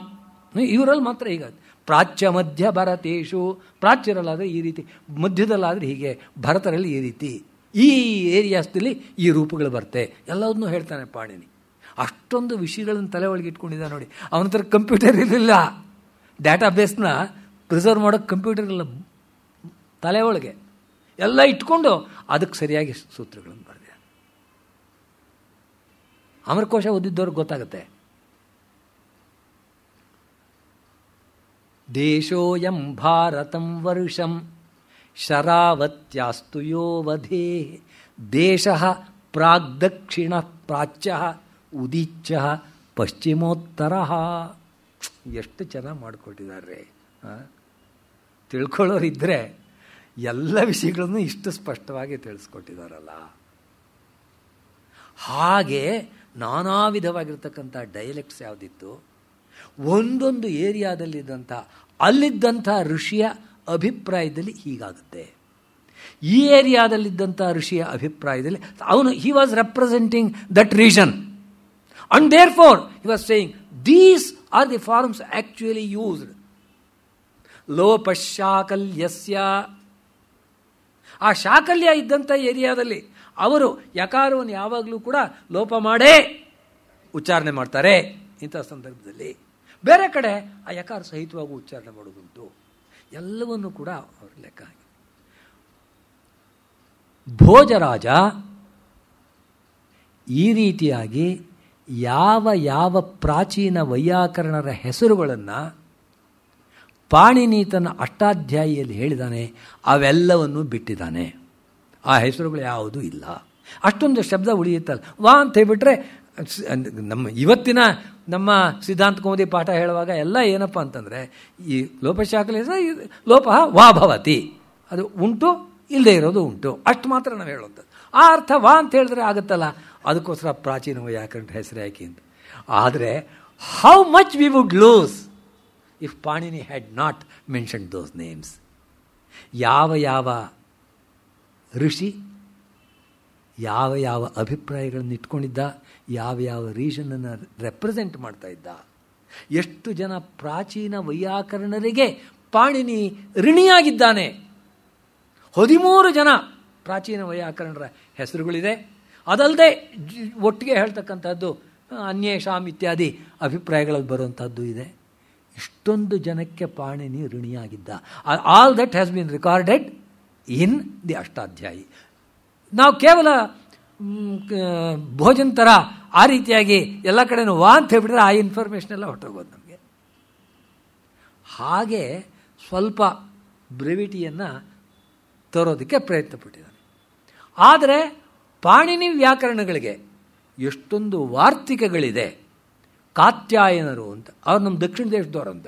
ಇವರಲ್ಲಿ ಮಾತ್ರ ಈಗ ಪ್ರಾಚ್ಯ ಮಧ್ಯ ಭಾರತೇಶು ಪ್ರಾಚ್ಯರಲ್ಲಾದರೆ ಈ ರೀತಿ ಮಧ್ಯದಲ್ಲಾದರೆ ಹೀಗೆ ಭರತರಲ್ಲಿ ಈ ರೀತಿ ಈ ಏರಿಯಾಸ್ದಲ್ಲಿ ಈ ರೂಪಗಳು ಬರುತ್ತೆ ಎಲ್ಲದನ್ನೂ ಹೇಳ್ತಾನೆ ಪಾಣಿನಿ ಅಷ್ಟೊಂದು ವಿಷಯಗಳನ್ನು ತಲೆ ಒಳಗೆ ಇಟ್ಕೊಂಡಿದ್ದ ನೋಡಿ ಅವನ ಹತ್ರ ಕಂಪ್ಯೂಟರ್ ಇರಲಿಲ್ಲ ಡಾಟಾ ಬೇಸ್ನ ಪ್ರಿಸರ್ವ್ ಮಾಡೋಕ್ಕೆ ಕಂಪ್ಯೂಟರ್ ಇಲ್ಲ ತಲೆ ಒಳಗೆ ಎಲ್ಲ ಇಟ್ಕೊಂಡು ಅದಕ್ಕೆ ಸರಿಯಾಗಿ ಸೂತ್ರಗಳನ್ನು ಬರೆದಿದ್ದಾರೆ ಅಮರಕೋಶ ಓದಿದ್ದವ್ರಿಗೆ ಗೊತ್ತಾಗುತ್ತೆ ದೇಶೋಯಂ ಭಾರತಂ ವರುಷಂ ಶರಾವತ್ಯಾಸ್ತು ಯೋವಧೇ ದೇಶ ಪ್ರಾಗ್ದಕ್ಷಿಣ ಪ್ರಾಚ್ಯ ಉದಿಚ್ಚ ಪಶ್ಚಿಮೋತ್ತರ ಎಷ್ಟು ಚೆನ್ನಾಗಿ ಮಾಡಿಕೊಟ್ಟಿದ್ದಾರೆ ತಿಳ್ಕೊಳ್ಳೋರಿದ್ದರೆ ಎಲ್ಲ ವಿಷಯಗಳನ್ನು ಇಷ್ಟು ಸ್ಪಷ್ಟವಾಗಿ ತಿಳಿಸ್ಕೊಟ್ಟಿದಾರಲ್ಲ ಹಾಗೆ ನಾನಾ ವಿಧವಾಗಿರ್ತಕ್ಕಂಥ ಡೈಲೆಕ್ಟ್ಸ್ ಯಾವುದಿತ್ತು ಒಂದೊಂದು ಏರಿಯಾದಲ್ಲಿದ್ದಂಥ ಅಲ್ಲಿದ್ದಂಥ ಋಷಿಯ ಅಭಿಪ್ರಾಯದಲ್ಲಿ ಹೀಗಾಗುತ್ತೆ ಈ ಏರಿಯಾದಲ್ಲಿದ್ದಂಥ ಋಷಿಯ ಅಭಿಪ್ರಾಯದಲ್ಲಿ ಅವನು he was representing that region and therefore he was saying these are the forms actually used ಲೋಪಶಾಕಲ್ಯಸ್ಯ ಆ ಶಾಕಲ್ಯ ಇದ್ದಂಥ ಏರಿಯಾದಲ್ಲಿ ಅವರು ಯಕಾರವನ್ನು ಯಾವಾಗಲೂ ಕೂಡ ಲೋಪ ಮಾಡೇ ಉಚ್ಚಾರಣೆ ಮಾಡ್ತಾರೆ ಇಂಥ ಸಂದರ್ಭದಲ್ಲಿ ಬೇರೆ ಕಡೆ ಆ ಯಕಾರ ಸಹಿತವಾಗೂ ಉಚ್ಚಾರಣೆ ಮಾಡೋದುಂಟು ಎಲ್ಲವನ್ನೂ ಕೂಡ ಅವರು ಲೆಕ್ಕ ಆಗಿದೆ ಭೋಜರಾಜ ಈ ರೀತಿಯಾಗಿ ಯಾವ ಯಾವ ಪ್ರಾಚೀನ ವೈಯಾಕರಣರ ಹೆಸರುಗಳನ್ನು ಪಾಣಿನಿ ತನ್ನ ಅಷ್ಟಾಧ್ಯಾಯಿಯಲ್ಲಿ ಹೇಳಿದಾನೆ ಅವೆಲ್ಲವನ್ನು ಬಿಟ್ಟಿದ್ದಾನೆ ಆ ಹೆಸರುಗಳು ಯಾವುದೂ ಇಲ್ಲ ಅಷ್ಟೊಂದು ಶಬ್ದ ಉಳಿಯುತ್ತಲ್ಲ ವಾ ಅಂತ ಹೇಳಿಬಿಟ್ರೆ ನಮ್ಮ ಇವತ್ತಿನ ನಮ್ಮ ಸಿದ್ಧಾಂತ ಕೌಮುದಿ ಪಾಠ ಹೇಳುವಾಗ ಎಲ್ಲ ಏನಪ್ಪ ಅಂತಂದರೆ ಈ ಲೋಪಶಾಖಲೆ ಲೋಪ ವಾ ಭವತಿ ಅದು ಉಂಟು ಇಲ್ಲದೆ ಇರೋದು ಉಂಟು ಅಷ್ಟು ಮಾತ್ರ ನಾವು ಹೇಳುವಂಥದ್ದು ಆ ಅರ್ಥ ವಾ ಅಂತ ಹೇಳಿದ್ರೆ ಆಗುತ್ತಲ್ಲ ಅದಕ್ಕೋಸ್ಕರ ಪ್ರಾಚೀನ ವ್ಯಾಕರಣ ಹೆಸರು ಯಾಕೆ ಅಂತ ಆದರೆ how much we would lose if Panini had not mention those names ಯಾವ ಯಾವ ಋಷಿ ಯಾವ ಯಾವ ಅಭಿಪ್ರಾಯಗಳನ್ನು ಇಟ್ಕೊಂಡಿದ್ದ ಯಾವ ಯಾವ ರೀಷನನ್ನು ರೆಪ್ರೆಸೆಂಟ್ ಮಾಡ್ತಾ ಇದ್ದ ಎಷ್ಟು ಜನ ಪ್ರಾಚೀನ ವೈಯಾಕರಣರಿಗೆ ಪಾಣಿನಿ ಋಣಿಯಾಗಿದ್ದಾನೆ ಹದಿಮೂರು ಜನ ಪ್ರಾಚೀನ ವೈಯಾಕರಣರ ಹೆಸರುಗಳಿದೆ ಅದಲ್ಲದೆ ಒಟ್ಟಿಗೆ ಹೇಳ್ತಕ್ಕಂಥದ್ದು ಅನ್ಯೇಷಾಮ್ ಇತ್ಯಾದಿ ಅಭಿಪ್ರಾಯಗಳಲ್ಲಿ ಬರುವಂಥದ್ದು ಇದೆ ಇಷ್ಟೊಂದು ಜನಕ್ಕೆ ಪಾಣಿನಿ ಋಣಿಯಾಗಿದ್ದ all that has been recorded in the Ashtadhyayi ನಾವು ಕೇವಲ ಭೋಜನ ಥರ ಆ ರೀತಿಯಾಗಿ ಎಲ್ಲ ಕಡೆನೂ ವಾ ಅಂತ ಹೇಳ್ಬಿಟ್ರೆ ಆ ಇನ್ಫಾರ್ಮೇಷನ್ ಎಲ್ಲ ಹೊರಟೋಗೋದು ನಮಗೆ ಹಾಗೆ ಸ್ವಲ್ಪ ಬ್ರೆವಿಟಿಯನ್ನು ತರೋದಕ್ಕೆ ಪ್ರಯತ್ನ ಪಟ್ಟಿದ್ದಾನೆ ಆದರೆ ಪಾಣಿನಿ ವ್ಯಾಕರಣಗಳಿಗೆ ಎಷ್ಟೊಂದು ವಾರ್ತಿಕಗಳಿದೆ ಕಾತ್ಯಾಯನರು ಅಂತ ಅವರು ನಮ್ಮ ದಕ್ಷಿಣ ಅಂತ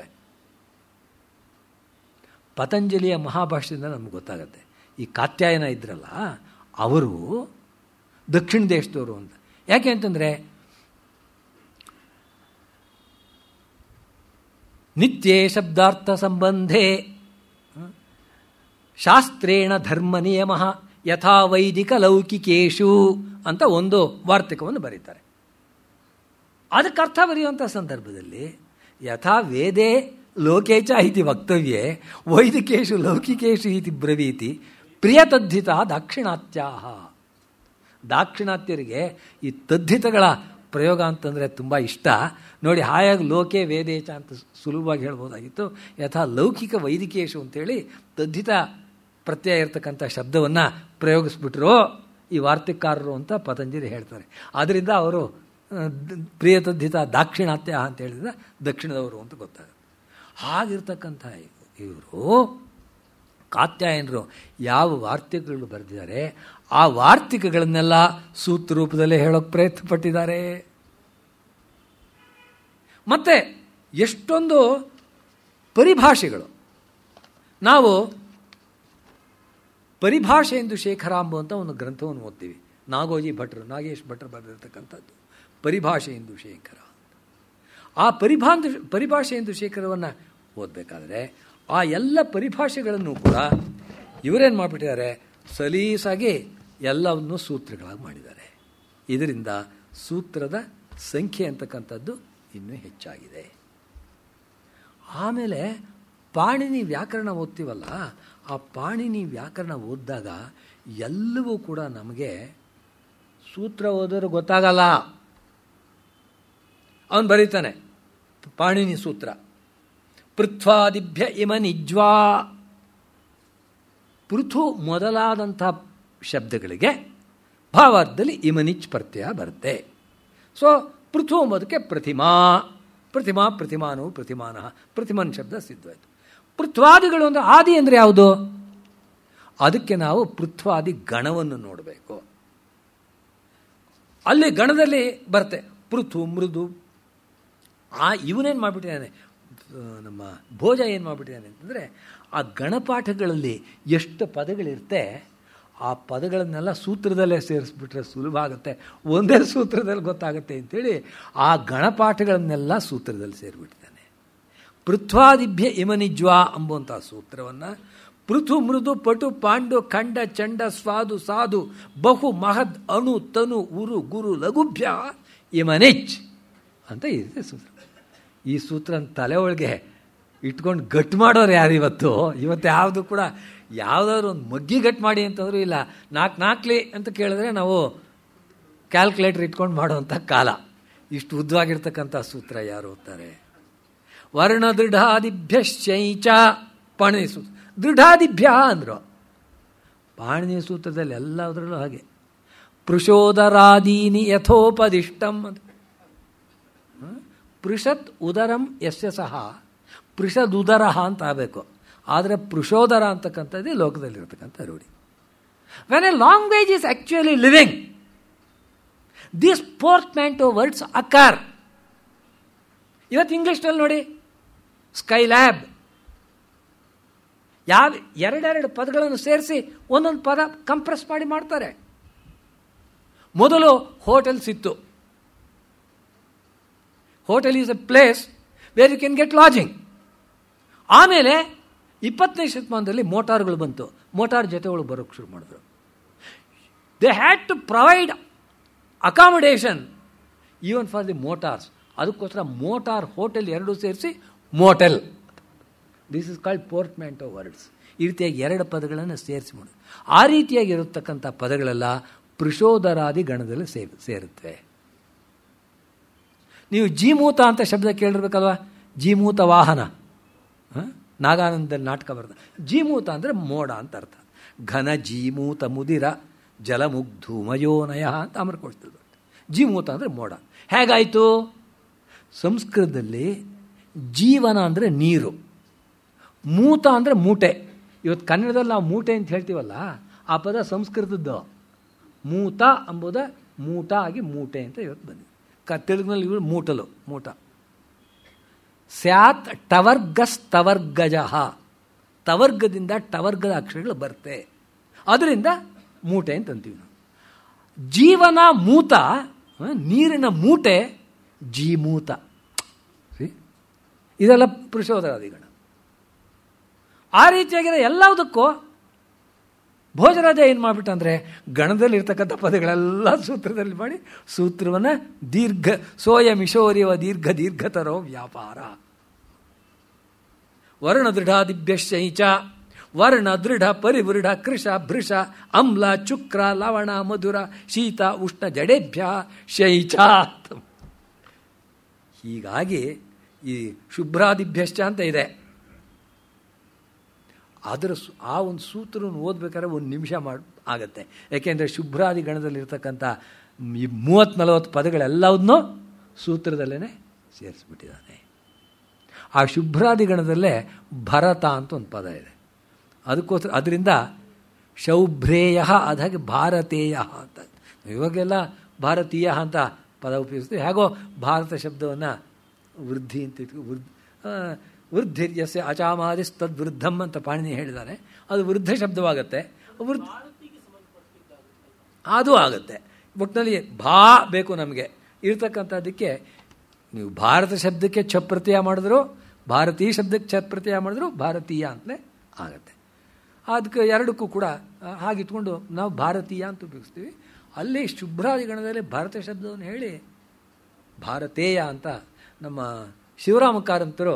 ಪತಂಜಲಿಯ ಮಹಾಭಾಷೆಯಿಂದ ನಮ್ಗೆ ಗೊತ್ತಾಗುತ್ತೆ ಈ ಕಾತ್ಯಾಯನ ಇದ್ರಲ್ಲ ಅವರು ದಕ್ಷಿಣ ದೇಶದವರು ಅಂತ ಯಾಕೆ ಅಂತಂದರೆ ನಿತ್ಯೇ ಶಬ್ದಾರ್ಥ ಸಂಬಂಧೇ ಶಾಸ್ತ್ರೇಣ ಧರ್ಮ ನಿಯಮ ಯಥಾವೈದಿಕ ವೈದಿಕ ಲೌಕಿಕೇಶು ಅಂತ ಒಂದು ವಾರ್ತಕವನ್ನು ಬರೀತಾರೆ ಅದಕ್ಕೆ ಅರ್ಥ ಬರೆಯುವಂಥ ಸಂದರ್ಭದಲ್ಲಿ ಯಥಾ ವೇದೆ ಲೋಕೇಚ ಇತಿ ವಕ್ತವ್ಯೆ ವೈದಿಕೇಶು ಲೌಕಿಕೇಶು ಇತಿ ಬ್ರವೀತಿ ಪ್ರಿಯ ತದ್ಧಿತ ದಾಕ್ಷಿಣಾತ್ಯ ದಾಕ್ಷಿಣಾತ್ಯರಿಗೆ ಈ ತದ್ಧಿತಗಳ ಪ್ರಯೋಗ ಅಂತಂದರೆ ತುಂಬ ಇಷ್ಟ ನೋಡಿ ಹಾಯಾಗಿ ಲೋಕೆ ವೇದೇಚ ಅಂತ ಸುಲಭವಾಗಿ ಹೇಳ್ಬೋದಾಗಿತ್ತು ಯಥಾ ಲೌಕಿಕ ವೈದಿಕೇಶು ಅಂತೇಳಿ ತದ್ಧಿತ ಪ್ರತ್ಯಯ ಇರತಕ್ಕಂಥ ಶಬ್ದವನ್ನು ಪ್ರಯೋಗಿಸ್ಬಿಟ್ರು ಈ ವಾರ್ತಿಕಾರರು ಅಂತ ಪತಂಜಲಿ ಹೇಳ್ತಾರೆ ಆದ್ದರಿಂದ ಅವರು ಪ್ರಿಯತದ್ಧಿತ ದಾಕ್ಷಿಣಾತ್ಯ ಅಂತ ಹೇಳಿದ್ರೆ ದಕ್ಷಿಣದವರು ಅಂತ ಗೊತ್ತಾಗುತ್ತೆ ಹಾಗಿರ್ತಕ್ಕಂಥ ಇವರು ಕಾತ್ಯಾಯನರು ಯಾವ ವಾರ್ತಿಕಗಳು ಬರೆದಿದ್ದಾರೆ ಆ ವಾರ್ತಿಕಗಳನ್ನೆಲ್ಲ ಸೂತ್ರ ರೂಪದಲ್ಲಿ ಹೇಳೋಕ್ಕೆ ಪ್ರಯತ್ನ ಪಟ್ಟಿದ್ದಾರೆ ಮತ್ತು ಎಷ್ಟೊಂದು ಪರಿಭಾಷೆಗಳು ನಾವು ಪರಿಭಾಷೆ ಎಂದು ಶೇಖರಾಂಬು ಅಂತ ಒಂದು ಗ್ರಂಥವನ್ನು ಓದ್ತೀವಿ ನಾಗೋಜಿ ಭಟ್ರು ನಾಗೇಶ್ ಭಟ್ರು ಬರೆದಿರ್ತಕ್ಕಂಥದ್ದು ಪರಿಭಾಷೆ ಎಂದು ಶೇಖರ ಆ ಪರಿಭಾಂಧ ಪರಿಭಾಷೆ ಎಂದು ಶೇಖರವನ್ನು ಓದಬೇಕಾದ್ರೆ ಆ ಎಲ್ಲ ಪರಿಭಾಷೆಗಳನ್ನು ಕೂಡ ಇವರೇನು ಮಾಡಿಬಿಟ್ಟಿದ್ದಾರೆ ಸಲೀಸಾಗಿ ಎಲ್ಲವನ್ನು ಸೂತ್ರಗಳಾಗಿ ಮಾಡಿದ್ದಾರೆ ಇದರಿಂದ ಸೂತ್ರದ ಸಂಖ್ಯೆ ಅಂತಕ್ಕಂಥದ್ದು ಇನ್ನೂ ಹೆಚ್ಚಾಗಿದೆ ಆಮೇಲೆ ಪಾಣಿನಿ ವ್ಯಾಕರಣ ಓದ್ತೀವಲ್ಲ ಆ ಪಾಣಿನಿ ವ್ಯಾಕರಣ ಓದಿದಾಗ ಎಲ್ಲವೂ ಕೂಡ ನಮಗೆ ಸೂತ್ರ ಓದೋರು ಗೊತ್ತಾಗಲ್ಲ ಅವನು ಬರೀತಾನೆ ಪಾಣಿನಿ ಸೂತ್ರ ಪೃಥ್ವಾದಿಭ್ಯ ಇಮ ನಿಜ್ವಾ ಪೃಥು ಮೊದಲಾದಂಥ ಶಬ್ದಗಳಿಗೆ ಭಾವಾರ್ಥದಲ್ಲಿ ಇಮನಿಚ್ ಪ್ರತ್ಯಯ ಬರುತ್ತೆ ಸೊ ಪೃಥು ಎಂಬುದಕ್ಕೆ ಪ್ರತಿಮಾ ಪ್ರತಿಮಾ ಪ್ರತಿಮಾನು ಪ್ರತಿಮಾನಃ ಪ್ರತಿಮಾನ ಶಬ್ದ ಸಿದ್ಧವಾಯಿತು ಪೃಥ್ವಾದಿಗಳು ಅಂದರೆ ಆದಿ ಅಂದರೆ ಯಾವುದು ಅದಕ್ಕೆ ನಾವು ಪೃಥ್ವಾದಿ ಗಣವನ್ನು ನೋಡಬೇಕು ಅಲ್ಲಿ ಗಣದಲ್ಲಿ ಬರುತ್ತೆ ಪೃಥು ಮೃದು ಆ ಇವನೇನು ಮಾಡಿಬಿಟ್ಟಿದ್ದಾನೆ ನಮ್ಮ ಭೋಜ ಏನು ಮಾಡಿಬಿಟ್ಟಿದ್ದಾನೆ ಅಂತಂದರೆ ಆ ಗಣಪಾಠಗಳಲ್ಲಿ ಎಷ್ಟು ಪದಗಳಿರುತ್ತೆ ಆ ಪದಗಳನ್ನೆಲ್ಲ ಸೂತ್ರದಲ್ಲೇ ಸೇರಿಸ್ಬಿಟ್ರೆ ಸುಲಭ ಆಗುತ್ತೆ ಒಂದೇ ಸೂತ್ರದಲ್ಲಿ ಗೊತ್ತಾಗುತ್ತೆ ಅಂತೇಳಿ ಆ ಗಣಪಾಠಗಳನ್ನೆಲ್ಲ ಸೂತ್ರದಲ್ಲಿ ಸೇರಿಬಿಟ್ಟಿದ್ದಾನೆ ಪೃಥ್ವಾದಿಭ್ಯ ಇಮನಿಜ್ವಾ ಅಂಬುವಂಥ ಸೂತ್ರವನ್ನು ಪೃಥು ಮೃದು ಪಟು ಪಾಂಡು ಖಂಡ ಚಂಡ ಸ್ವಾದು ಸಾಧು ಬಹು ಮಹದ್ ಅಣು ತನು ಉರು ಗುರು ಲಘುಭ್ಯ ಇಮನಿಜ್ ಅಂತ ಇದೆ ಸೂತ್ರ ಈ ಸೂತ್ರನ ತಲೆ ಒಳಗೆ ಇಟ್ಕೊಂಡು ಗಟ್ ಮಾಡೋರು ಯಾರು ಇವತ್ತು ಇವತ್ತು ಯಾವುದು ಕೂಡ ಯಾವುದಾದ್ರು ಒಂದು ಮಗ್ಗಿ ಗಟ್ ಮಾಡಿ ಅಂತಂದ್ರೂ ಇಲ್ಲ ನಾಲ್ಕು ನಾಲ್ಕಲಿ ಅಂತ ಕೇಳಿದ್ರೆ ನಾವು ಕ್ಯಾಲ್ಕುಲೇಟ್ರ್ ಇಟ್ಕೊಂಡು ಮಾಡುವಂಥ ಕಾಲ ಇಷ್ಟು ಉದ್ದವಾಗಿರ್ತಕ್ಕಂಥ ಸೂತ್ರ ಯಾರು ಓದ್ತಾರೆ ವರ್ಣ ಶೈಚ ಪಾಣಿನಿ ಸೂತ್ರ ದೃಢಾದಿಭ್ಯ ಅಂದರು ಪಾಣಿನಿ ಸೂತ್ರದಲ್ಲಿ ಎಲ್ಲದರಲ್ಲೂ ಹಾಗೆ ಪೃಷೋದರಾದೀನಿ ಯಥೋಪದಿಷ್ಟಂ ಅಂತ ಪೃಷತ್ ಉದರಂ ಯಸ್ಯ ಸಹ ಪೃಷದುದರ ಅಂತ ಆಗಬೇಕು ಆದರೆ ಪೃಷೋದರ ಅಂತಕ್ಕಂಥದ್ದೇ ಲೋಕದಲ್ಲಿರತಕ್ಕಂಥ ರೂಢಿ when a language is actually living these two words occur ಇವತ್ತು ಇಂಗ್ಲೀಷ್ನಲ್ಲಿ ನೋಡಿ ಸ್ಕೈ ಲ್ಯಾಬ್ ಯಾವ ಎರಡೆರಡು ಪದಗಳನ್ನು ಸೇರಿಸಿ ಒಂದೊಂದು ಪದ ಕಂಪ್ರೆಸ್ ಮಾಡಿ ಮಾಡ್ತಾರೆ ಮೊದಲು ಹೋಟೆಲ್ಸ್ ಇತ್ತು hotel is a place where you can get lodging ಆಮೇಲೆ ಇಪ್ಪತ್ತನೇ ಶತಮಾನದಲ್ಲಿ ಮೋಟಾರ್ಗಳು ಬಂತು ಮೋಟಾರ್ ಜೊತೆಗಳು ಬರೋಕ್ಕೆ ಶುರು ಮಾಡಿದ್ರು they had to provide accommodation even for the motors ಅದಕ್ಕೋಸ್ಕರ ಮೋಟಾರ್ ಹೋಟೆಲ್ ಎರಡೂ ಸೇರಿಸಿ motel this is called portmanteau of words ಈ ರೀತಿಯಾಗಿ ಎರಡು ಪದಗಳನ್ನು ಸೇರಿಸಿ ಮಾಡಿ ಆ ರೀತಿಯಾಗಿರತಕ್ಕಂಥ ಪದಗಳೆಲ್ಲ ಪುರುಷೋದರಾದಿ ಗಣದಲ್ಲಿ ಸೇರಿ ಸೇರುತ್ತೆ ನೀವು ಜೀಮೂತ ಅಂತ ಶಬ್ದ ಕೇಳಿರ್ಬೇಕಲ್ವ ಜೀಮೂತ ವಾಹನ ನಾಗಾನಂದ ನಾಟಕ ಬರ್ದ ಜೀಮೂತ ಅಂದರೆ ಮೋಡ ಅಂತ ಅರ್ಥ ಘನ ಜೀಮೂತ ಮುದಿರ ಜಲಮುಗ್ಧೂಮಯೋನಯ ಅಂತ ಅಮರ್ಕೊಳ್ತಿದ್ರು ಜೀಮೂತ ಅಂದರೆ ಮೋಡ ಹೇಗಾಯಿತು ಸಂಸ್ಕೃತದಲ್ಲಿ ಜೀವನ ಅಂದರೆ ನೀರು ಮೂತ ಅಂದರೆ ಮೂಟೆ ಇವತ್ತು ಕನ್ನಡದಲ್ಲಿ ನಾವು ಮೂಟೆ ಅಂತ ಹೇಳ್ತೀವಲ್ಲ ಆ ಪದ ಸಂಸ್ಕೃತದ್ದು ಮೂತ ಅಂಬುದ ಮೂಟ ಆಗಿ ಮೂಟೆ ಅಂತ ಇವತ್ತು ಬಂದಿದೆ ತೆಲುಗಿನಲ್ಲಿ ಮೂಟಲು ಮೂಟಲು ಸ್ಯಾತ್ ಟವರ್ಗಸ್ ತವರ್ಗಜ ತವರ್ಗದಿಂದ ಟವರ್ಗದ ಅಕ್ಷರಗಳು ಬರುತ್ತೆ ಅದರಿಂದ ಮೂಟೆ ಅಂತೀವಿ ನಾವು ಜೀವನ ಮೂತ ನೀರಿನ ಮೂಟೆ ಜೀಮೂತ ಇದೆಲ್ಲ ಪುರುಷೋಧರಾದಿಗಳು ಆ ರೀತಿಯಾಗಿರೋ ಎಲ್ಲದಕ್ಕೂ ಭೋಜರಾಜ ಏನು ಮಾಡಿಬಿಟ್ಟ ಅಂದರೆ ಗಣದಲ್ಲಿರ್ತಕ್ಕಂಥ ಪದಗಳೆಲ್ಲ ಸೂತ್ರದಲ್ಲಿ ಮಾಡಿ ಸೂತ್ರವನ್ನು ದೀರ್ಘ ಸೋಯ ಮಿಶೋರಿವ ದೀರ್ಘ ದೀರ್ಘತರೋ ವ್ಯಾಪಾರ ವರ್ಣ ದೃಢಾದಿಭ್ಯಶ್ಚೈಚ ವರ್ಣ ದೃಢ ಪರಿವೃಢ ಕೃಷ ಭೃಷ ಅಮ್ಲ ಚುಕ್ರ ಲವಣ ಮಧುರ ಶೀತ ಉಷ್ಣ ಜಡೆಭ್ಯ ಶೈಚ ಹೀಗಾಗಿ ಈ ಶುಭ್ರಾದಿಭ್ಯಶ್ಚ ಅಂತ ಇದೆ ಅದರ ಆ ಒಂದು ಸೂತ್ರವನ್ನು ಓದಬೇಕಾದ್ರೆ ಒಂದು ನಿಮಿಷ ಮಾಡಿ ಆಗುತ್ತೆ ಯಾಕೆಂದರೆ ಶುಭ್ರಾದಿ ಗಣದಲ್ಲಿರ್ತಕ್ಕಂಥ ಈ ಮೂವತ್ತು ನಲವತ್ತು ಪದಗಳೆಲ್ಲವನ್ನೂ ಸೂತ್ರದಲ್ಲೇ ಸೇರಿಸ್ಬಿಟ್ಟಿದ್ದಾನೆ ಆ ಶುಭ್ರಾದಿ ಗಣದಲ್ಲೇ ಭರತ ಅಂತ ಒಂದು ಪದ ಇದೆ ಅದಕ್ಕೋಸ್ಕರ ಅದರಿಂದ ಶೌಭ್ರೇಯ ಅದಾಗಿ ಭಾರತೇಯ ಅಂತ ಇವಾಗೆಲ್ಲ ಭಾರತೀಯ ಅಂತ ಪದ ಉಪಯೋಗಿಸ್ತೀವಿ ಹೇಗೋ ಭಾರತ ಶಬ್ದವನ್ನು ವೃದ್ಧಿ ಅಂತ ವೃದ್ಧಿ ವೃದ್ಧಿರ್ಯಸ್ಯ ವೃದ್ಧಂ ಅಂತ ಪಾಣಿನಿ ಹೇಳಿದ್ದಾರೆ ಅದು ವೃದ್ಧ ಶಬ್ದವಾಗತ್ತೆ ವೃದ್ಧ ಅದು ಆಗುತ್ತೆ ಒಟ್ಟಿನಲ್ಲಿ ಭಾ ಬೇಕು ನಮಗೆ ಇರತಕ್ಕಂಥದ್ದಕ್ಕೆ ನೀವು ಭಾರತ ಶಬ್ದಕ್ಕೆ ಛ ಮಾಡಿದ್ರು ಭಾರತೀಯ ಶಬ್ದಕ್ಕೆ ಛ ಮಾಡಿದ್ರು ಭಾರತೀಯ ಅಂತಲೇ ಆಗುತ್ತೆ ಅದಕ್ಕೆ ಎರಡಕ್ಕೂ ಕೂಡ ಹಾಗಿಟ್ಕೊಂಡು ನಾವು ಭಾರತೀಯ ಅಂತ ಉಪಯೋಗಿಸ್ತೀವಿ ಅಲ್ಲಿ ಗಣದಲ್ಲಿ ಭಾರತ ಶಬ್ದವನ್ನು ಹೇಳಿ ಭಾರತೇಯ ಅಂತ ನಮ್ಮ ಶಿವರಾಮ ಕಾರಂತರು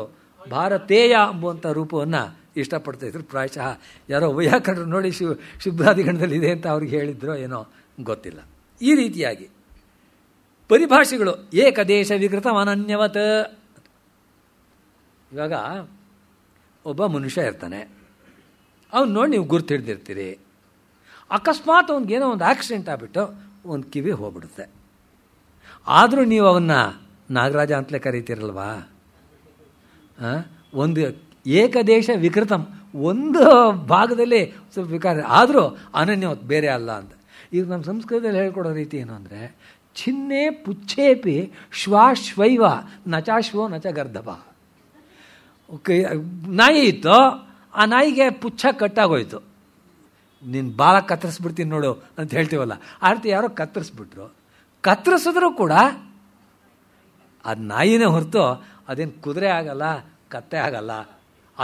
ಭಾರತೇಯ ಅಂಬುವಂಥ ರೂಪವನ್ನು ಇಷ್ಟಪಡ್ತಾ ಇದ್ರು ಪ್ರಾಯಶಃ ಯಾರೋ ಯಾಕಂದ್ರೆ ನೋಡಿ ಶಿವ ಶುಭ್ರಾದಿಗಣದಲ್ಲಿ ಇದೆ ಅಂತ ಅವ್ರಿಗೆ ಹೇಳಿದ್ರೋ ಏನೋ ಗೊತ್ತಿಲ್ಲ ಈ ರೀತಿಯಾಗಿ ಪರಿಭಾಷೆಗಳು ಏಕದೇಶ ವಿಕೃತ ಅನನ್ಯವತ್ ಇವಾಗ ಒಬ್ಬ ಮನುಷ್ಯ ಇರ್ತಾನೆ ಅವ್ನು ನೋಡಿ ನೀವು ಗುರ್ತು ಹಿಡ್ದಿರ್ತೀರಿ ಅಕಸ್ಮಾತ್ ಅವನಿಗೇನೋ ಒಂದು ಆಕ್ಸಿಡೆಂಟ್ ಆಗಿಬಿಟ್ಟು ಒಂದು ಕಿವಿ ಹೋಗ್ಬಿಡುತ್ತೆ ಆದರೂ ನೀವು ಅವನ್ನ ನಾಗರಾಜ ಅಂತಲೇ ಕರೀತಿರಲ್ವಾ ಒಂದು ಏಕದೇಶ ವಿಕೃತಂ ಒಂದು ಭಾಗದಲ್ಲಿ ಸ್ವಲ್ಪ ವಿಕಾರ ಆದರೂ ಅನನ್ಯವತ್ತು ಬೇರೆ ಅಲ್ಲ ಅಂತ ಈಗ ನಮ್ಮ ಸಂಸ್ಕೃತದಲ್ಲಿ ಹೇಳ್ಕೊಡೋ ರೀತಿ ಏನು ಅಂದರೆ ಚಿನ್ನೆ ಪುಚ್ಛೇಪಿ ಶ್ವಾಶ್ವೈವ ನಚಾಶ್ವೋ ನಚ ಗರ್ಧಪ ಓಕೆ ನಾಯಿ ಇತ್ತು ಆ ನಾಯಿಗೆ ಪುಚ್ಛ ಕಟ್ಟಾಗೋಯ್ತು ನೀನು ಭಾಳ ಕತ್ತರಿಸ್ಬಿಡ್ತೀನಿ ನೋಡು ಅಂತ ಹೇಳ್ತೀವಲ್ಲ ಆ ರೀತಿ ಯಾರೋ ಕತ್ತರಿಸ್ಬಿಟ್ರು ಕತ್ತರಿಸಿದ್ರೂ ಕೂಡ ಆ ನಾಯಿನೇ ಹೊರತು ಅದೇನು ಕುದುರೆ ಆಗಲ್ಲ ಕತ್ತೆ ಆಗಲ್ಲ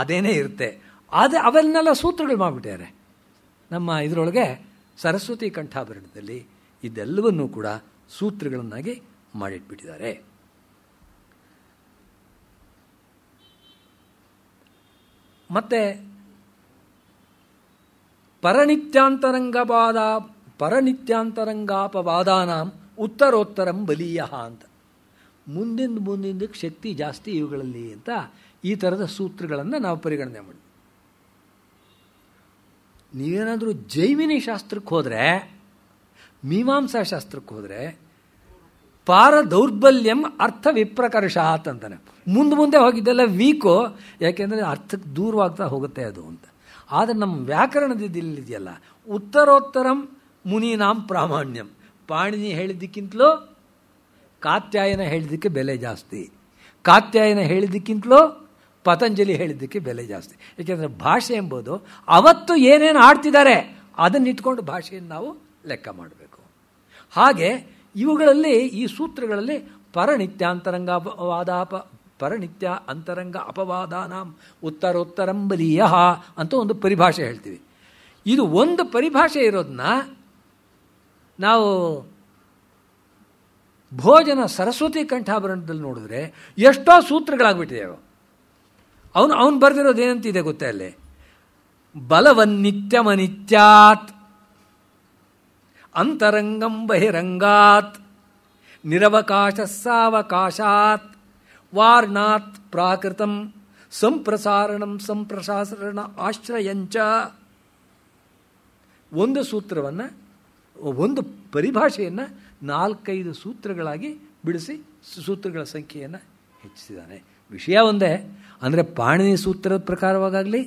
ಅದೇನೇ ಇರುತ್ತೆ ಅದೇ ಅವನ್ನೆಲ್ಲ ಸೂತ್ರಗಳು ಮಾಡಿಬಿಟ್ಟಿದ್ದಾರೆ ನಮ್ಮ ಇದರೊಳಗೆ ಸರಸ್ವತಿ ಕಂಠಾಭರಣದಲ್ಲಿ ಇದೆಲ್ಲವನ್ನೂ ಕೂಡ ಸೂತ್ರಗಳನ್ನಾಗಿ ಮಾಡಿಟ್ಬಿಟ್ಟಿದ್ದಾರೆ ಮತ್ತೆ ಪರನಿತ್ಯಾಂತರಂಗವಾದ ಪರನಿತ್ಯಾಂತರಂಗಾಪವಾದಾನಂ ಉತ್ತರೋತ್ತರಂ ಬಲೀಯ ಅಂತ ಮುಂದಿಂದ ಮುಂದಿನದಕ್ಕೆ ಶಕ್ತಿ ಜಾಸ್ತಿ ಇವುಗಳಲ್ಲಿ ಅಂತ ಈ ಥರದ ಸೂತ್ರಗಳನ್ನು ನಾವು ಪರಿಗಣನೆ ಮಾಡಿ ನೀವೇನಾದರೂ ಜೈವಿನಿ ಶಾಸ್ತ್ರಕ್ಕೆ ಹೋದರೆ ಮೀಮಾಂಸಾ ಶಾಸ್ತ್ರಕ್ಕೆ ಹೋದರೆ ಪಾರ ದೌರ್ಬಲ್ಯಂ ಅರ್ಥ ವಿಪ್ರಕರ್ಷ ಅಂತಾನೆ ಮುಂದೆ ಮುಂದೆ ಹೋಗಿದ್ದೆಲ್ಲ ವೀಕು ಯಾಕೆಂದರೆ ಅರ್ಥಕ್ಕೆ ದೂರವಾಗ್ತಾ ಹೋಗುತ್ತೆ ಅದು ಅಂತ ಆದರೆ ನಮ್ಮ ಇದೆಯಲ್ಲ ಉತ್ತರೋತ್ತರಂ ಮುನೀನಾಂ ಪ್ರಾಮಾಣ್ಯಂ ಪಾಣಿನಿ ಹೇಳಿದ್ದಕ್ಕಿಂತಲೂ ಕಾತ್ಯಾಯನ ಹೇಳಿದ್ದಕ್ಕೆ ಬೆಲೆ ಜಾಸ್ತಿ ಕಾತ್ಯಾಯನ ಹೇಳಿದ್ದಕ್ಕಿಂತಲೂ ಪತಂಜಲಿ ಹೇಳಿದ್ದಕ್ಕೆ ಬೆಲೆ ಜಾಸ್ತಿ ಏಕೆಂದರೆ ಭಾಷೆ ಎಂಬುದು ಅವತ್ತು ಏನೇನು ಆಡ್ತಿದ್ದಾರೆ ಅದನ್ನಿಟ್ಕೊಂಡು ಇಟ್ಕೊಂಡು ಭಾಷೆಯನ್ನು ನಾವು ಲೆಕ್ಕ ಮಾಡಬೇಕು ಹಾಗೆ ಇವುಗಳಲ್ಲಿ ಈ ಸೂತ್ರಗಳಲ್ಲಿ ಪರನಿತ್ಯ ಅಪ ಪರನಿತ್ಯ ಅಂತರಂಗ ಅಪವಾದಾನ ಉತ್ತರೋತ್ತರಂಬಲೀಯ ಅಂತ ಒಂದು ಪರಿಭಾಷೆ ಹೇಳ್ತೀವಿ ಇದು ಒಂದು ಪರಿಭಾಷೆ ಇರೋದನ್ನ ನಾವು ಭೋಜನ ಸರಸ್ವತಿ ಕಂಠಾಭರಣದಲ್ಲಿ ನೋಡಿದ್ರೆ ಎಷ್ಟೋ ಸೂತ್ರಗಳಾಗ್ಬಿಟ್ಟಿದೆ ಅವು ಅವನು ಅವನು ಬರೆದಿರೋದು ಏನಂತಿದೆ ಗೊತ್ತೇ ಅಲ್ಲಿ ಬಲವನ್ನಿತ್ಯಮನಿತ್ಯಾತ್ ಅಂತರಂಗಂ ಬಹಿರಂಗಾತ್ ನಿರವಕಾಶ ಸಾವಕಾಶಾತ್ ವಾರ್ಣಾತ್ ಪ್ರಾಕೃತಂ ಸಂಪ್ರಸಾರಣಂ ಸಂಪ್ರಸಾರಣ ಆಶ್ರಯಂಚ ಒಂದು ಸೂತ್ರವನ್ನು ಒಂದು ಪರಿಭಾಷೆಯನ್ನು ನಾಲ್ಕೈದು ಸೂತ್ರಗಳಾಗಿ ಬಿಡಿಸಿ ಸೂತ್ರಗಳ ಸಂಖ್ಯೆಯನ್ನು ಹೆಚ್ಚಿಸಿದ್ದಾನೆ ವಿಷಯ ಒಂದೇ ಅಂದರೆ ಪಾಣಿನಿ ಸೂತ್ರದ ಪ್ರಕಾರವಾಗಲಿ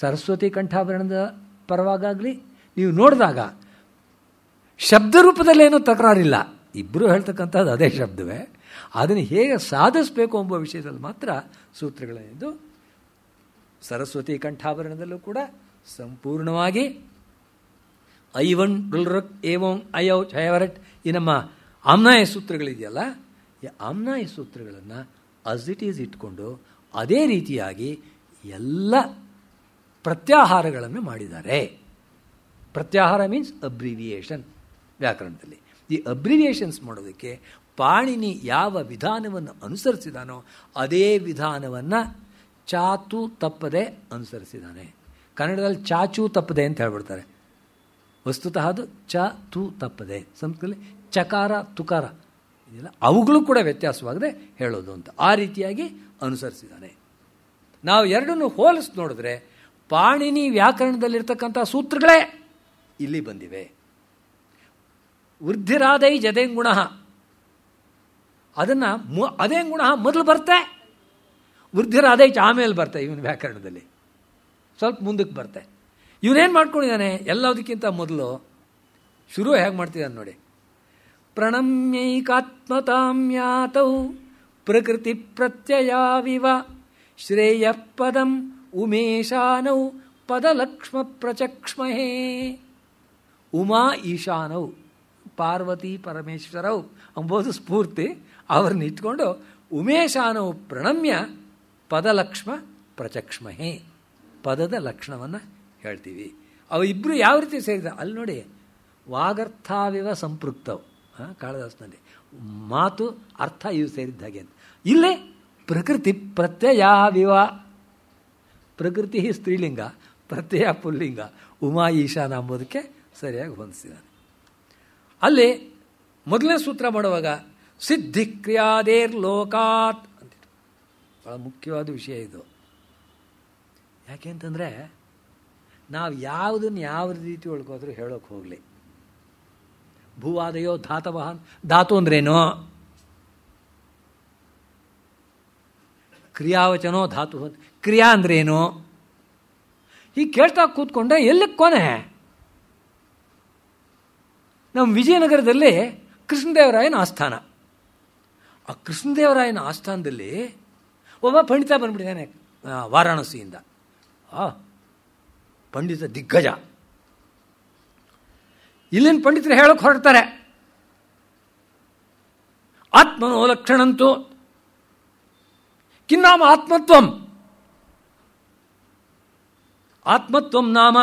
ಸರಸ್ವತಿ ಕಂಠಾಭರಣದ ಪರವಾಗಲಿ ನೀವು ನೋಡಿದಾಗ ಶಬ್ದ ರೂಪದಲ್ಲಿ ಏನೂ ತಕರಾರಿಲ್ಲ ಇಬ್ಬರು ಹೇಳ್ತಕ್ಕಂಥದ್ದು ಅದೇ ಶಬ್ದವೇ ಅದನ್ನು ಹೇಗೆ ಸಾಧಿಸಬೇಕು ಎಂಬ ವಿಷಯದಲ್ಲಿ ಮಾತ್ರ ಸೂತ್ರಗಳೆಂದು ಸರಸ್ವತಿ ಕಂಠಾಭರಣದಲ್ಲೂ ಕೂಡ ಸಂಪೂರ್ಣವಾಗಿ ಐವನ್ ಡುಲ್ರಕ್ ಏವಂ ಐ ಛಯವರಟ್ ಈ ನಮ್ಮ ಆಮ್ನಾಯ ಸೂತ್ರಗಳಿದೆಯಲ್ಲ ಈ ಆಮ್ನಾಯ ಸೂತ್ರಗಳನ್ನು ಅಸ್ ಇಟ್ ಈಸ್ ಇಟ್ಕೊಂಡು ಅದೇ ರೀತಿಯಾಗಿ ಎಲ್ಲ ಪ್ರತ್ಯಾಹಾರಗಳನ್ನು ಮಾಡಿದ್ದಾರೆ ಪ್ರತ್ಯಾಹಾರ ಮೀನ್ಸ್ ಅಬ್ರಿವಿಯೇಷನ್ ವ್ಯಾಕರಣದಲ್ಲಿ ಈ ಅಬ್ರಿವಿಯೇಷನ್ಸ್ ಮಾಡೋದಕ್ಕೆ ಪಾಣಿನಿ ಯಾವ ವಿಧಾನವನ್ನು ಅನುಸರಿಸಿದಾನೋ ಅದೇ ವಿಧಾನವನ್ನು ಚಾತು ತಪ್ಪದೆ ಅನುಸರಿಸಿದ್ದಾನೆ ಕನ್ನಡದಲ್ಲಿ ಚಾಚು ತಪ್ಪದೆ ಅಂತ ಹೇಳ್ಬಿಡ್ತಾರೆ ವಸ್ತುತಃ ಅದು ಚ ತು ತಪ್ಪದೆ ಸಂಸ್ಕೃತದಲ್ಲಿ ಚಕಾರ ತುಕಾರ ಇದೆಲ್ಲ ಅವುಗಳು ಕೂಡ ವ್ಯತ್ಯಾಸವಾಗದೆ ಹೇಳೋದು ಅಂತ ಆ ರೀತಿಯಾಗಿ ಅನುಸರಿಸಿದ್ದಾನೆ ನಾವು ಎರಡನ್ನು ಹೋಲಿಸಿ ನೋಡಿದ್ರೆ ಪಾಣಿನಿ ವ್ಯಾಕರಣದಲ್ಲಿರ್ತಕ್ಕಂಥ ಸೂತ್ರಗಳೇ ಇಲ್ಲಿ ಬಂದಿವೆ ವೃದ್ಧಿರಾದೈ ಗುಣ ಅದನ್ನು ಮು ಗುಣ ಮೊದಲು ಬರ್ತೆ ವೃದ್ಧಿರಾದೈ ಆಮೇಲೆ ಬರ್ತೆ ಇವನ ವ್ಯಾಕರಣದಲ್ಲಿ ಸ್ವಲ್ಪ ಮುಂದಕ್ಕೆ ಬರ್ತೆ ಇವನೇನು ಮಾಡ್ಕೊಂಡಿದ್ದಾನೆ ಎಲ್ಲದಕ್ಕಿಂತ ಮೊದಲು ಶುರು ಹೇಗೆ ಮಾಡ್ತಿದ್ದಾನೆ ನೋಡಿ ಪ್ರಣಮ್ಯೈಕಾತ್ಮತಾಮ್ಯಾತೌ ಪ್ರಕೃತಿ ಪ್ರತ್ಯಯಾವಿವ ಶ್ರೇಯ ಪದಂ ಉಮೇಶಾನೌ ಪದಲಕ್ಷ್ಮ ಪ್ರಚಕ್ಷ್ಮಹೇ ಉಮಾ ಈಶಾನೌ ಪಾರ್ವತಿ ಪರಮೇಶ್ವರೌ ಅಂಬೋದು ಸ್ಫೂರ್ತಿ ಅವ್ರನ್ನ ಇಟ್ಕೊಂಡು ಉಮೇಶಾನವು ಪ್ರಣಮ್ಯ ಪದಲಕ್ಷ್ಮ ಪ್ರಚಕ್ಷ್ಮಹೇ ಪದದ ಲಕ್ಷಣವನ್ನು ಹೇಳ್ತೀವಿ ಅವ ಇಬ್ಬರು ಯಾವ ರೀತಿ ಸೇರಿದ ಅಲ್ಲಿ ನೋಡಿ ವಾಗರ್ಥಾವಿವ ಸಂಪೃಕ್ತವು ಕಾಳದಾಸನಲ್ಲಿ ಮಾತು ಅರ್ಥ ಇವು ಸೇರಿದ್ದ ಹಾಗೆ ಅಂತ ಇಲ್ಲೇ ಪ್ರಕೃತಿ ಪ್ರತ್ಯಯಾವಿವ ಪ್ರಕೃತಿ ಸ್ತ್ರೀಲಿಂಗ ಪ್ರತ್ಯಯ ಪುಲ್ಲಿಂಗ ಉಮಾ ಈಶಾನ ಅಂಬೋದಕ್ಕೆ ಸರಿಯಾಗಿ ಹೊಂದಿಸಿದ್ದಾನೆ ಅಲ್ಲಿ ಮೊದಲನೇ ಸೂತ್ರ ಮಾಡುವಾಗ ಸಿದ್ಧಿ ಕ್ರಿಯಾದೇರ್ ಲೋಕಾತ್ ಅಂತ ಭಾಳ ಮುಖ್ಯವಾದ ವಿಷಯ ಇದು ಯಾಕೆ ಅಂತಂದರೆ ನಾವು ಯಾವುದನ್ನು ಯಾವ ರೀತಿ ಒಳ್ಕೋದ್ರೂ ಹೇಳೋಕೆ ಹೋಗಲಿ ಭೂವಾದಯೋ ಧಾತವಹ ಧಾತು ಅಂದ್ರೇನು ಕ್ರಿಯಾವಚನೋ ಧಾತು ಕ್ರಿಯಾ ಅಂದ್ರೇನು ಹೀಗೆ ಕೇಳ್ತಾ ಕೂತ್ಕೊಂಡೆ ಎಲ್ಲಿ ಕೊನೆ ನಮ್ಮ ವಿಜಯನಗರದಲ್ಲಿ ಕೃಷ್ಣದೇವರಾಯನ ಆಸ್ಥಾನ ಆ ಕೃಷ್ಣದೇವರಾಯನ ಆಸ್ಥಾನದಲ್ಲಿ ಒಬ್ಬ ಪಂಡಿತ ಬಂದ್ಬಿಟ್ಟಿದ್ದಾನೆ ವಾರಾಣಸಿಯಿಂದ ಆ ಪಂಡಿತ ದಿಗ್ಗಜ ಇಲ್ಲಿನ ಪಂಡಿತರು ಹೇಳೋಕೆ ಹೊರಡ್ತಾರೆ ಆತ್ಮನೋ ಲಕ್ಷಣಂತೂ ಕಿನ್ನಾಮ ಆತ್ಮತ್ವಂ ಆತ್ಮತ್ವಂ ನಾಮ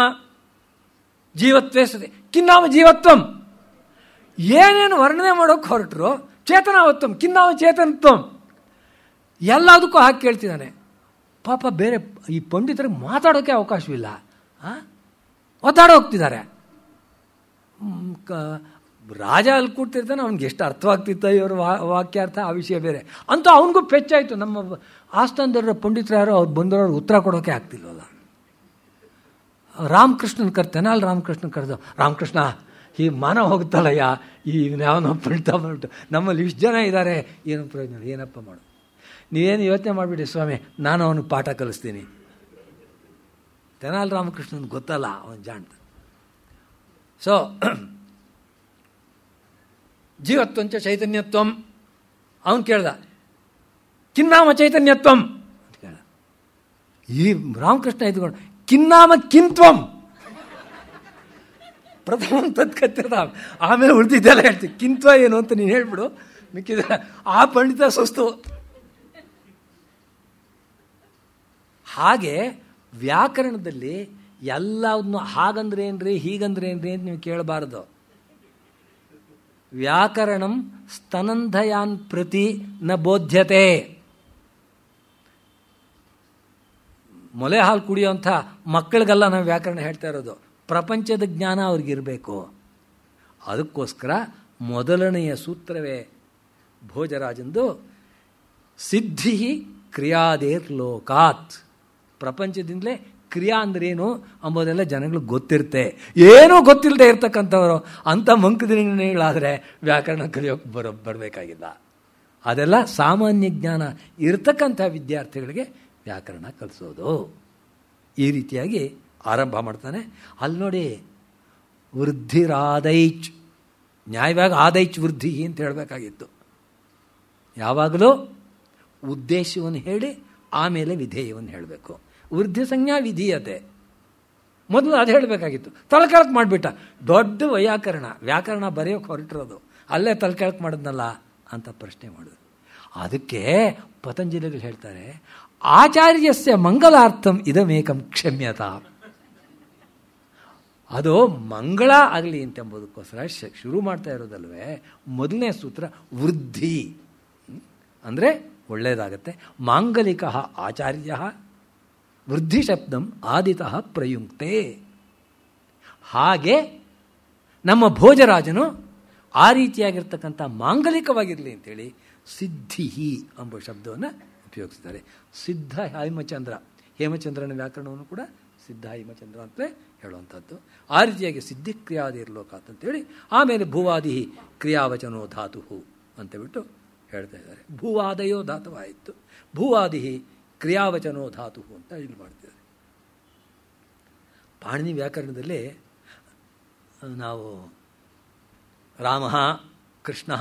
ಜೀವತ್ವೇ ಸತಿ ಕಿನ್ನಾಮ ಜೀವತ್ವಂ ಏನೇನು ವರ್ಣನೆ ಮಾಡೋಕ್ಕೆ ಹೊರಟರು ಚೇತನಾವತ್ವಂ ಕಿನ್ನಾಮ ಚೇತನತ್ವಂ ಎಲ್ಲದಕ್ಕೂ ಹಾಕಿ ಕೇಳ್ತಿದ್ದಾನೆ ಪಾಪ ಬೇರೆ ಈ ಪಂಡಿತರಿಗೆ ಮಾತಾಡೋಕ್ಕೆ ಅವಕಾಶವಿಲ್ಲ ಹೋಗ್ತಿದ್ದಾರೆ ರಾಜ ಅಲ್ಲಿ ಕೂಡ್ತಿರ್ತಾನೆ ಅವ್ನಿಗೆ ಎಷ್ಟು ಅರ್ಥವಾಗ್ತಿತ್ತ ಇವರು ವಾಕ್ಯಾರ್ಥ ಆ ವಿಷಯ ಬೇರೆ ಅಂತೂ ಅವನಿಗೂ ಪೆಚ್ಚಾಯಿತು ನಮ್ಮ ಆಸ್ಥಾನದವರ ಪಂಡಿತರು ಯಾರು ಅವ್ರು ಬಂದವರು ಉತ್ತರ ಕೊಡೋಕೆ ಆಗ್ತಿಲ್ವಲ್ಲ ರಾಮಕೃಷ್ಣನ ಕರ್ತಾನೆ ಅಲ್ಲಿ ರಾಮಕೃಷ್ಣನ ಕರೆದು ರಾಮಕೃಷ್ಣ ಈ ಮಾನ ಹೋಗುತ್ತಲ್ಲಯ್ಯ ಈ ಯಾವನೋ ಪಂಡಿತ ಬಂದ್ಬಿಟ್ಟು ನಮ್ಮಲ್ಲಿ ಇಷ್ಟು ಜನ ಇದ್ದಾರೆ ಏನು ಪ್ರಯೋಜನ ಏನಪ್ಪ ಮಾಡು ನೀವೇನು ಯೋಚನೆ ಮಾಡಿಬಿಡಿ ಸ್ವಾಮಿ ನಾನು ಅವನಿಗೆ ಪಾಠ ಕಲಿಸ್ತೀನಿ ತೆನಾಲ್ ರಾಮಕೃಷ್ಣನ ಗೊತ್ತಲ್ಲ ಅವನು ಜಾಣ್ತ ಸೊ ಜೀವತ್ವಂಚ ಚೈತನ್ಯತ್ವಂ ಅವನು ಕೇಳ್ದ ಕಿನ್ನಾಮ ಚೈತನ್ಯತ್ವಂ ಅಂತ ಕೇಳ್ದ ಈ ರಾಮಕೃಷ್ಣ ಇದ್ಕೊಂಡು ಕಿನ್ನಾಮ ಕಿಂತ್ವಂ ಪ್ರಥಮ ತತ್ ಆಮೇಲೆ ಉಳಿದಿದ್ದೆಲ್ಲ ಹೇಳ್ತೀವಿ ಕಿಂತ್ವ ಏನು ಅಂತ ನೀನು ಹೇಳ್ಬಿಡು ಮಿಕ್ಕಿದ ಆ ಪಂಡಿತ ಸುಸ್ತು ಹಾಗೆ ವ್ಯಾಕರಣದಲ್ಲಿ ಎಲ್ಲವನ್ನು ಹೀಗಂದ್ರೆ ಏನ್ರಿ ಅಂತ ನೀವು ಕೇಳಬಾರದು ವ್ಯಾಕರಣಂ ಸ್ತನಂಧಯಾನ್ ಪ್ರತಿ ನ ಬೋಧ್ಯತೆ ಮೊಲೆ ಹಾಲು ಕುಡಿಯುವಂಥ ಮಕ್ಕಳಿಗೆಲ್ಲ ನಾವು ವ್ಯಾಕರಣ ಹೇಳ್ತಾ ಇರೋದು ಪ್ರಪಂಚದ ಜ್ಞಾನ ಅವ್ರಿಗಿರಬೇಕು ಅದಕ್ಕೋಸ್ಕರ ಮೊದಲನೆಯ ಸೂತ್ರವೇ ಭೋಜರಾಜಂದು ಸಿದ್ಧಿ ಕ್ರಿಯಾದೇರ್ ಲೋಕಾತ್ ಪ್ರಪಂಚದಿಂದಲೇ ಕ್ರಿಯಾ ಅಂದ್ರೇನು ಅಂಬೋದೆಲ್ಲ ಜನಗಳು ಗೊತ್ತಿರುತ್ತೆ ಏನೂ ಗೊತ್ತಿಲ್ಲದೆ ಇರ್ತಕ್ಕಂಥವರು ಅಂಥ ಮಂಕದಿನಿಗಳಾದರೆ ವ್ಯಾಕರಣ ಕಲಿಯೋಕ್ಕೆ ಬರೋ ಬರಬೇಕಾಗಿಲ್ಲ ಅದೆಲ್ಲ ಸಾಮಾನ್ಯ ಜ್ಞಾನ ಇರತಕ್ಕಂಥ ವಿದ್ಯಾರ್ಥಿಗಳಿಗೆ ವ್ಯಾಕರಣ ಕಲಿಸೋದು ಈ ರೀತಿಯಾಗಿ ಆರಂಭ ಮಾಡ್ತಾನೆ ಅಲ್ಲಿ ನೋಡಿ ವೃದ್ಧಿರಾದೈಚ್ ನ್ಯಾಯವಾಗಿ ಆದೈಚ್ ವೃದ್ಧಿ ಅಂತ ಹೇಳಬೇಕಾಗಿತ್ತು ಯಾವಾಗಲೂ ಉದ್ದೇಶವನ್ನು ಹೇಳಿ ಆಮೇಲೆ ವಿಧೇಯವನ್ನು ಹೇಳಬೇಕು ಸಂಜ್ಞಾ ವಿಧೀಯತೆ ಮೊದಲು ಅದು ಹೇಳಬೇಕಾಗಿತ್ತು ತಲೆಕೆಳಕ್ ಮಾಡಿಬಿಟ್ಟ ದೊಡ್ಡ ವೈಯಾಕರಣ ವ್ಯಾಕರಣ ಬರೆಯೋಕೆ ಹೊರಟಿರೋದು ಅಲ್ಲೇ ತಲೆಕೆಳಕ್ ಮಾಡಿದ್ನಲ್ಲ ಅಂತ ಪ್ರಶ್ನೆ ಮಾಡಿದ್ರು ಅದಕ್ಕೆ ಪತಂಜಲಿಗಳು ಹೇಳ್ತಾರೆ ಆಚಾರ್ಯಸ್ಯ ಮಂಗಲಾರ್ಥಂ ಇದಮೇಕಂ ಕ್ಷಮ್ಯತಾ ಅದು ಮಂಗಳ ಆಗಲಿ ಅಂತೆಂಬುದಕ್ಕೋಸ್ಕರ ಶುರು ಮಾಡ್ತಾ ಇರೋದಲ್ವೇ ಮೊದಲನೇ ಸೂತ್ರ ವೃದ್ಧಿ ಅಂದರೆ ಒಳ್ಳೆಯದಾಗತ್ತೆ ಮಾಂಗಲಿಕ ಆಚಾರ್ಯ ವೃದ್ಧಿ ಶಬ್ದಂ ಆದಿತಃ ಪ್ರಯುಕ್ತೆ ಹಾಗೆ ನಮ್ಮ ಭೋಜರಾಜನು ಆ ರೀತಿಯಾಗಿರ್ತಕ್ಕಂಥ ಮಾಂಗಲಿಕವಾಗಿರಲಿ ಅಂತೇಳಿ ಸಿದ್ಧಿಹಿ ಎಂಬ ಶಬ್ದವನ್ನು ಉಪಯೋಗಿಸ್ತಾರೆ ಸಿದ್ಧ ಹೇಮಚಂದ್ರ ಹೇಮಚಂದ್ರನ ವ್ಯಾಕರಣವನ್ನು ಕೂಡ ಸಿದ್ಧ ಹೇಮಚಂದ್ರ ಅಂತಲೇ ಹೇಳುವಂಥದ್ದು ಆ ರೀತಿಯಾಗಿ ಸಿದ್ಧಿ ಕ್ರಿಯಾದಿರ್ಲೋಕ ಅಂತೇಳಿ ಆಮೇಲೆ ಭೂವಾದಿ ಕ್ರಿಯಾವಚನೋ ಧಾತು ಬಿಟ್ಟು ಹೇಳ್ತಾ ಇದ್ದಾರೆ ಭೂವಾದಯೋ ಧಾತುವಾಯಿತು ಭೂವಾದಿ ಕ್ರಿಯಾವಚನೋ ಧಾತು ಅಂತ ಇಲ್ಲಿ ಮಾಡ್ತಿದ್ದಾರೆ ಪಾಣಿನಿ ವ್ಯಾಕರಣದಲ್ಲಿ ನಾವು ರಾಮ ಕೃಷ್ಣ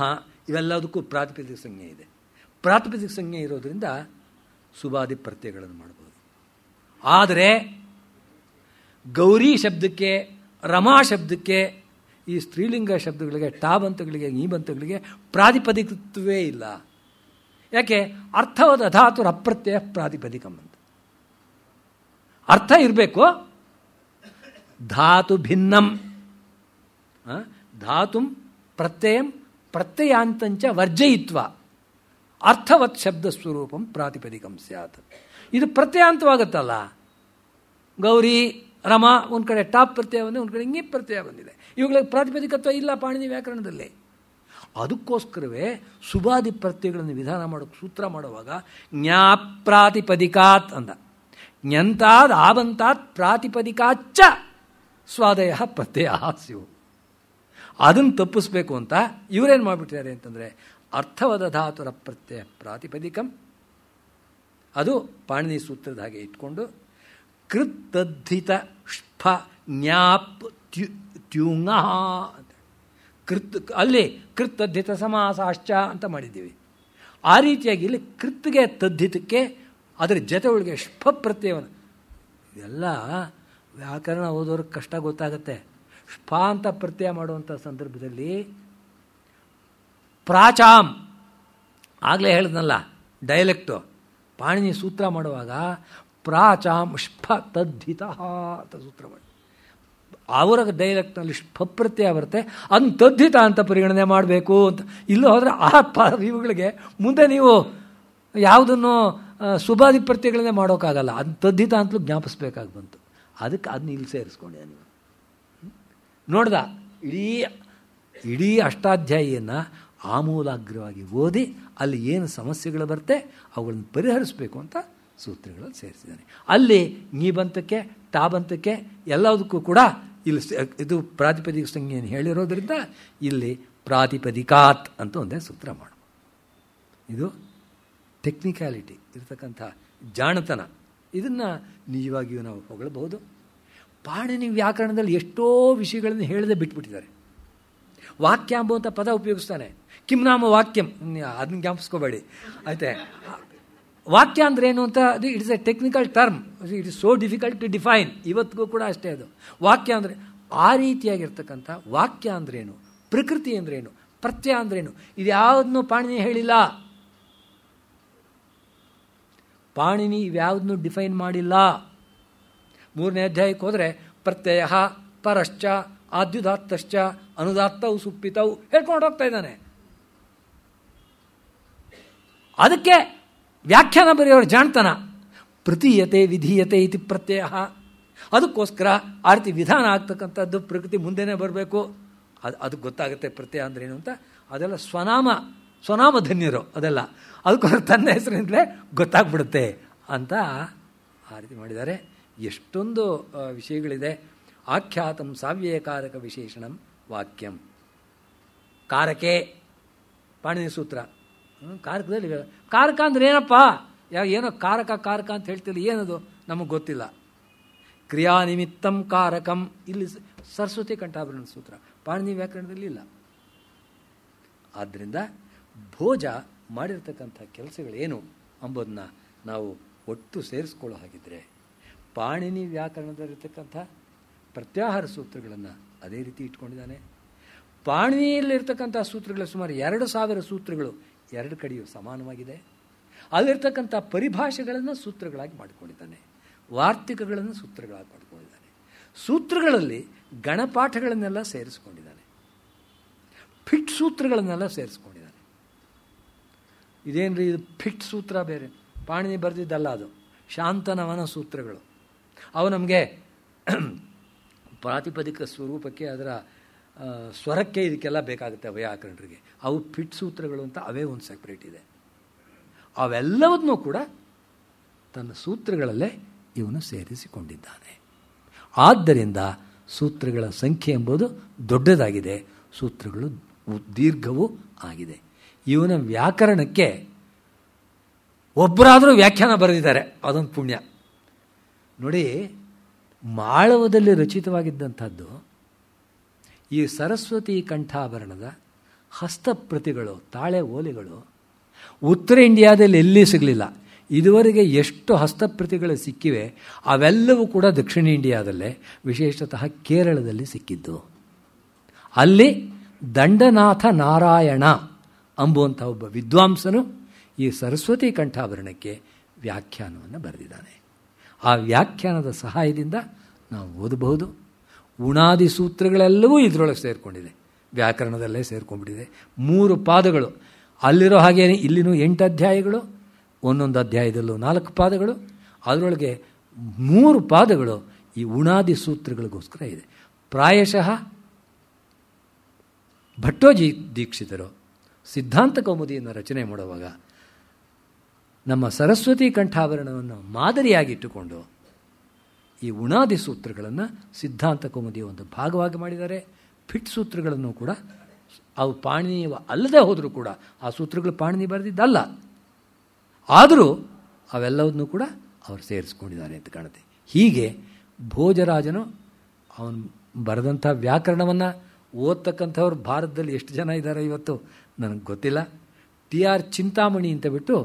ಇವೆಲ್ಲದಕ್ಕೂ ಪ್ರಾತಿಪದಿಕ ಸಂಜ್ಞೆ ಇದೆ ಪ್ರಾತಿಪದಿಕ ಸಂಜ್ಞೆ ಇರೋದರಿಂದ ಸುಭಾದಿ ಪ್ರತ್ಯಯಗಳನ್ನು ಮಾಡ್ಬೋದು ಆದರೆ ಗೌರಿ ಶಬ್ದಕ್ಕೆ ರಮಾ ಶಬ್ದಕ್ಕೆ ಈ ಸ್ತ್ರೀಲಿಂಗ ಶಬ್ದಗಳಿಗೆ ಟಾಬಂತಗಳಿಗೆ ಈ ಬಂತಗಳಿಗೆ ಪ್ರಾತಿಪದಿಕತ್ವೇ ಇಲ್ಲ ಯಾಕೆ ಅರ್ಥವಾದ ಅಧಾತುರ ಅಪ್ರತ್ಯಯ ಪ್ರಾತಿಪದಿಕಂ ಅಂತ ಅರ್ಥ ಇರಬೇಕು ಧಾತು ಭಿನ್ನಂ ಧಾತು ಪ್ರತ್ಯಯಂ ಪ್ರತ್ಯಯಾಂತಂಚ ವರ್ಜಯಿತ್ವ ಅರ್ಥವತ್ ಶಬ್ದ ಸ್ವರೂಪಂ ಪ್ರಾತಿಪದಿಕಂ ಸ್ಯಾತ್ ಇದು ಪ್ರತ್ಯಯಾಂತವಾಗುತ್ತಲ್ಲ ಗೌರಿ ರಮ ಒಂದು ಕಡೆ ಟಾಪ್ ಪ್ರತ್ಯಯ ಬಂದಿದೆ ಒಂದು ಕಡೆ ಇಂಗಿ ಪ್ರತ್ಯಯ ಬಂದಿದೆ ಇವುಗಳಿಗೆ ಪ್ರಾತಿಪದಿಕತ್ವ ಇಲ್ಲ ಪಾಣಿನಿ ವ್ಯಾಕರಣದಲ್ಲಿ ಅದಕ್ಕೋಸ್ಕರವೇ ಸುಭಾದಿ ಪ್ರತ್ಯಯಗಳನ್ನು ವಿಧಾನ ಮಾಡೋಕ್ಕೆ ಸೂತ್ರ ಮಾಡುವಾಗ ಜ್ಞಾಪ್ರಾತಿಪದಿಕಾತ್ ಅಂದ ಜ್ಞಂತಾದ ಆಬಂತಾತ್ ಪ್ರಾತಿಪದಿಕಾಚ್ಚ ಸ್ವಾದಯ ಪ್ರತ್ಯಯ ಹಾಸ್ಯವು ಅದನ್ನು ತಪ್ಪಿಸ್ಬೇಕು ಅಂತ ಇವರೇನು ಮಾಡಿಬಿಟ್ಟಿದ್ದಾರೆ ಅಂತಂದರೆ ಅರ್ಥವಾದ ಧಾತುರ ಪ್ರತ್ಯಯ ಪ್ರಾತಿಪದಿಕಂ ಅದು ಪಾಣಿನಿ ಸೂತ್ರದ ಹಾಗೆ ಇಟ್ಕೊಂಡು ಕೃತ್ತದ್ಧಿತ ಷ್ಫ ಜ್ಞಾಪ್ ತ್ಯು ತ್ಯುಂಗ ಕೃತ್ ಅಲ್ಲಿ ಕೃತ್ ತದ್ಧಿತ ಸಮಾಸಾಶ್ಚ ಅಂತ ಮಾಡಿದ್ದೀವಿ ಆ ರೀತಿಯಾಗಿ ಇಲ್ಲಿ ಕೃತ್ಗೆ ತದ್ಧಿತಕ್ಕೆ ಅದರ ಜೊತೆ ಒಳಗೆ ಪ್ರತ್ಯಯವನ್ನು ಇದೆಲ್ಲ ವ್ಯಾಕರಣ ಓದೋರಿಗೆ ಕಷ್ಟ ಗೊತ್ತಾಗುತ್ತೆ ಶ್ಪ ಅಂತ ಪ್ರತ್ಯಯ ಮಾಡುವಂಥ ಸಂದರ್ಭದಲ್ಲಿ ಪ್ರಾಚಾಮ್ ಆಗಲೇ ಹೇಳಿದ್ನಲ್ಲ ಡೈಲೆಕ್ಟು ಪಾಣಿನಿ ಸೂತ್ರ ಮಾಡುವಾಗ ಪ್ರಾಚಾಮ್ ಶ್ಫ ತದ್ಧಿತ ಅಂತ ಸೂತ್ರ ಮಾಡಿ ಅವರ ಡೈರೆಕ್ಟ್ನಲ್ಲಿ ಸ್ಫಪ್ರತ್ಯ ಬರುತ್ತೆ ತದ್ದಿತ ಅಂತ ಪರಿಗಣನೆ ಮಾಡಬೇಕು ಅಂತ ಇಲ್ಲೂ ಹೋದರೆ ಆ ಪ ಇವುಗಳಿಗೆ ಮುಂದೆ ನೀವು ಯಾವುದನ್ನು ಶುಭಾಧಿಪತ್ಯಗಳನ್ನೇ ಮಾಡೋಕ್ಕಾಗಲ್ಲ ಅಂತದ್ಧಿತ ಅಂತಲೂ ಜ್ಞಾಪಿಸ್ಬೇಕಾಗಿ ಬಂತು ಅದಕ್ಕೆ ಅದನ್ನ ಇಲ್ಲಿ ಸೇರಿಸ್ಕೊಂಡೆ ನೀವು ನೋಡ್ದ ಇಡೀ ಇಡೀ ಅಷ್ಟಾಧ್ಯಾಯಿಯನ್ನು ಆಮೂಲಾಗ್ರವಾಗಿ ಓದಿ ಅಲ್ಲಿ ಏನು ಸಮಸ್ಯೆಗಳು ಬರುತ್ತೆ ಅವುಗಳನ್ನು ಪರಿಹರಿಸಬೇಕು ಅಂತ ಸೂತ್ರಗಳಲ್ಲಿ ಸೇರಿಸಿದ್ದಾನೆ ಅಲ್ಲಿ ನೀ ಬಂತಕ್ಕೆ ತಾ ಬಂತಕ್ಕೆ ಎಲ್ಲದಕ್ಕೂ ಕೂಡ ಇಲ್ಲಿ ಇದು ಪ್ರಾತಿಪದಿಕ ಸಂಜ್ಞೆಯನ್ನು ಹೇಳಿರೋದ್ರಿಂದ ಇಲ್ಲಿ ಪ್ರಾತಿಪದಿಕಾತ್ ಅಂತ ಒಂದೇ ಸೂತ್ರ ಮಾಡು ಇದು ಟೆಕ್ನಿಕ್ಯಾಲಿಟಿ ಇರತಕ್ಕಂಥ ಜಾಣತನ ಇದನ್ನು ನಿಜವಾಗಿಯೂ ನಾವು ಹೊಗಳಬಹುದು ಪಾಣಿನಿ ವ್ಯಾಕರಣದಲ್ಲಿ ಎಷ್ಟೋ ವಿಷಯಗಳನ್ನು ಹೇಳದೆ ಬಿಟ್ಬಿಟ್ಟಿದ್ದಾರೆ ವಾಕ್ಯ ಅಂಬುವಂಥ ಪದ ಉಪಯೋಗಿಸ್ತಾನೆ ಕಿಮ್ನಾಮ ವಾಕ್ಯಂ ಅದನ್ನ ಜ್ಞಾಪಿಸ್ಕೋಬೇಡಿ ಆಯ್ತೆ ವಾಕ್ಯ ಅಂದ್ರೆ ಏನು ಅಂತ ಅದು is a technical term it is so difficult to define ಇವತ್ತಿಗೂ ಕೂಡ ಅಷ್ಟೇ ಅದು ವಾಕ್ಯ ಅಂದರೆ ಆ ರೀತಿಯಾಗಿರ್ತಕ್ಕಂಥ ವಾಕ್ಯ ಅಂದ್ರೇನು ಪ್ರಕೃತಿ ಅಂದ್ರೇನು ಪ್ರತ್ಯಯ ಅಂದ್ರೇನು ಇದು ಯಾವುದನ್ನು ಪಾಣಿನಿ ಹೇಳಿಲ್ಲ ಪಾಣಿನಿ ಇವ್ಯಾವುದನ್ನು ಡಿಫೈನ್ ಮಾಡಿಲ್ಲ ಮೂರನೇ ಅಧ್ಯಾಯಕ್ಕೆ ಹೋದರೆ ಪ್ರತ್ಯಯ ಪರಶ್ಚ ಆದ್ಯುದಾತ್ತಶ್ಚ ಅನುದಾತ್ತವು ಸುಪ್ಪಿತವು ಹೇಳ್ಕೊಂಡು ಹೋಗ್ತಾ ಇದ್ದಾನೆ ಅದಕ್ಕೆ ವ್ಯಾಖ್ಯಾನ ಬರೆಯೋರು ಜಾಣ್ತನ ಪ್ರತೀಯತೆ ವಿಧೀಯತೆ ಇತಿ ಪ್ರತ್ಯಯ ಅದಕ್ಕೋಸ್ಕರ ಆ ರೀತಿ ವಿಧಾನ ಆಗ್ತಕ್ಕಂಥದ್ದು ಪ್ರಕೃತಿ ಮುಂದೆನೇ ಬರಬೇಕು ಅದು ಅದಕ್ಕೆ ಗೊತ್ತಾಗುತ್ತೆ ಪ್ರತ್ಯಯ ಅಂದ್ರೇನು ಅಂತ ಅದೆಲ್ಲ ಸ್ವನಾಮ ಸ್ವನಾಮ ಧನ್ಯರು ಅದೆಲ್ಲ ಅದಕ್ಕೋಸ್ಕರ ತನ್ನ ಹೆಸರಿಂದಲೇ ಗೊತ್ತಾಗ್ಬಿಡುತ್ತೆ ಅಂತ ಆ ರೀತಿ ಮಾಡಿದ್ದಾರೆ ಎಷ್ಟೊಂದು ವಿಷಯಗಳಿದೆ ಆಖ್ಯಾತಂ ಕಾರಕ ವಿಶೇಷಣಂ ವಾಕ್ಯಂ ಕಾರಕೆ ಪಾಣಿನಿ ಸೂತ್ರ ಕಾರಕದಲ್ಲಿ ಕಾರಕ ಅಂದ್ರೆ ಏನಪ್ಪ ಏನೋ ಕಾರಕ ಕಾರಕ ಅಂತ ಹೇಳ್ತಿಲ್ಲ ಏನದು ನಮಗೆ ಗೊತ್ತಿಲ್ಲ ಕ್ರಿಯಾ ನಿಮಿತ್ತಂ ಕಾರಕಂ ಇಲ್ಲಿ ಸರಸ್ವತಿ ಕಂಠಾಭರಣ ಸೂತ್ರ ಪಾಣಿನಿ ವ್ಯಾಕರಣದಲ್ಲಿ ಇಲ್ಲ ಆದ್ದರಿಂದ ಭೋಜ ಮಾಡಿರ್ತಕ್ಕಂಥ ಕೆಲಸಗಳೇನು ಅಂಬೋದನ್ನ ನಾವು ಒಟ್ಟು ಸೇರಿಸ್ಕೊಳ್ಳೋ ಹಾಗಿದ್ರೆ ಪಾಣಿನಿ ವ್ಯಾಕರಣದಲ್ಲಿರ್ತಕ್ಕಂಥ ಪ್ರತ್ಯಾಹಾರ ಸೂತ್ರಗಳನ್ನು ಅದೇ ರೀತಿ ಇಟ್ಕೊಂಡಿದ್ದಾನೆ ಪಾಣಿನಿಯಲ್ಲಿರ್ತಕ್ಕಂಥ ಸೂತ್ರಗಳ ಸುಮಾರು ಎರಡು ಸಾವಿರ ಸೂತ್ರಗಳು ಎರಡು ಕಡೆಯೂ ಸಮಾನವಾಗಿದೆ ಅಲ್ಲಿರ್ತಕ್ಕಂಥ ಪರಿಭಾಷೆಗಳನ್ನು ಸೂತ್ರಗಳಾಗಿ ಮಾಡಿಕೊಂಡಿದ್ದಾನೆ ವಾರ್ತಿಕಗಳನ್ನು ಸೂತ್ರಗಳಾಗಿ ಮಾಡಿಕೊಂಡಿದ್ದಾನೆ ಸೂತ್ರಗಳಲ್ಲಿ ಗಣಪಾಠಗಳನ್ನೆಲ್ಲ ಸೇರಿಸ್ಕೊಂಡಿದ್ದಾನೆ ಫಿಟ್ ಸೂತ್ರಗಳನ್ನೆಲ್ಲ ಸೇರಿಸ್ಕೊಂಡಿದ್ದಾನೆ ಇದೇನು ರೀ ಇದು ಫಿಟ್ ಸೂತ್ರ ಬೇರೆ ಪಾಣಿನಿ ಬರೆದಿದ್ದಲ್ಲ ಅದು ಶಾಂತನವನ ಸೂತ್ರಗಳು ಅವು ನಮಗೆ ಪ್ರಾತಿಪದಿಕ ಸ್ವರೂಪಕ್ಕೆ ಅದರ ಸ್ವರಕ್ಕೆ ಇದಕ್ಕೆಲ್ಲ ಬೇಕಾಗುತ್ತೆ ವ್ಯಾಕರಣರಿಗೆ ಅವು ಪಿಟ್ ಸೂತ್ರಗಳು ಅಂತ ಅವೇ ಒಂದು ಸೆಪ್ರೇಟ್ ಇದೆ ಅವೆಲ್ಲವನ್ನೂ ಕೂಡ ತನ್ನ ಸೂತ್ರಗಳಲ್ಲೇ ಇವನು ಸೇರಿಸಿಕೊಂಡಿದ್ದಾನೆ ಆದ್ದರಿಂದ ಸೂತ್ರಗಳ ಸಂಖ್ಯೆ ಎಂಬುದು ದೊಡ್ಡದಾಗಿದೆ ಸೂತ್ರಗಳು ದೀರ್ಘವೂ ಆಗಿದೆ ಇವನ ವ್ಯಾಕರಣಕ್ಕೆ ಒಬ್ಬರಾದರೂ ವ್ಯಾಖ್ಯಾನ ಬರೆದಿದ್ದಾರೆ ಅದೊಂದು ಪುಣ್ಯ ನೋಡಿ ಮಾಳವದಲ್ಲಿ ರಚಿತವಾಗಿದ್ದಂಥದ್ದು ಈ ಸರಸ್ವತಿ ಕಂಠಾಭರಣದ ಹಸ್ತಪ್ರತಿಗಳು ತಾಳೆ ಓಲೆಗಳು ಉತ್ತರ ಇಂಡಿಯಾದಲ್ಲಿ ಎಲ್ಲಿ ಸಿಗಲಿಲ್ಲ ಇದುವರೆಗೆ ಎಷ್ಟು ಹಸ್ತಪ್ರತಿಗಳು ಸಿಕ್ಕಿವೆ ಅವೆಲ್ಲವೂ ಕೂಡ ದಕ್ಷಿಣ ಇಂಡಿಯಾದಲ್ಲೇ ವಿಶೇಷತಃ ಕೇರಳದಲ್ಲಿ ಸಿಕ್ಕಿದ್ದು ಅಲ್ಲಿ ದಂಡನಾಥ ನಾರಾಯಣ ಅಂಬುವಂಥ ಒಬ್ಬ ವಿದ್ವಾಂಸನು ಈ ಸರಸ್ವತಿ ಕಂಠಾಭರಣಕ್ಕೆ ವ್ಯಾಖ್ಯಾನವನ್ನು ಬರೆದಿದ್ದಾನೆ ಆ ವ್ಯಾಖ್ಯಾನದ ಸಹಾಯದಿಂದ ನಾವು ಓದಬಹುದು ಉಣಾದಿ ಸೂತ್ರಗಳೆಲ್ಲವೂ ಇದರೊಳಗೆ ಸೇರಿಕೊಂಡಿದೆ ವ್ಯಾಕರಣದಲ್ಲೇ ಸೇರ್ಕೊಂಡ್ಬಿಟ್ಟಿದೆ ಮೂರು ಪಾದಗಳು ಅಲ್ಲಿರೋ ಹಾಗೇ ಇಲ್ಲಿನೂ ಎಂಟು ಅಧ್ಯಾಯಗಳು ಒಂದೊಂದು ಅಧ್ಯಾಯದಲ್ಲೂ ನಾಲ್ಕು ಪಾದಗಳು ಅದರೊಳಗೆ ಮೂರು ಪಾದಗಳು ಈ ಉಣಾದಿ ಸೂತ್ರಗಳಿಗೋಸ್ಕರ ಇದೆ ಪ್ರಾಯಶಃ ಭಟ್ಟೋಜಿ ದೀಕ್ಷಿತರು ಸಿದ್ಧಾಂತ ಕೌಮುದಿಯನ್ನು ರಚನೆ ಮಾಡುವಾಗ ನಮ್ಮ ಸರಸ್ವತಿ ಕಂಠಾಭರಣವನ್ನು ಮಾದರಿಯಾಗಿಟ್ಟುಕೊಂಡು ಈ ಉಣಾದಿ ಸೂತ್ರಗಳನ್ನು ಸಿದ್ಧಾಂತ ಕೌಮುದಿಯ ಒಂದು ಭಾಗವಾಗಿ ಮಾಡಿದ್ದಾರೆ ಫಿಟ್ ಸೂತ್ರಗಳನ್ನು ಕೂಡ ಅವು ಪಾಣಿನಿ ಅಲ್ಲದೆ ಹೋದರೂ ಕೂಡ ಆ ಸೂತ್ರಗಳು ಪಾಣಿನಿ ಬರೆದಿದ್ದಲ್ಲ ಆದರೂ ಅವೆಲ್ಲವನ್ನೂ ಕೂಡ ಅವರು ಸೇರಿಸ್ಕೊಂಡಿದ್ದಾರೆ ಅಂತ ಕಾಣುತ್ತೆ ಹೀಗೆ ಭೋಜರಾಜನು ಅವನು ಬರೆದಂಥ ವ್ಯಾಕರಣವನ್ನು ಓದ್ತಕ್ಕಂಥವ್ರು ಭಾರತದಲ್ಲಿ ಎಷ್ಟು ಜನ ಇದ್ದಾರೆ ಇವತ್ತು ನನಗೆ ಗೊತ್ತಿಲ್ಲ ಟಿ ಆರ್ ಚಿಂತಾಮಣಿ ಅಂತ ಬಿಟ್ಟು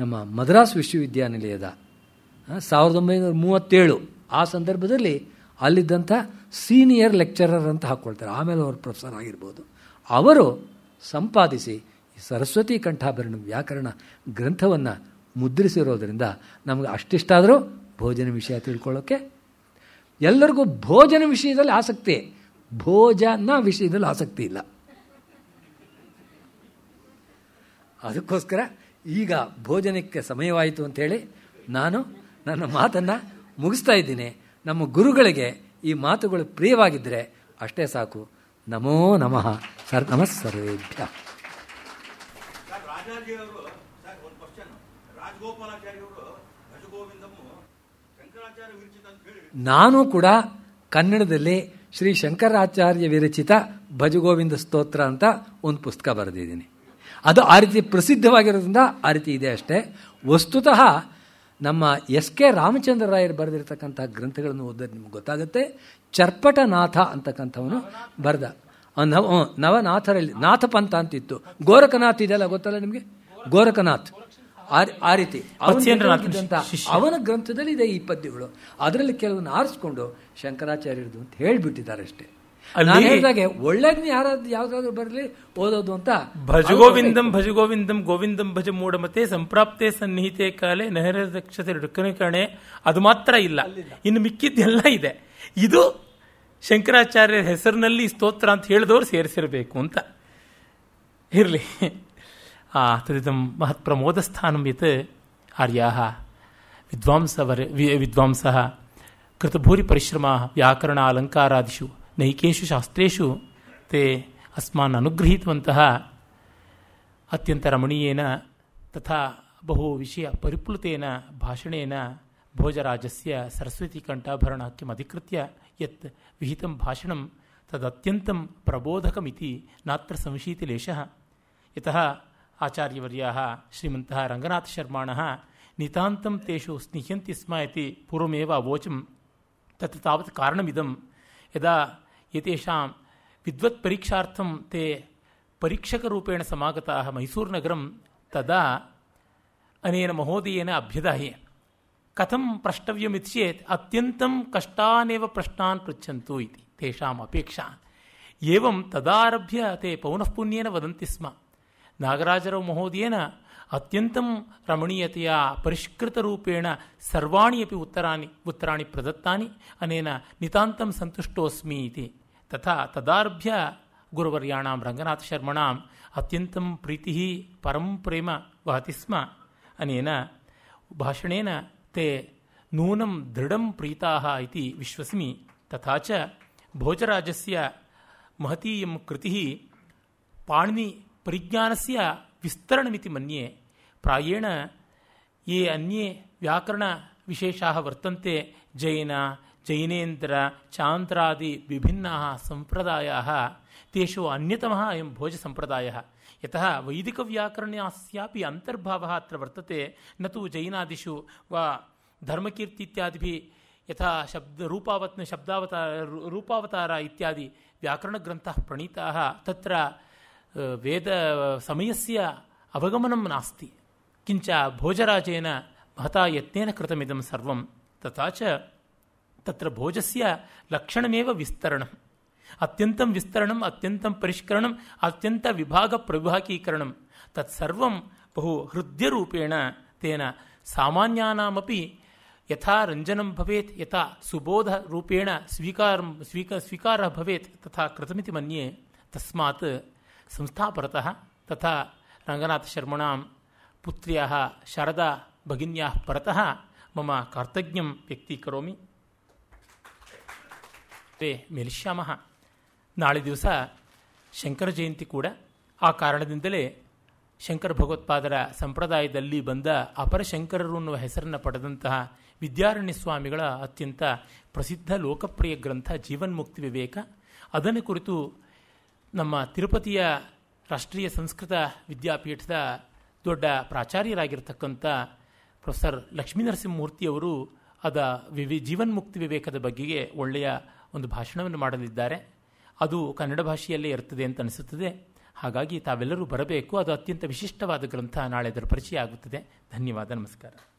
ನಮ್ಮ ಮದ್ರಾಸ್ ವಿಶ್ವವಿದ್ಯಾನಿಲಯದ ಸಾವಿರದ ಒಂಬೈನೂರ ಮೂವತ್ತೇಳು ಆ ಸಂದರ್ಭದಲ್ಲಿ ಅಲ್ಲಿದ್ದಂಥ ಸೀನಿಯರ್ ಲೆಕ್ಚರರ್ ಅಂತ ಹಾಕ್ಕೊಳ್ತಾರೆ ಆಮೇಲೆ ಅವರು ಪ್ರೊಫೆಸರ್ ಆಗಿರ್ಬೋದು ಅವರು ಸಂಪಾದಿಸಿ ಸರಸ್ವತಿ ಕಂಠಾಭರಣ ವ್ಯಾಕರಣ ಗ್ರಂಥವನ್ನು ಮುದ್ರಿಸಿರೋದರಿಂದ ನಮಗೆ ಅಷ್ಟಿಷ್ಟಾದರೂ ಭೋಜನ ವಿಷಯ ತಿಳ್ಕೊಳ್ಳೋಕ್ಕೆ ಎಲ್ಲರಿಗೂ ಭೋಜನ ವಿಷಯದಲ್ಲಿ ಆಸಕ್ತಿ ಭೋಜನ ವಿಷಯದಲ್ಲಿ ಆಸಕ್ತಿ ಇಲ್ಲ ಅದಕ್ಕೋಸ್ಕರ ಈಗ ಭೋಜನಕ್ಕೆ ಸಮಯವಾಯಿತು ಅಂಥೇಳಿ ನಾನು ನನ್ನ ಮಾತನ್ನು ಮುಗಿಸ್ತಾ ಇದ್ದೀನಿ ನಮ್ಮ ಗುರುಗಳಿಗೆ ಈ ಮಾತುಗಳು ಪ್ರಿಯವಾಗಿದ್ದರೆ ಅಷ್ಟೇ ಸಾಕು ನಮೋ ನಮಃ ಸರ್ ನಮಃ ನಾನು ಕೂಡ ಕನ್ನಡದಲ್ಲಿ ಶ್ರೀ ಶಂಕರಾಚಾರ್ಯ ವಿರಚಿತ ಭಜಗೋವಿಂದ ಸ್ತೋತ್ರ ಅಂತ ಒಂದು ಪುಸ್ತಕ ಬರೆದಿದ್ದೀನಿ ಅದು ಆ ರೀತಿ ಪ್ರಸಿದ್ಧವಾಗಿರೋದ್ರಿಂದ ಆ ರೀತಿ ಇದೆ ಅಷ್ಟೇ ವಸ್ತುತಃ ನಮ್ಮ ಎಸ್ ಕೆ ರಾಮಚಂದ್ರ ರಾಯರು ಬರೆದಿರ್ತಕ್ಕಂಥ ಗ್ರಂಥಗಳನ್ನು ಓದೋದು ನಿಮ್ಗೆ ಗೊತ್ತಾಗುತ್ತೆ ಚರ್ಪಟನಾಥ ಅಂತಕ್ಕಂಥವನು ಬರೆದ ನವ ನವನಾಥರಲ್ಲಿ ನಾಥ ಪಂಥ ಅಂತಿತ್ತು ಗೋರಖನಾಥ್ ಇದೆಯಲ್ಲ ಗೊತ್ತಲ್ಲ ನಿಮಗೆ ಗೋರಖನಾಥ್ ಆ ರೀತಿ ಅವನ ಗ್ರಂಥದಲ್ಲಿ ಇದೆ ಈ ಪದ್ಯಗಳು ಅದರಲ್ಲಿ ಕೆಲವನ್ನ ಆರಿಸ್ಕೊಂಡು ಶಂಕರಾಚಾರ್ಯರದು ಅಂತ ಹೇಳಿಬಿಟ್ಟಿದ್ದಾರೆ ಅಷ್ಟೇ ನಾನು ಹೇಳಿದಾಗೆ ಒಳ್ಳೇದ್ನ ಯಾರಾದ್ರೂ ಯಾವ್ದಾದ್ರು ಬರಲಿ ಓದೋದು ಅಂತ ಭಜಗೋವಿಂದಂ ಭಜಗೋವಿಂದಂ ಗೋವಿಂದಂ ಭಜ ಮೂಡಮತೆ ಸಂಪ್ರಾಪ್ತೆ ಸನ್ನಿಹಿತೆ ಕಾಲೆ ನೆಹರ ದಕ್ಷತೆ ಕಣೆ ಅದು ಮಾತ್ರ ಇಲ್ಲ ಇನ್ನು ಮಿಕ್ಕಿದ್ದೆಲ್ಲ ಇದೆ ಇದು ಶಂಕರಾಚಾರ್ಯರ ಹೆಸರಿನಲ್ಲಿ ಸ್ತೋತ್ರ ಅಂತ ಹೇಳಿದವರು ಸೇರಿಸಿರಬೇಕು ಅಂತ ಇರಲಿ ಆ ತದಿದಂ ಮಹತ್ ಪ್ರಮೋದ ಸ್ಥಾನಂ ಯತ್ ಆರ್ಯಾ ವಿದ್ವಾಂಸವರ ವಿದ್ವಾಂಸ ಕೃತಭೂರಿ ಪರಿಶ್ರಮ ವ್ಯಾಕರಣ ಅಲಂಕಾರಾದಿಷು नैकेशु शास्त्रु ते अस्मान् अनुगृहीतवन्तः तथा बहु विषयपरिप्लुतेन भाषणेन भोजराजस्य सरस्वतीकण्ठाभरणाख्यम् अधिकृत्य यत् विहितं भाषणं तदत्यन्तं प्रबोधकमिति नात्र संशीतिलेशः यतः आचार्यवर्याः श्रीमन्तः रङ्गनाथशर्माणः नितान्तं तेषु स्निह्यन्ति स्म इति पूर्वमेव अवोचं तत्र तावत् कारणमिदं यदा ಎತಾಂ ವಿದ್ವತ್ ಪರೀಕ್ಷಾರ್ಥಂ ತೇ ಪರೀಕ್ಷಕರೂಪೇಣ ಸಮಾಗತಾ ಮೈಸೂರುನಗರಂ ತದಾ ಅನೇನ ಮಹೋದಯೇನ ಅಭ್ಯದಾಯೇ ಕಥಂ ಪ್ರಷ್ಟವ್ಯಮಿತಿ ಚೇತ್ ಅತ್ಯಂತಂ ಕಷ್ಟಾನೇವ ಪ್ರಶ್ನಾನ್ ಪೃಚ್ಛಂತು ಇತಿ ತೇಷಾಂ ಅಪೇಕ್ಷಾ ಏವಂ ತದಾರಭ್ಯ ತೇ ಪೌನಃಪುಣ್ಯೇನ ವದಂತಿ ಸ್ಮ ನಾಗರಾಜರಾವ್ ಮಹೋದಯೇನ ಅತ್ಯಂತಂ ರಮಣೀಯತೆಯ ಪರಿಷ್ಕೃತರೂಪೇಣ ಸರ್ವಾಣಿ ಅಪಿ ಉತ್ತರಾಣಿ ಉತ್ತರಾಣಿ ಪ್ರದತ್ತಾನಿ ಅನೇನ ನಿತಾಂತಂ ಸಂತುಷ್ಟೋಸ್ಮಿ ಇತಿ तथा तदारभ्य गुरुवर्याणां रङ्गनाथशर्मणाम् अत्यन्तं प्रीतिः परं प्रेम वहति स्म अनेन भाषणेन ते नूनं दृढं प्रीताः इति विश्वसिमि तथा च भोजराजस्य महतीयं कृतिः पाणिनिपरिज्ञानस्य विस्तरणमिति मन्ये प्रायेण ये अन्ये व्याकरणविशेषाः वर्तन्ते जैन ಜೈನೇಂದ್ರ ಚಾಂತ್ರಾದಿ ವಿಭಿನ್ನ ಸಂಪ್ರದಾಯ ತೇಷು ಅನ್ಯತಮ ಅಯಂ ಭೋಜಸಂಪ್ರದಾಯ ಯತಃ ವೈದಿಕವ್ಯಾಕರಣ್ಯಾಸ್ಯಾಪಿ ಅಂತರ್ಭಾವ ಅತ್ರ ವರ್ತತೆ ನತು ಜೈನಾದಿಷು ವಾ ಧರ್ಮಕೀರ್ತಿ ಇತ್ಯಾದಿಭಿ ಯಥಾ ಶಬ್ದ ರೂಪಾವತ್ನ ಶಬ್ದಾವತಾರ ರೂಪಾವತಾರ ಇತ್ಯಾದಿ ವ್ಯಾಕರಣಗ್ರಂಥಃ ಪ್ರಣೀತಾಃ ತತ್ರ ವೇದ ಸಮಯಸ್ಯ ಅವಗಮನಂ ನಾಸ್ತಿ ಕಿಂಚ ಭೋಜರಾಜೇನ ಮಹತಾ ಯತ್ನೇನ ಕೃತಮಿದಂ ಸರ್ವಂ ತಥಾ ತಮ್ಮ ಭೋಜಸ್ ಲಕ್ಷಣಮೇವ ವಿಸ್ತರಣ ಅತ್ಯಂತ ವಿಸ್ತರಣ್ ಅತ್ಯಂತ ಪರಿಷ್ಕರಣ್ ಅತ್ಯಂತ ವಿಭಾಗೀಕರಣ ತತ್ಸವ ಬಹು ಹೃದಯ ರುಪೇಣ ತನ್ನ ಸಾಮ್ಯಾ ಯಥರ ಭೇತ್ ಯಥೋಧ ಸ್ವೀಕಾರ ಭೇತ್ ತೇ ತಸ್ಮ ಸಂಸ್ಥಾ ತಂಗನಾಥಶರ್ಮಣ್ಯ ಶಾರದಾಭಗಿನ್ಯ ಪರ ಮಹಿ ಕಾತಜ್ಞಂ ವ್ಯಕ್ತೀಕೋಮಿ ತೇ ಮೇಲಿಶ್ಯಾಮಃ ನಾಳೆ ದಿವಸ ಶಂಕರ ಜಯಂತಿ ಕೂಡ ಆ ಕಾರಣದಿಂದಲೇ ಶಂಕರ ಭಗವತ್ಪಾದರ ಸಂಪ್ರದಾಯದಲ್ಲಿ ಬಂದ ಅಪರ ಶಂಕರರು ಅನ್ನುವ ಹೆಸರನ್ನು ಪಡೆದಂತಹ ವಿದ್ಯಾರಣ್ಯ ಸ್ವಾಮಿಗಳ ಅತ್ಯಂತ ಪ್ರಸಿದ್ಧ ಲೋಕಪ್ರಿಯ ಗ್ರಂಥ ಜೀವನ್ಮುಕ್ತಿ ವಿವೇಕ ಅದನ್ನು ಕುರಿತು ನಮ್ಮ ತಿರುಪತಿಯ ರಾಷ್ಟ್ರೀಯ ಸಂಸ್ಕೃತ ವಿದ್ಯಾಪೀಠದ ದೊಡ್ಡ ಪ್ರಾಚಾರ್ಯರಾಗಿರ್ತಕ್ಕಂಥ ಪ್ರೊಫೆಸರ್ ನರಸಿಂಹಮೂರ್ತಿಯವರು ಅದ ವಿವಿ ಜೀವನ್ಮುಕ್ತಿ ವಿವೇಕದ ಬಗ್ಗೆ ಒಳ್ಳೆಯ ಒಂದು ಭಾಷಣವನ್ನು ಮಾಡಲಿದ್ದಾರೆ ಅದು ಕನ್ನಡ ಭಾಷೆಯಲ್ಲೇ ಇರುತ್ತದೆ ಅಂತ ಅನಿಸುತ್ತದೆ ಹಾಗಾಗಿ ತಾವೆಲ್ಲರೂ ಬರಬೇಕು ಅದು ಅತ್ಯಂತ ವಿಶಿಷ್ಟವಾದ ಗ್ರಂಥ ನಾಳೆ ಅದರ ಪರಿಚಯ ಆಗುತ್ತದೆ ಧನ್ಯವಾದ ನಮಸ್ಕಾರ